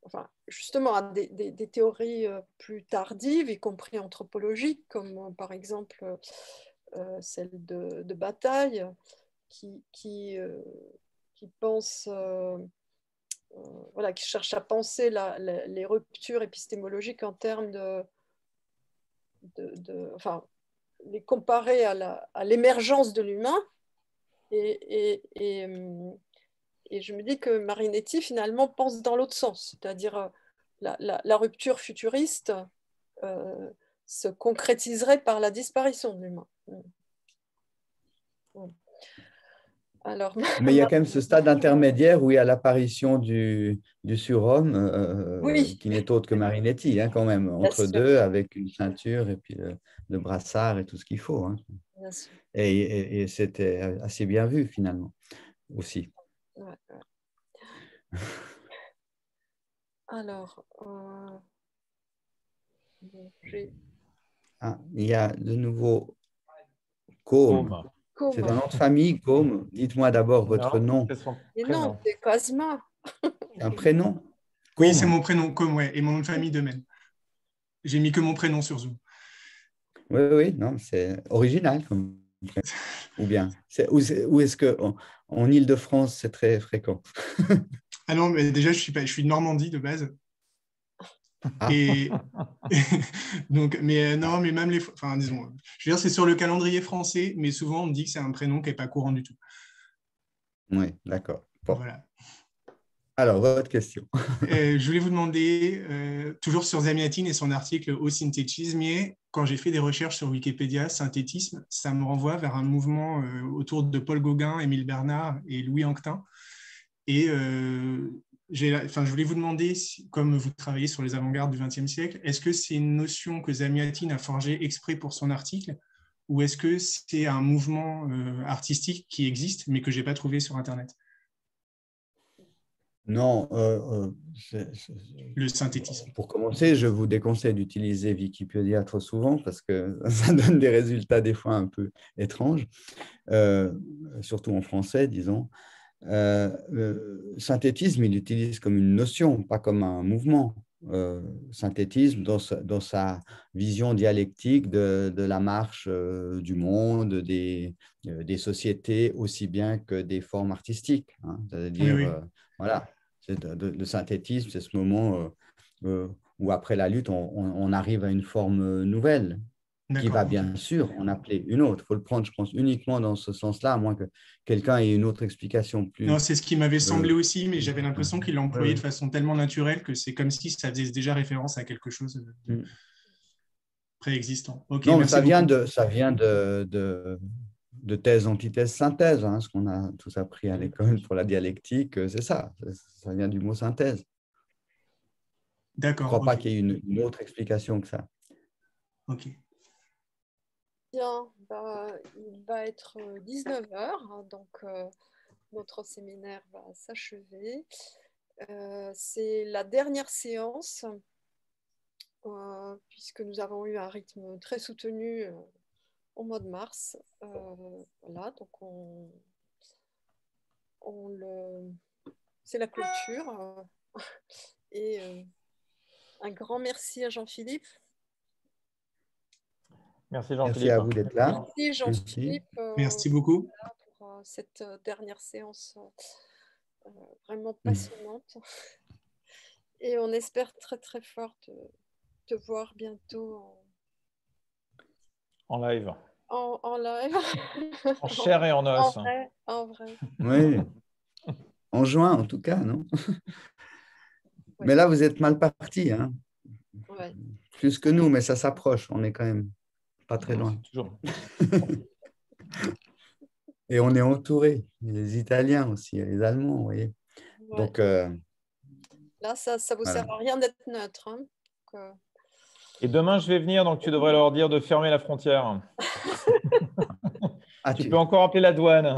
enfin, justement à des, théories plus tardives, y compris anthropologiques, comme par exemple celle de Bataille, qui, qui, euh, qui pense, euh, euh, voilà, qui cherche à penser la, les ruptures épistémologiques en termes de, de, enfin, les comparer à l'émergence à de l'humain. Et, et, et, je me dis que Marinetti, finalement, pense dans l'autre sens, c'est-à-dire la, la, rupture futuriste se concrétiserait par la disparition de l'humain. Mais il y a quand même ce stade intermédiaire où il y a l'apparition du, surhomme, euh, euh, qui n'est autre que Marinetti, hein, quand même, entre deux, avec une ceinture et puis le, brassard et tout ce qu'il faut. Hein. Et, c'était assez bien vu, finalement, aussi. Alors, euh, ah, il y a de nouveau Coma. C'est un nom famille, Comme. Dites-moi d'abord votre nom. non, c'est Cosma. un prénom Oui, c'est mon prénom, Comme, et mon nom de famille de même. J'ai mis que mon prénom sur Zoom. Oui, oui, non, c'est original. ou bien, où, est-ce que en, Ile-de-France, c'est très fréquent Ah non, mais déjà, je suis, je suis de Normandie de base, ah. Et donc, mais euh, non, mais même les, enfin, disons, je veux dire, c'est sur le calendrier français, mais souvent on me dit que c'est un prénom qui n'est pas courant du tout. Oui, d'accord. Voilà. Alors, votre question. Euh, je voulais vous demander, euh, toujours sur Zamiatine et son article au synthétisme, quand j'ai fait des recherches sur Wikipédia, synthétisme, ça me renvoie vers un mouvement autour de Paul Gauguin, Émile Bernard et Louis Anquetin. Et euh, je voulais vous demander, comme vous travaillez sur les avant-gardes du XXe siècle, est-ce que c'est une notion que Zamiatin a forgée exprès pour son article ou est-ce que c'est un mouvement euh, artistique qui existe mais que je n'ai pas trouvé sur Internet Non. Euh, euh, le synthétisme. Pour commencer, je vous déconseille d'utiliser Wikipédia trop souvent parce que ça donne des résultats des fois un peu étranges, surtout en français, disons. Euh, synthétisme, il l'utilise comme une notion, pas comme un mouvement. Euh, synthétisme dans sa, vision dialectique de, la marche euh, du monde, des, sociétés, aussi bien que des formes artistiques. Hein. voilà, le synthétisme, c'est ce moment où, après la lutte, on, arrive à une forme nouvelle qui va bien sûr en appeler une autre. Il faut le prendre, je pense, uniquement dans ce sens-là, à moins que quelqu'un ait une autre explication plus. Non, c'est ce qui m'avait semblé aussi, mais j'avais l'impression qu'il l'employait employé de façon tellement naturelle que c'est comme si ça faisait déjà référence à quelque chose de... Mm. préexistant. non, mais ça, vient de, ça vient, de, de, thèse, antithèse, synthèse, hein, ce qu'on a tous appris à mm. l'école pour la dialectique, euh, c'est ça. Ça vient du mot synthèse. D'accord. Je ne crois pas qu'il y ait une autre explication que ça. Ok. Bien, bah, il va être 19h, euh, hein, donc euh, notre séminaire va s'achever. Euh, c'est la dernière séance, puisque nous avons eu un rythme très soutenu au mois de mars. voilà, donc le, c'est la clôture. et un grand merci à Jean-Philippe Merci Jean-Philippe. Merci à vous d'être là. Merci euh, beaucoup. Pour euh, cette euh, dernière séance vraiment passionnante. Et on espère très très fort te, te voir bientôt en, live. En, live. En chair et en os. En vrai. En Oui. En juin en tout cas, non Mais là, vous êtes mal parti. Hein. Plus que nous, mais ça s'approche. On est quand même très loin. Toujours. et on est entouré, les Italiens aussi, les Allemands, vous voyez. Donc, euh, Là, ça ne vous sert à rien d'être neutre. Hein, euh. Et demain, je vais venir, donc tu devrais leur dire de fermer la frontière. Ah, tu, peux encore appeler la douane.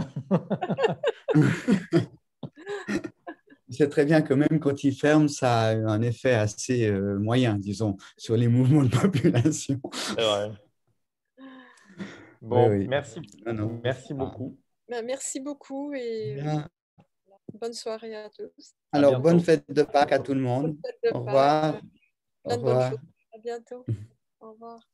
C'est très bien que même quand ils ferment, ça a un effet assez euh, moyen, disons, sur les mouvements de population. C'est merci. merci ah. beaucoup. Bah, merci beaucoup et bonne soirée à tous. Alors, bonne fête de Pâques à tout le monde. Au Au revoir. À bientôt. Au revoir.